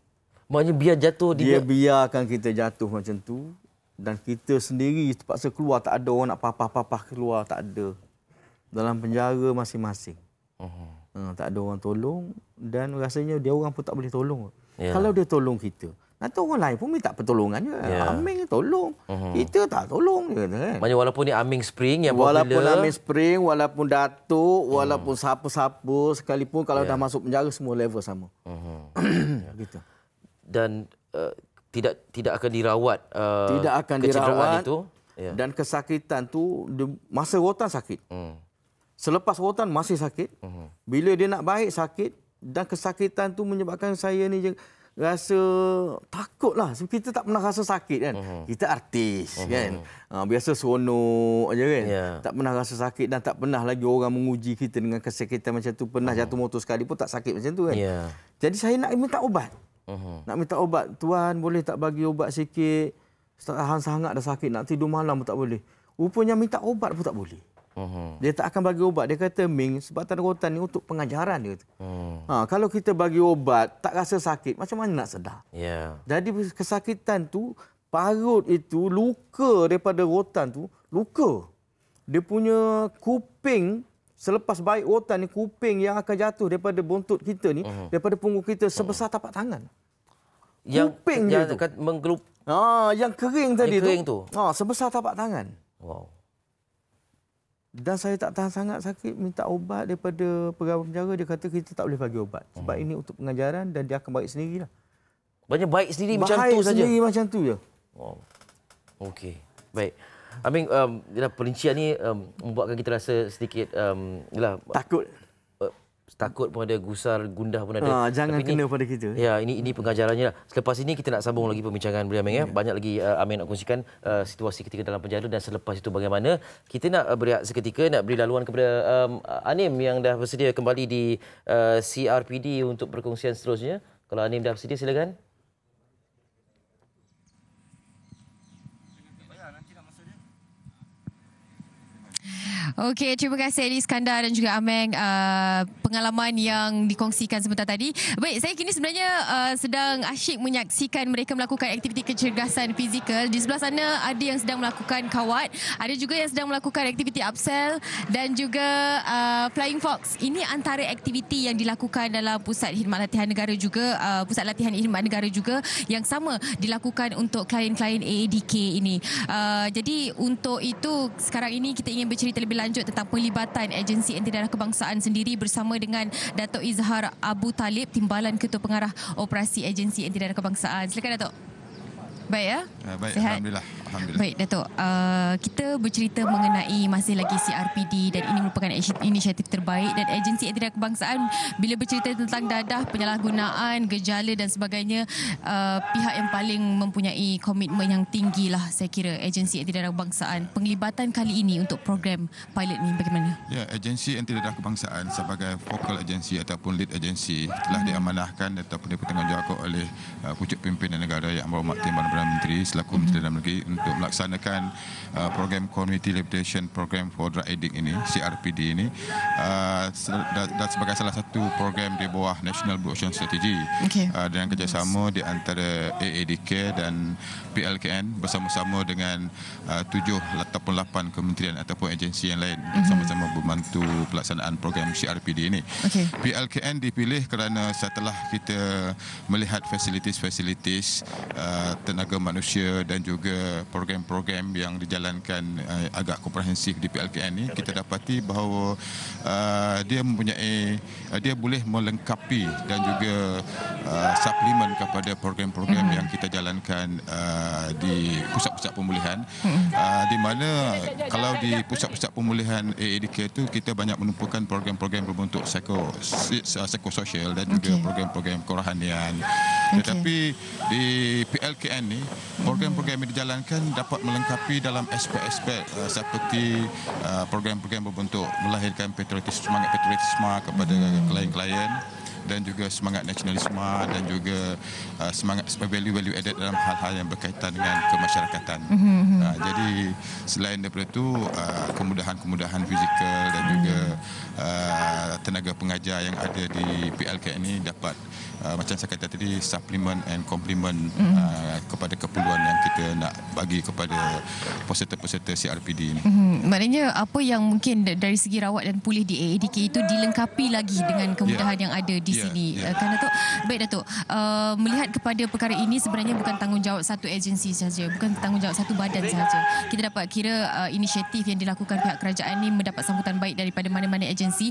maknanya biar jatuh dia, dia biarkan kita jatuh macam tu dan kita sendiri terpaksa keluar tak ada orang nak papah-papah keluar tak ada dalam penjara masing-masing. Uh-huh. Hmm, tak ada orang tolong dan rasanya dia orang pun tak boleh tolong. Yeah. Kalau dia tolong kita, nanti orang lain pun minta pertolongan je. Yeah. Aming tolong. Uh-huh. Kita tak tolong je. Kan? walaupun ni Aming Spring yang walaupun popular. Walaupun Aming Spring, walaupun Datuk, mhm. walaupun uh-huh. sekalipun kalau yeah. dah masuk penjara semua level sama. Uh-huh. *coughs* yeah. Dan uh, tidak tidak akan dirawat uh, tidak akan dirawat itu ya. dan kesakitan tu masa rotan sakit. Hmm. Selepas rotan masih sakit. Hmm. Bila dia nak baik sakit dan kesakitan tu menyebabkan saya ni je rasa takutlah sebab kita tak pernah rasa sakit kan. Hmm. Kita artis hmm. kan. Ha, biasa seronok aja kan. Yeah. Tak pernah rasa sakit dan tak pernah lagi orang menguji kita dengan kesakitan macam tu. Pernah hmm. jatuh motor sekali pun tak sakit macam tu kan. Yeah. Jadi saya nak minta ubat huh Nak minta ubat, tuan boleh tak bagi ubat sikit? Tahan sangat dah sakit, nak tidur malam pun tak boleh. Rupanya minta ubat pun tak boleh. Uh-huh. Dia tak akan bagi ubat. Dia kata, Ming, sebab tanda rotan ni untuk pengajaran dia. Uh-huh. Ha, kalau kita bagi ubat, tak rasa sakit, macam mana nak sedar? Yeah. Jadi kesakitan tu, parut itu, luka daripada rotan tu, luka. Dia punya kuping selepas baik otan ni kuping yang akan jatuh daripada buntut kita ni uh-huh. daripada punggung kita sebesar tapak tangan yang kuping yang dia tu menggelup ha ah, yang kering tadi yang kering tu, ha ah, sebesar tapak tangan wow dan saya tak tahan sangat sakit minta ubat daripada pegawai penjara dia kata kita tak boleh bagi ubat sebab uh-huh. ini untuk pengajaran dan dia akan baik sendirilah banyak baik sendiri baik macam tu saja baik sendiri macam tu je wow okey baik I mean um yalah, perincian ni um, membuatkan kita rasa sedikit um yalah, takut uh, takut pun ada gusar gundah pun ada. Ha, jangan Tapi kena ini, pada kita. Ya, ini ini pengajarannya. Lah. Selepas ini kita nak sambung lagi perbincangan beliau Ming ya. ya. Banyak lagi uh, Amin nak kongsikan uh, situasi ketika dalam penjara dan selepas itu bagaimana. Kita nak uh, seketika nak beri laluan kepada um, Anim yang dah bersedia kembali di uh, CRPD untuk perkongsian seterusnya. Kalau Anim dah bersedia silakan. Okey, terima kasih Ali Iskandar dan juga Ameng. Uh, pengalaman yang dikongsikan sebentar tadi. Baik, saya kini sebenarnya uh, sedang asyik menyaksikan mereka melakukan aktiviti kecergasan fizikal. Di sebelah sana ada yang sedang melakukan kawat, ada juga yang sedang melakukan aktiviti upsell dan juga uh, flying fox. Ini antara aktiviti yang dilakukan dalam pusat khidmat latihan negara juga, uh, pusat latihan khidmat negara juga yang sama dilakukan untuk klien-klien AADK ini. Uh, jadi untuk itu sekarang ini kita ingin bercerita lebih lanjut tentang pelibatan agensi entiti darah kebangsaan sendiri bersama bersama dengan Datuk Izhar Abu Talib, Timbalan Ketua Pengarah Operasi Agensi Antidana Kebangsaan. Silakan Datuk. Baik ya? ya? baik, Sihat. Alhamdulillah. Alhamdulillah. Baik Datuk, uh, kita bercerita mengenai masih lagi CRPD dan ini merupakan inisiatif terbaik dan agensi etika kebangsaan bila bercerita tentang dadah, penyalahgunaan, gejala dan sebagainya uh, pihak yang paling mempunyai komitmen yang tinggi lah saya kira agensi etika kebangsaan. Penglibatan kali ini untuk program pilot ini bagaimana? Ya, agensi etika kebangsaan sebagai focal agensi ataupun lead agensi telah hmm. diamanahkan ataupun dipertanggungjawabkan oleh uh, pucuk pimpinan negara yang berhormat Timbalan Perdana Menteri selaku hmm. Menteri Dalam Negeri untuk untuk melaksanakan uh, program Community Liberation Program for Drug Addict ini, CRPD ini uh, dan sebagai salah satu program di bawah National Blue Ocean Strategy okay. uh, dengan kerjasama di antara AADK dan PLKN bersama-sama dengan uh, tujuh ataupun lapan kementerian ataupun agensi yang lain mm-hmm. sama-sama membantu pelaksanaan program CRPD ini. Okay. PLKN dipilih kerana setelah kita melihat fasilitis-fasilitis uh, tenaga manusia dan juga program-program yang dijalankan uh, agak komprehensif di PLKN ini kita dapati bahawa uh, dia mempunyai uh, dia boleh melengkapi dan juga uh, suplemen kepada program-program mm-hmm. yang kita jalankan uh, di pusat-pusat pemulihan mm-hmm. uh, di mana kalau di pusat-pusat pemulihan AADK itu kita banyak menumpukan program-program berbentuk psiko sosial dan juga okay. program-program kerohanian okay. tetapi di PLKN ini program-program yang dijalankan diharapkan dapat melengkapi dalam aspek-aspek uh, seperti uh, program-program berbentuk melahirkan patriotis, semangat patriotisme kepada hmm. klien-klien dan juga semangat nasionalisme dan juga uh, semangat value-value added dalam hal-hal yang berkaitan dengan kemasyarakatan. Mm-hmm. Uh, jadi selain daripada itu uh, kemudahan-kemudahan fizikal dan juga uh, tenaga pengajar yang ada di PLK ini dapat uh, macam saya kata tadi suplemen and complement mm. uh, kepada keperluan yang kita nak bagi kepada peserta-peserta CRPD ini. Mm. Maknanya apa yang mungkin dari segi rawat dan pulih di AADK itu dilengkapi lagi dengan ya. kemudahan yeah. yang ada di yeah. sini. Yeah. Ya. Uh, kan Datuk? Baik Datuk, uh, melihat kepada perkara ini sebenarnya bukan tanggungjawab satu agensi sahaja, bukan tanggungjawab satu badan sahaja. Kita dapat kira uh, inisiatif yang dilakukan pihak kerajaan ini mendapat sambutan baik daripada mana-mana agensi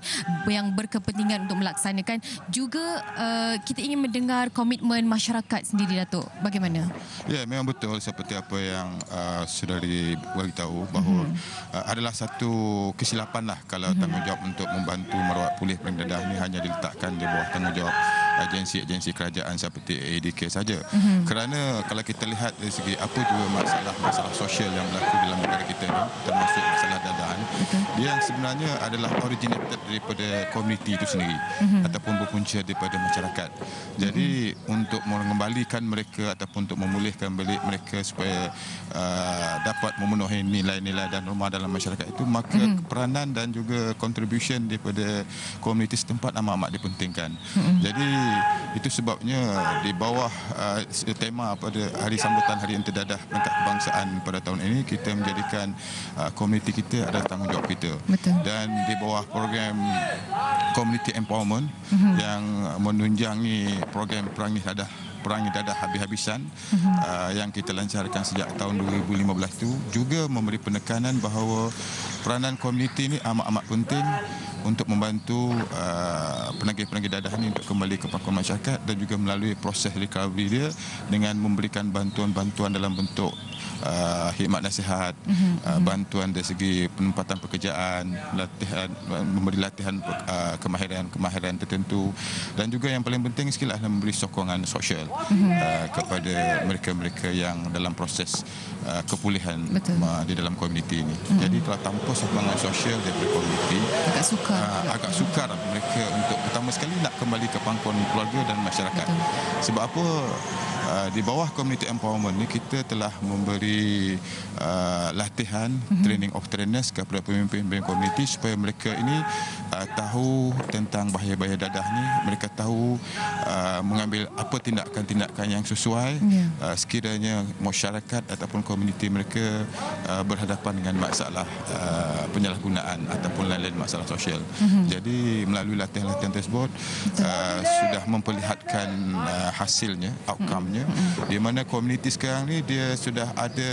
yang berkepentingan untuk melaksanakan juga uh, kita ingin mendengar komitmen masyarakat sendiri Datuk. Bagaimana? Ya, yeah, memang betul seperti apa yang uh, saudari beritahu bahawa mm-hmm. uh, adalah satu kesilapanlah kalau mm-hmm. tanggungjawab untuk membantu merawat pulih pendedah ini hanya diletakkan di bawah tanggungjawab agensi-agensi kerajaan seperti ADK saja. Mm-hmm. Kerana kalau kita lihat dari segi apa juga masalah-masalah sosial yang berlaku dalam negara kita ini termasuk masalah dadaan, dia yang sebenarnya adalah originated daripada komuniti itu sendiri mm-hmm. ataupun berpunca daripada masyarakat. Jadi hmm untuk mengembalikan mereka ataupun untuk memulihkan balik mereka supaya uh, dapat memenuhi nilai-nilai dan rumah dalam masyarakat itu maka hmm peranan dan juga contribution daripada komuniti setempat amat-amat dipentingkan. hmm Jadi itu sebabnya di bawah uh, tema pada hari sambutan Hari Interdadah Pangkat Kebangsaan pada tahun ini kita menjadikan uh, komuniti kita adalah tanggungjawab kita. Betul. Dan di bawah program community empowerment hmm yang menunjangi Program mempunyai program ada, dadah perangi ada habis-habisan uh-huh. uh, yang kita lancarkan sejak tahun 2015 itu juga memberi penekanan bahawa peranan komuniti ini amat-amat penting untuk membantu uh, penagih-penagih dadah ini untuk kembali ke pakuan masyarakat dan juga melalui proses recovery dia dengan memberikan bantuan-bantuan dalam bentuk uh, khidmat nasihat, mm-hmm. uh, mhm. bantuan dari segi penempatan pekerjaan, latihan, memberi latihan uh, kemahiran-kemahiran tertentu dan juga yang paling penting sekali adalah memberi sokongan sosial mm-hmm. uh, kepada mereka-mereka yang dalam proses Uh, kepulihan uh, di dalam komuniti ini. Hmm. Jadi telah tanpa sokongan sosial daripada komuniti agak sukar uh, agak sukar lah mereka untuk pertama sekali nak kembali ke pangkuan keluarga dan masyarakat. Betul. Sebab apa uh, di bawah komuniti empowerment ini kita telah memberi uh, latihan hmm. training of trainers kepada pemimpin-pemimpin komuniti supaya mereka ini uh, tahu tentang bahaya-bahaya dadah ini. mereka tahu uh, mengambil apa tindakan-tindakan yang sesuai yeah. Ya. uh, sekiranya masyarakat ataupun komuniti mereka uh, berhadapan dengan masalah uh, penyalahgunaan ataupun lain-lain masalah sosial. Mm -hmm. Jadi melalui latihan-latihan tersebut uh, sudah memperlihatkan uh, hasilnya, outcome-nya mm -hmm. di mana komuniti sekarang ni dia sudah ada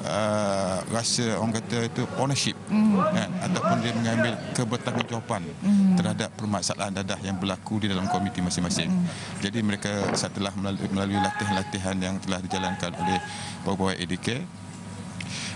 Uh, rasa orang kata itu ownership mm. kan? ataupun dia mengambil kebertanggungjawapan mm. terhadap permasalahan dadah yang berlaku di dalam komiti masing-masing. Mm. Jadi mereka setelah melalui, melalui latihan-latihan yang telah dijalankan oleh Pegawai ADK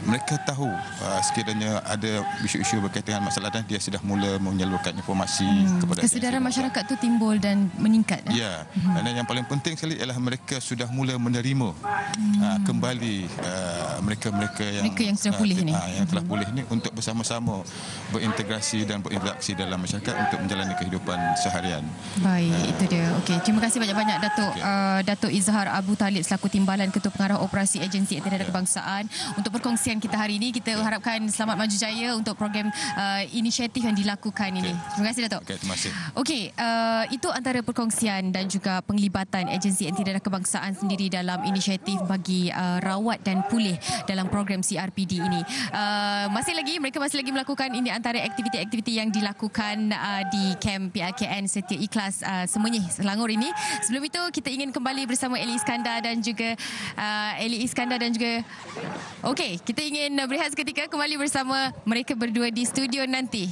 mereka tahu uh, sekiranya ada isu-isu berkaitan dengan masalah dan dia sudah mula menyalurkan informasi hmm. kepada kesedaran masyarakat itu timbul dan meningkat. Eh? Ya. Hmm. Dan yang paling penting sekali ialah mereka sudah mula menerima hmm. uh, kembali uh, mereka-mereka yang mereka yang sedang ah, pulih ni ha, yang telah mhm. pulih ni untuk bersama-sama berintegrasi dan berinteraksi dalam masyarakat untuk menjalani kehidupan seharian. Baik, ha. itu dia. Okey, terima kasih banyak-banyak Datuk okay. uh, Datuk Izhar Abu Talib selaku Timbalan Ketua Pengarah Operasi Agensi Etnik dan ya. Kebangsaan untuk perkongsian kita hari ini. Kita ya. harapkan selamat maju jaya untuk program uh, inisiatif yang dilakukan okay. ini. Terima kasih Datuk. Okey, terima kasih. Okey, uh, itu antara perkongsian dan juga penglibatan Agensi Etnik Kebangsaan sendiri dalam inisiatif bagi uh, rawat dan pulih dalam program CRPD ini. Uh, masih lagi mereka masih lagi melakukan ini antara aktiviti-aktiviti yang dilakukan uh, di kamp PRKN Setia Ikhlas uh, Semenyi Selangor ini. Sebelum itu kita ingin kembali bersama Eli Iskandar dan juga uh, Eli Iskandar dan juga Okey, kita ingin berehat seketika kembali bersama mereka berdua di studio nanti.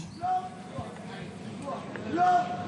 Love.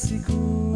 clássico.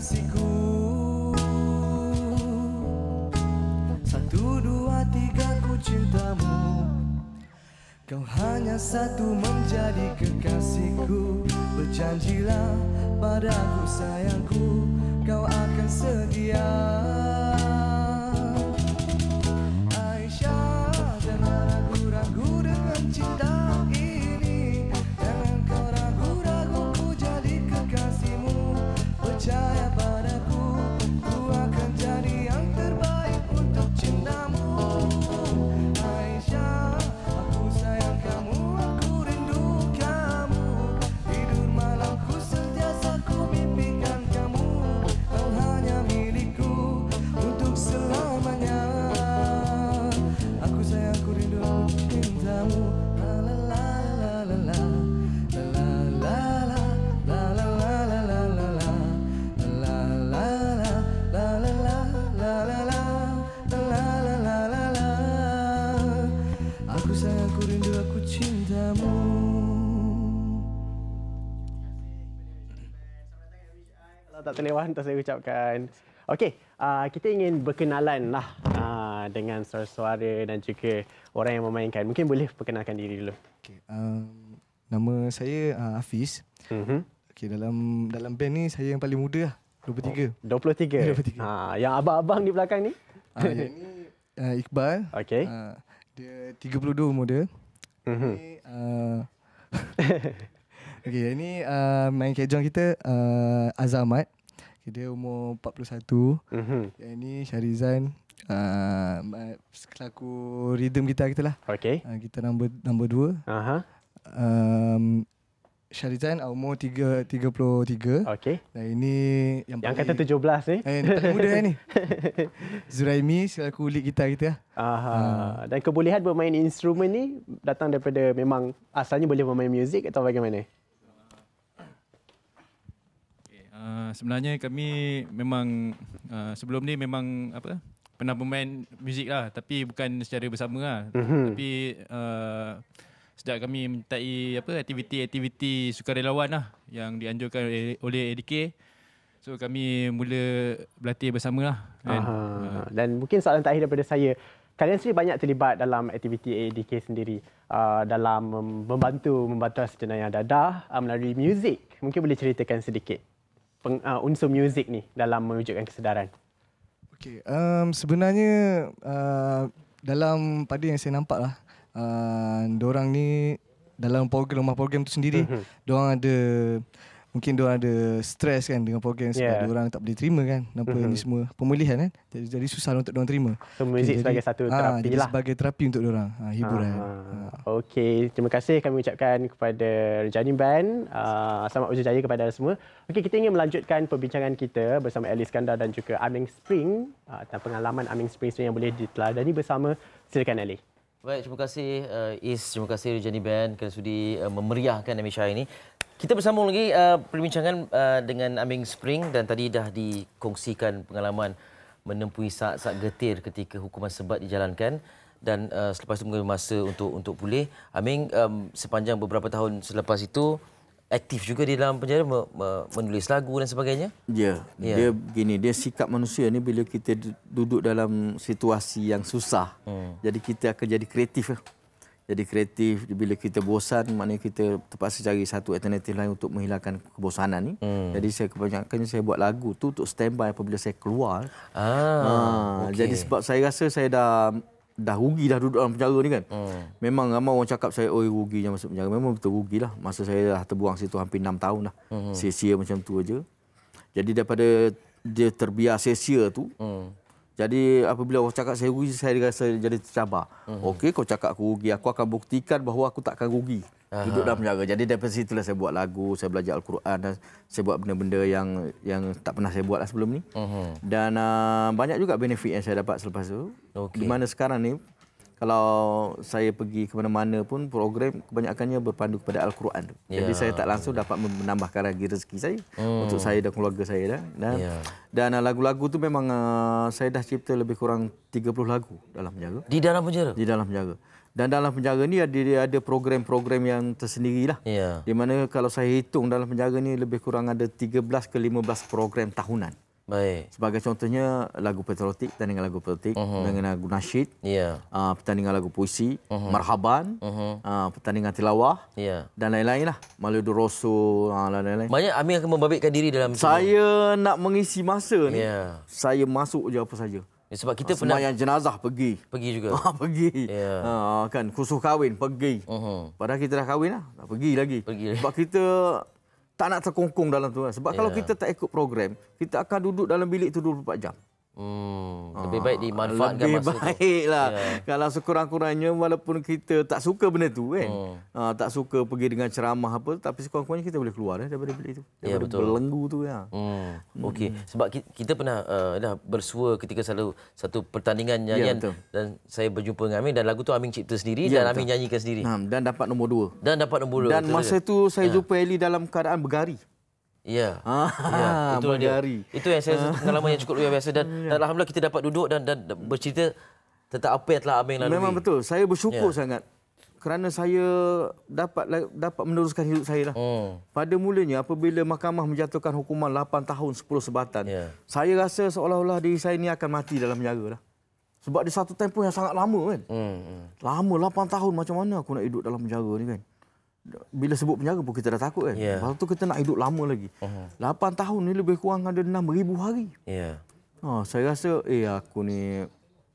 kasihku Satu, dua, tiga ku cintamu Kau hanya satu menjadi kekasihku Berjanjilah padaku sayangku Kau akan sedia Kau akan sedia kelewatan untuk saya ucapkan. Okey, uh, kita ingin berkenalan lah uh, dengan suara-suara dan juga orang yang memainkan. Mungkin boleh perkenalkan diri dulu. Okay, um, nama saya uh, Hafiz. Mm-hmm. Okay, dalam dalam band ni saya yang paling muda lah. 23. Oh, 23. 23. Ha, yang abang-abang di belakang ni? Ha, uh, yang uh, Iqbal. Okay. Uh, dia 32 umur dia. Mm-hmm. uh, okay, ini uh, *laughs* main kejong kita uh, Azamat. Okay, dia umur 41. Mm-hmm. Yang ni Syarizan. Uh, ah, selaku rhythm gitar kita lah. Okay. Uh, ah, gitar number, number 2. Uh-huh. Um, Syarizan ah, umur 33. Okay. Dan ini yang, yang kata 17 eh. Eh, paling muda kan ni. *laughs* Zuraimi selaku lead gitar kita. Lah. Aha. Uh. Dan kebolehan bermain instrumen ni datang daripada memang asalnya boleh bermain muzik atau bagaimana? Eh, sebenarnya kami memang uh, sebelum ni memang apa pernah bermain muzik lah tapi bukan secara bersama lah. Mm-hmm. Tapi uh, sejak kami mintai apa aktiviti-aktiviti sukarelawan lah yang dianjurkan oleh ADK So kami mula berlatih bersama lah. Kan? Aha. Dan mungkin soalan terakhir daripada saya, kalian sendiri banyak terlibat dalam aktiviti ADK sendiri uh, dalam membantu membantu sejenak yang dadah uh, melalui muzik. Mungkin boleh ceritakan sedikit peng, uh, unsur muzik ni dalam mewujudkan kesedaran? Okay, um, sebenarnya uh, dalam pada yang saya nampak lah, uh, diorang ni dalam program rumah program tu sendiri, mhm. orang ada mungkin dia ada stres kan dengan program sebab yeah. orang tak boleh terima kan apa mm-hmm. ni semua pemulihan kan jadi, jadi susah untuk dia terima so okay, muzik sebagai satu ah, terapi aa, jadi lah. sebagai terapi untuk dia orang ah, hiburan ah, okey terima kasih kami ucapkan kepada Rejani Band aa, selamat berjaya kepada anda semua okey kita ingin melanjutkan perbincangan kita bersama Elly Skandar dan juga Aming Spring aa, tentang pengalaman Aming Spring yang boleh diteladani bersama silakan Ali Baik, terima kasih uh, Is, terima kasih Rejani Band kerana sudi uh, memeriahkan Amisha ini. Kita bersambung lagi uh, perbincangan uh, dengan Aming Spring dan tadi dah dikongsikan pengalaman menempuhi saat-saat getir ketika hukuman sebat dijalankan dan uh, selepas itu mengambil masa untuk untuk pulih. Aming um, sepanjang beberapa tahun selepas itu aktif juga di dalam penjara me, me, menulis lagu dan sebagainya. Ya. Yeah. Dia begini, dia sikap manusia ni bila kita duduk dalam situasi yang susah. Hmm. Jadi kita akan jadi kreatif. Lah jadi kreatif bila kita bosan maknanya kita terpaksa cari satu alternatif lain untuk menghilangkan kebosanan ni hmm. jadi saya kebanyakannya saya buat lagu tu untuk standby apabila saya keluar ah ha, okay. jadi sebab saya rasa saya dah dah rugi dah duduk dalam penjara ni kan hmm. memang ramai orang cakap saya oi rugi yang masuk penjara memang betul rugilah masa saya dah terbuang situ hampir 6 tahun dah hmm. sia-sia macam tu aja jadi daripada dia terbiasa sia-sia tu hmm. Jadi apabila orang cakap saya rugi, saya rasa jadi tercabar. Uh-huh. Okey, kau cakap aku rugi, aku akan buktikan bahawa aku tak akan rugi. uh Duduk dalam penjara. Jadi daripada situ lah saya buat lagu, saya belajar Al-Quran saya buat benda-benda yang yang tak pernah saya buat lah sebelum ni. Uh-huh. Dan uh, banyak juga benefit yang saya dapat selepas itu. Okay. Di mana sekarang ni, kalau saya pergi ke mana-mana pun program kebanyakannya berpandu kepada al-Quran Yeah. Jadi ya. saya tak langsung dapat menambahkan lagi rezeki saya hmm. untuk saya dan keluarga saya dah. Ya. Dan yeah. Uh, dan lagu-lagu tu memang uh, saya dah cipta lebih kurang 30 lagu dalam penjara. Di dalam penjara. Di dalam penjara. Dan dalam penjara ni ada ada program-program yang tersendirilah. Yeah. Di mana kalau saya hitung dalam penjara ni lebih kurang ada 13 ke 15 program tahunan. Baik. Sebagai contohnya lagu patriotik, pertandingan lagu patriotik, uh-huh. dengan lagu nasyid, yeah. Ya. uh, pertandingan lagu puisi, uh-huh. marhaban, uh-huh. Uh, pertandingan tilawah yeah. dan lain-lain lah. Maludu Rasul uh, dan lain-lain. Banyak Amir akan membabitkan diri dalam Saya itu. nak mengisi masa ni. Yeah. Saya masuk je apa saja. Ya, sebab kita ah, pernah yang jenazah pergi. Pergi juga. *laughs* Ah pergi. Yeah. Ya. Uh, kan kusuh kahwin pergi. Uh-huh. Padahal kita dah kahwin lah. Tak pergi lagi. Pergi. Sebab kita tak nak terkongkong dalam tu. Sebab yeah. kalau ya. kita tak ikut program, kita akan duduk dalam bilik tu 24 jam. Hmm, lebih baik dimanfaatkan lebih masa baik lah. Yeah. Kalau sekurang-kurangnya walaupun kita tak suka benda tu kan. Hmm. Uh, tak suka pergi dengan ceramah apa tapi sekurang-kurangnya kita boleh keluar eh, daripada bilik tu. Ya, daripada yeah, betul. belenggu tu ya. Hmm. hmm. Okey, hmm. sebab kita, kita pernah uh, bersua ketika selalu satu pertandingan ya, nyanyian yeah, dan saya berjumpa dengan Amin dan lagu tu Amin cipta sendiri yeah, dan betul. Amin nyanyikan sendiri. Nah, dan dapat nombor dua. Dan dapat nombor dua. Dan masa dia. tu saya yeah. jumpa Eli dalam keadaan bergari. Ya. Ah, ya. *laughs* Itu dia. Itu yang saya *laughs* pengalaman yang cukup luar biasa dan, dan alhamdulillah kita dapat duduk dan dan bercerita tentang apa yang telah abang lalui. Memang betul. Saya bersyukur ya. sangat kerana saya dapat dapat meneruskan hidup saya lah. Hmm. Pada mulanya apabila mahkamah menjatuhkan hukuman 8 tahun 10 sebatan, ya. saya rasa seolah-olah diri saya ni akan mati dalam penjara lah. Sebab di satu tempoh yang sangat lama kan. Hmm. hmm. Lama 8 tahun macam mana aku nak hidup dalam penjara ni kan bila sebut penjara pun kita dah takut kan. Yeah. Lepas tu kita nak hidup lama lagi. Uh-huh. 8 tahun ni lebih kurang ada 6,000 hari. Yeah. Ha, oh, saya rasa, eh aku ni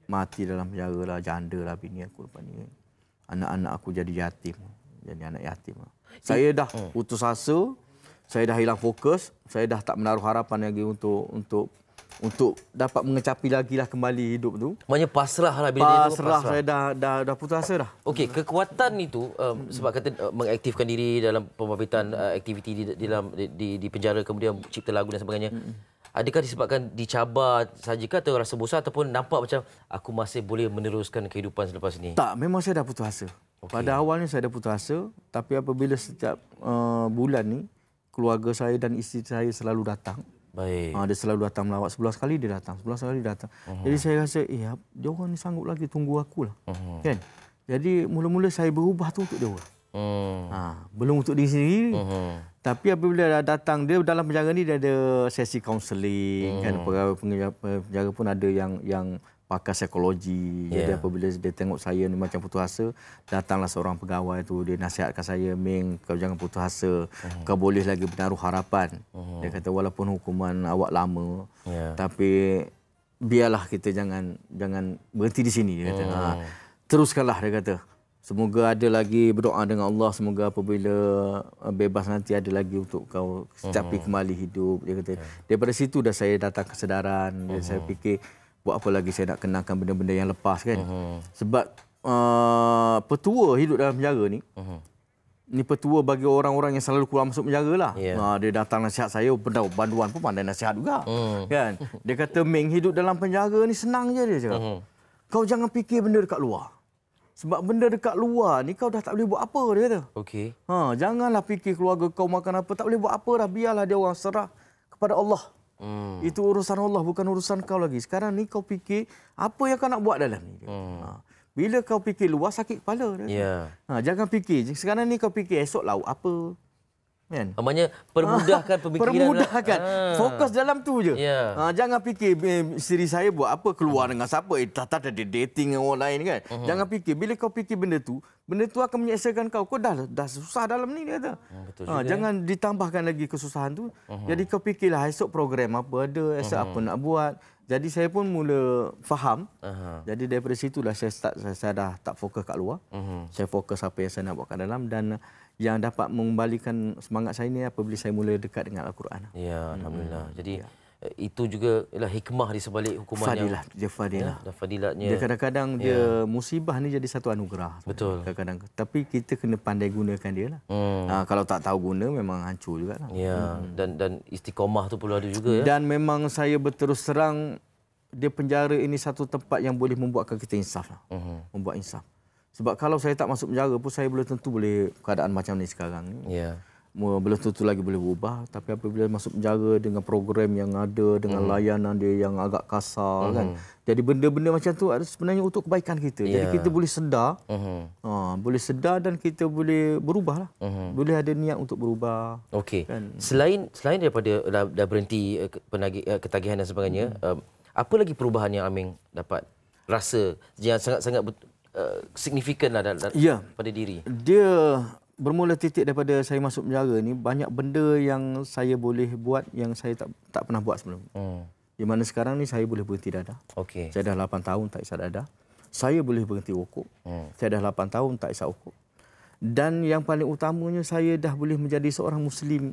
mati dalam penjara lah, janda lah bini aku lepas ni. Anak-anak aku jadi yatim. Jadi anak yatim lah. saya dah hmm. putus asa, saya dah hilang fokus, saya dah tak menaruh harapan lagi untuk untuk untuk dapat mengecapi lagi lah kembali hidup tu. Maknanya pasrah lah bila pasrah, dia pasrah. saya dah, dah, dah putus asa dah. Okey, kekuatan itu um, sebab kata uh, mengaktifkan diri dalam pembabitan uh, aktiviti di, di, dalam, di, di, di penjara kemudian cipta lagu dan sebagainya. Adakah disebabkan dicabar saja atau rasa bosan ataupun nampak macam aku masih boleh meneruskan kehidupan selepas ini? Tak, memang saya dah putus asa. Okay. Pada awalnya saya dah putus asa, tapi apabila setiap uh, bulan ni keluarga saya dan isteri saya selalu datang. Baik. Ha, dia selalu datang melawat. Sebelah sekali dia datang. Sebelah sekali dia datang. Uh-huh. Jadi saya rasa, ya, dia orang ni sanggup lagi tunggu aku lah. Uh-huh. Mhm. Kan? Jadi mula-mula saya berubah tu untuk dia orang. Uh-huh. Ha, belum untuk diri sendiri. Uh-huh. Tapi apabila dia datang, dia dalam penjara ni dia ada sesi kaunseling. Uh-huh. Kan? Penjara pun ada yang yang pakar psikologi. Yeah. Jadi apabila dia tengok saya ni macam putus asa, datanglah seorang pegawai tu dia nasihatkan saya, "Ming, kau jangan putus asa. Uh-huh. Kau boleh lagi menaruh harapan." Uh-huh. Dia kata walaupun hukuman awak lama, yeah. tapi biarlah kita jangan jangan berhenti di sini dia kata. Uh-huh. Ha, teruskanlah dia kata. Semoga ada lagi berdoa dengan Allah semoga apabila eh, bebas nanti ada lagi untuk kau setiap uh-huh. kembali hidup dia kata. Yeah. Daripada situ dah saya datang kesedaran, uh-huh. saya fikir buat apa lagi saya nak kenangkan benda-benda yang lepas kan uh-huh. sebab uh, petua hidup dalam penjara ni uh-huh. ni petua bagi orang-orang yang selalu keluar masuk penjara lah yeah. Ha, uh, dia datang nasihat saya pendau banduan pun pandai nasihat juga uh kan *laughs* dia kata Ming hidup dalam penjara ni senang je dia cakap uh kau jangan fikir benda dekat luar sebab benda dekat luar ni kau dah tak boleh buat apa dia kata okey ha janganlah fikir keluarga kau makan apa tak boleh buat apa dah biarlah dia orang serah kepada Allah Hmm. Itu urusan Allah bukan urusan kau lagi. Sekarang ni kau fikir apa yang kau nak buat dalam ni. Hmm. Ha. Bila kau fikir luas sakit kepala Yeah. Ha jangan fikir sekarang ni kau fikir esok lauk apa. Kan? Ah, maknanya permudahkan *laughs* pemikiran. Lah. permudahkan. Ah. Fokus dalam tu je. Yeah. Ah, jangan fikir eh, isteri saya buat apa keluar ah. dengan siapa. Eh, tak, tak ada dating dengan orang lain kan. uh Jangan fikir. Bila kau fikir benda tu, benda tu akan menyeksakan kau. Kau dah, dah susah dalam ni dia kata. Hmm, betul ah, jangan eh? ditambahkan lagi kesusahan tu. uh Jadi kau fikirlah esok program apa ada, esok uh apa nak buat. Jadi saya pun mula faham. Uh-huh. Jadi daripada situlah saya start, saya, dah tak fokus kat luar. Uh-huh. Saya fokus apa yang saya nak buat kat dalam dan yang dapat mengembalikan semangat saya ni apabila saya mula dekat dengan al-Quran. Ya, hmm. alhamdulillah. Hmm. Jadi ya. Eh, itu juga ialah hikmah di sebalik hukuman fadilah. yang dia fadilah. Ya, fadilatnya. Dia kadang-kadang ya. dia musibah ni jadi satu anugerah. Betul. Kadang-kadang tapi kita kena pandai gunakan dia lah. Hmm. Ha, kalau tak tahu guna memang hancur juga lah. Ya, hmm. dan dan istiqamah tu perlu ada juga ya. Dan memang saya berterus terang dia penjara ini satu tempat yang boleh membuatkan kita insaf lah. Uh-huh. Membuat insaf. Sebab kalau saya tak masuk penjara pun saya boleh tentu boleh keadaan macam ni sekarang. Ya. Yeah. Belum tentu lagi boleh berubah. Tapi apabila masuk penjara dengan program yang ada, dengan mm. layanan dia yang agak kasar mm. kan. Jadi benda-benda macam tu ada sebenarnya untuk kebaikan kita. Yeah. Jadi ya. kita boleh sedar. Mm. Ha, boleh sedar dan kita boleh berubah lah. Mm. Boleh ada niat untuk berubah. Okey. Kan? Selain selain daripada dah, dah berhenti eh, eh, ketagihan dan sebagainya, mm. apa lagi perubahan yang Aming dapat rasa yang sangat-sangat betul? Uh, signifikan lah dalam, ya. pada diri. Dia bermula titik daripada saya masuk penjara ni banyak benda yang saya boleh buat yang saya tak tak pernah buat sebelum. Hmm. Di mana sekarang ni saya boleh berhenti dadah. Okey. Saya dah 8 tahun tak isap dadah. Saya boleh berhenti rokok. Hmm. Saya dah 8 tahun tak isap rokok. Dan yang paling utamanya saya dah boleh menjadi seorang muslim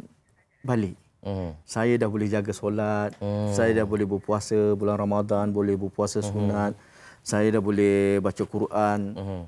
balik. Hmm. Saya dah boleh jaga solat, hmm. saya dah boleh berpuasa bulan Ramadan, boleh berpuasa hmm. sunat. Hmm saya dah boleh baca Quran. Uh-huh.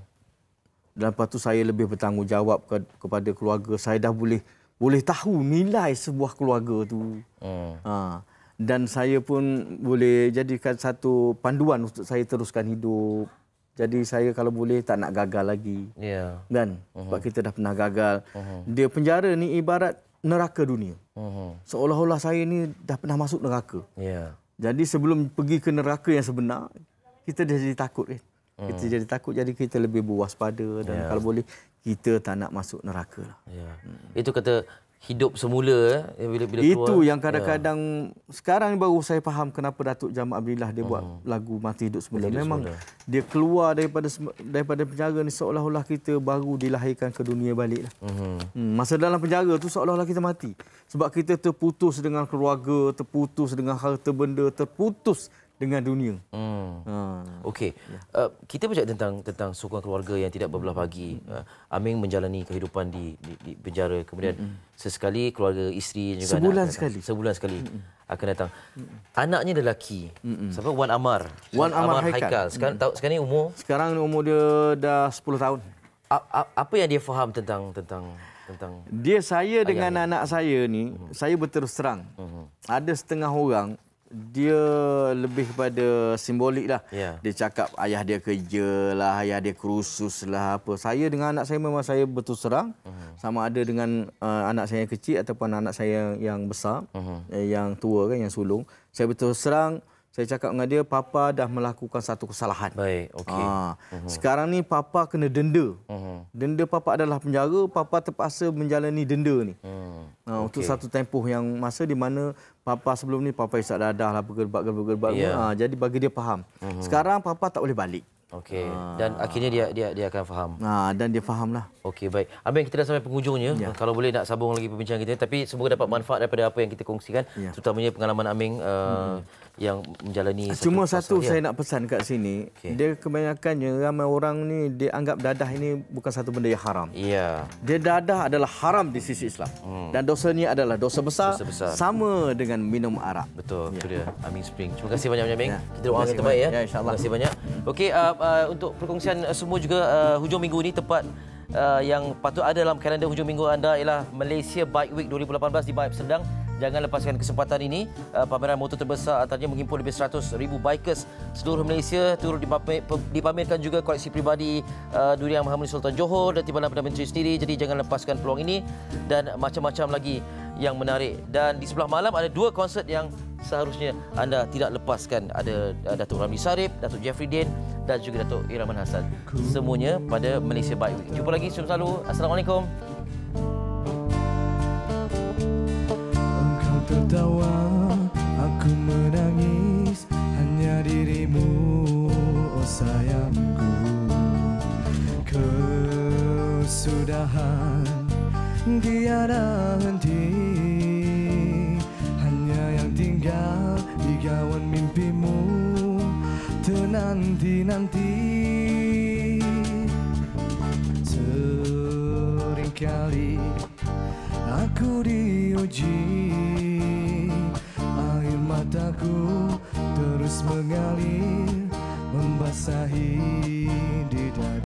Dan lepas tu saya lebih bertanggungjawab ke, kepada keluarga. Saya dah boleh boleh tahu nilai sebuah keluarga tu. Uh. Ha. Dan saya pun boleh jadikan satu panduan untuk saya teruskan hidup. Jadi saya kalau boleh tak nak gagal lagi. Yeah. Dan uh-huh. sebab kita dah pernah gagal. Uh-huh. Dia penjara ni ibarat neraka dunia. Uh-huh. Seolah-olah saya ni dah pernah masuk neraka. Yeah. Jadi sebelum pergi ke neraka yang sebenar, kita dah jadi takut kan. Hmm. Kita jadi takut jadi kita lebih berwaspada dan yeah. kalau boleh kita tak nak masuk neraka lah. Yeah. Hmm. Itu kata hidup semula eh, eh bila bila itu keluar. yang ya. kadang-kadang yeah. sekarang baru saya faham kenapa Datuk Jamal Abdillah dia uh buat hmm. lagu mati hidup semula hidup memang semula. dia keluar daripada daripada penjara ni seolah-olah kita baru dilahirkan ke dunia balik. uh-huh. hmm, masa dalam penjara tu seolah-olah kita mati sebab kita terputus dengan keluarga terputus dengan harta benda terputus dengan dunia. Hmm. hmm. Okey. Ya. Uh, kita bercakap tentang tentang sokongan keluarga yang tidak berbelah pagi. Hmm. Uh, Aming menjalani kehidupan di, di, di penjara kemudian mm sesekali keluarga isteri juga sebulan sekali. Sebulan sekali mm akan datang. Mm-mm. Anaknya lelaki. Hmm. Siapa Wan Amar? Wan Amar, Amar Haikal. Haikal. Sekarang hmm. tahu sekarang ni umur Sekarang ni umur dia dah 10 tahun. A, a, apa yang dia faham tentang tentang tentang dia saya dengan anak ini. saya ni uh-huh. saya berterus terang uh-huh. ada setengah orang dia lebih pada simbolik lah. Yeah. Dia cakap ayah dia kerja lah, ayah dia kerusus lah apa. Saya dengan anak saya memang saya betul serang. Uh-huh. Sama ada dengan uh, anak saya yang kecil ataupun anak saya yang besar. Uh-huh. Yang tua kan, yang sulung. Saya betul serang saya cakap dengan dia papa dah melakukan satu kesalahan. Baik, okay. Ha. Uh-huh. Mhm. Sekarang ni papa kena denda. Uh-huh. Denda papa adalah penjara, papa terpaksa menjalani denda ni. Uh-huh. Ha, untuk satu tempoh yang masa di mana papa sebelum ni papa isap dadah lah bergerbak-gerbak-gerbak. Yeah. Ya. Ha, jadi bagi dia faham. Uh-huh. Sekarang papa tak boleh balik. Okey ah. dan Aa. akhirnya dia dia dia akan faham. Ha dan dia fahamlah. Okey baik. Abang kita dah sampai penghujungnya. Ya. Kalau boleh nak sambung lagi perbincangan kita tapi semoga dapat manfaat daripada apa yang kita kongsikan ya. terutamanya pengalaman Aming uh, hmm yang menjalani ah, satu cuma satu dia. saya ya? nak pesan kat sini okay. dia yang ramai orang ni dia anggap dadah ini bukan satu benda yang haram ya yeah. dia dadah adalah haram di sisi Islam hmm. dan dosa ni adalah dosa besar, dosa besar sama dengan minum arak betul yeah. itu dia amin spring terima kasih banyak-banyak Ming ya. kita doa yang terbaik ya, ya terima kasih banyak okey uh, uh, untuk perkongsian uh, semua juga uh, hujung minggu ini tepat uh, yang patut ada dalam kalender hujung minggu anda ialah Malaysia Bike Week 2018 di Bike Sedang jangan lepaskan kesempatan ini uh, pameran motor terbesar antaranya menghimpun lebih 100,000 bikers seluruh Malaysia turut dipamer, dipamerkan juga koleksi peribadi uh, Duri Yang Maha Menteri Sultan Johor dan Timbalan Perdana Menteri sendiri jadi jangan lepaskan peluang ini dan macam-macam lagi yang menarik dan di sebelah malam ada dua konsert yang seharusnya anda tidak lepaskan ada uh, Datuk Ramli Sarip, Datuk Jeffrey Din dan juga Datuk Iraman Hassan semuanya pada Malaysia Bike Week. Jumpa lagi, selalu. Assalamualaikum. tertawa Aku menangis Hanya dirimu Oh sayangku Kesudahan Tiada henti Hanya yang tinggal Di gawan mimpimu Tenanti nanti Seringkali Aku Aku diuji ku terus mengalir membasahi di dada